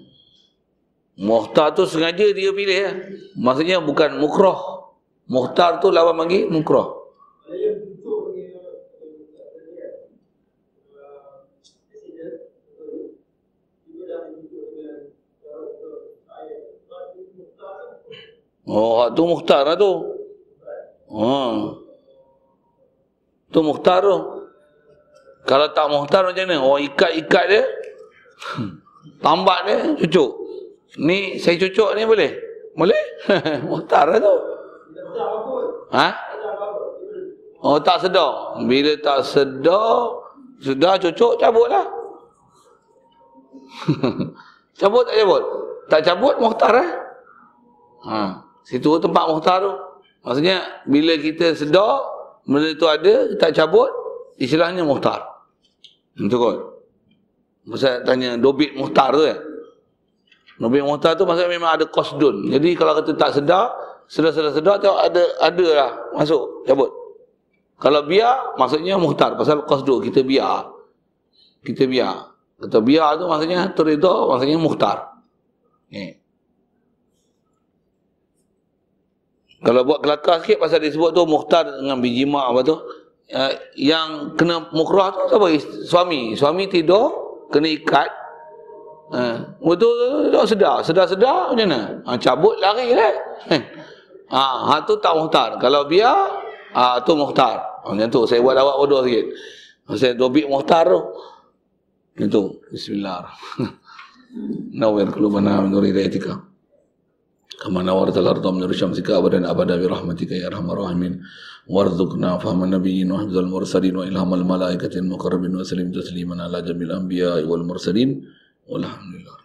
Muhtar tu sengaja dia pilih. ya, Maksudnya bukan mukroh. Muhtar tu lawan lagi mukroh. Oh, tu muhtar lah tu. Oh. Tu muhtar. tu. Kalau tak muhtar macam mana? Oh, ikat-ikat dia. Hmm. Tambak dia, cucuk. Ni saya cucuk ni boleh? Boleh? Muhtar lah tu. Ha? Oh tak sedar. Bila tak sedar, sudah cucuk cabutlah. cabut tak cabut? Tak cabut muhtar eh? Ha. Situ tempat muhtar tu. Maksudnya bila kita sedar benda tu ada, tak cabut, istilahnya muhtar. Hmm, betul kot? Pasal tanya dobit muhtar tu eh? Nabi Muhtar tu maksudnya memang ada kosdun. Jadi kalau kata tak sedar, sedar-sedar-sedar tengok ada ada lah masuk, cabut. Kalau biar, maksudnya muhtar. Pasal kosdun, kita biar. Kita biar. Kata biar tu maksudnya terita, maksudnya muhtar. Ni. Eh. Kalau buat kelakar sikit pasal disebut tu muhtar dengan biji mak apa tu. Eh, yang kena mukrah tu apa? Suami. Suami tidur, kena ikat, Ha. Motor tu tak sedar. Sedar-sedar macam mana? Ha, cabut lari lah. Eh. Ha, ha tu tak muhtar. Kalau biar, ha, tu muhtar. Ha, macam tu. Saya buat awak bodoh sikit. Ha, saya dobit muhtar tu. Macam tu. Bismillahirrahmanirrahim. Nawir kelubana menuri rehatika. كما نورت الأرض من شمسك أبدا أبدا برحمتك يا أرحم الراحمين وارزقنا فهم النبيين وحفظ المرسلين وإلهام الملائكة المقربين وسلم تسليما على جميع الأنبياء والمرسلين 我男朋了？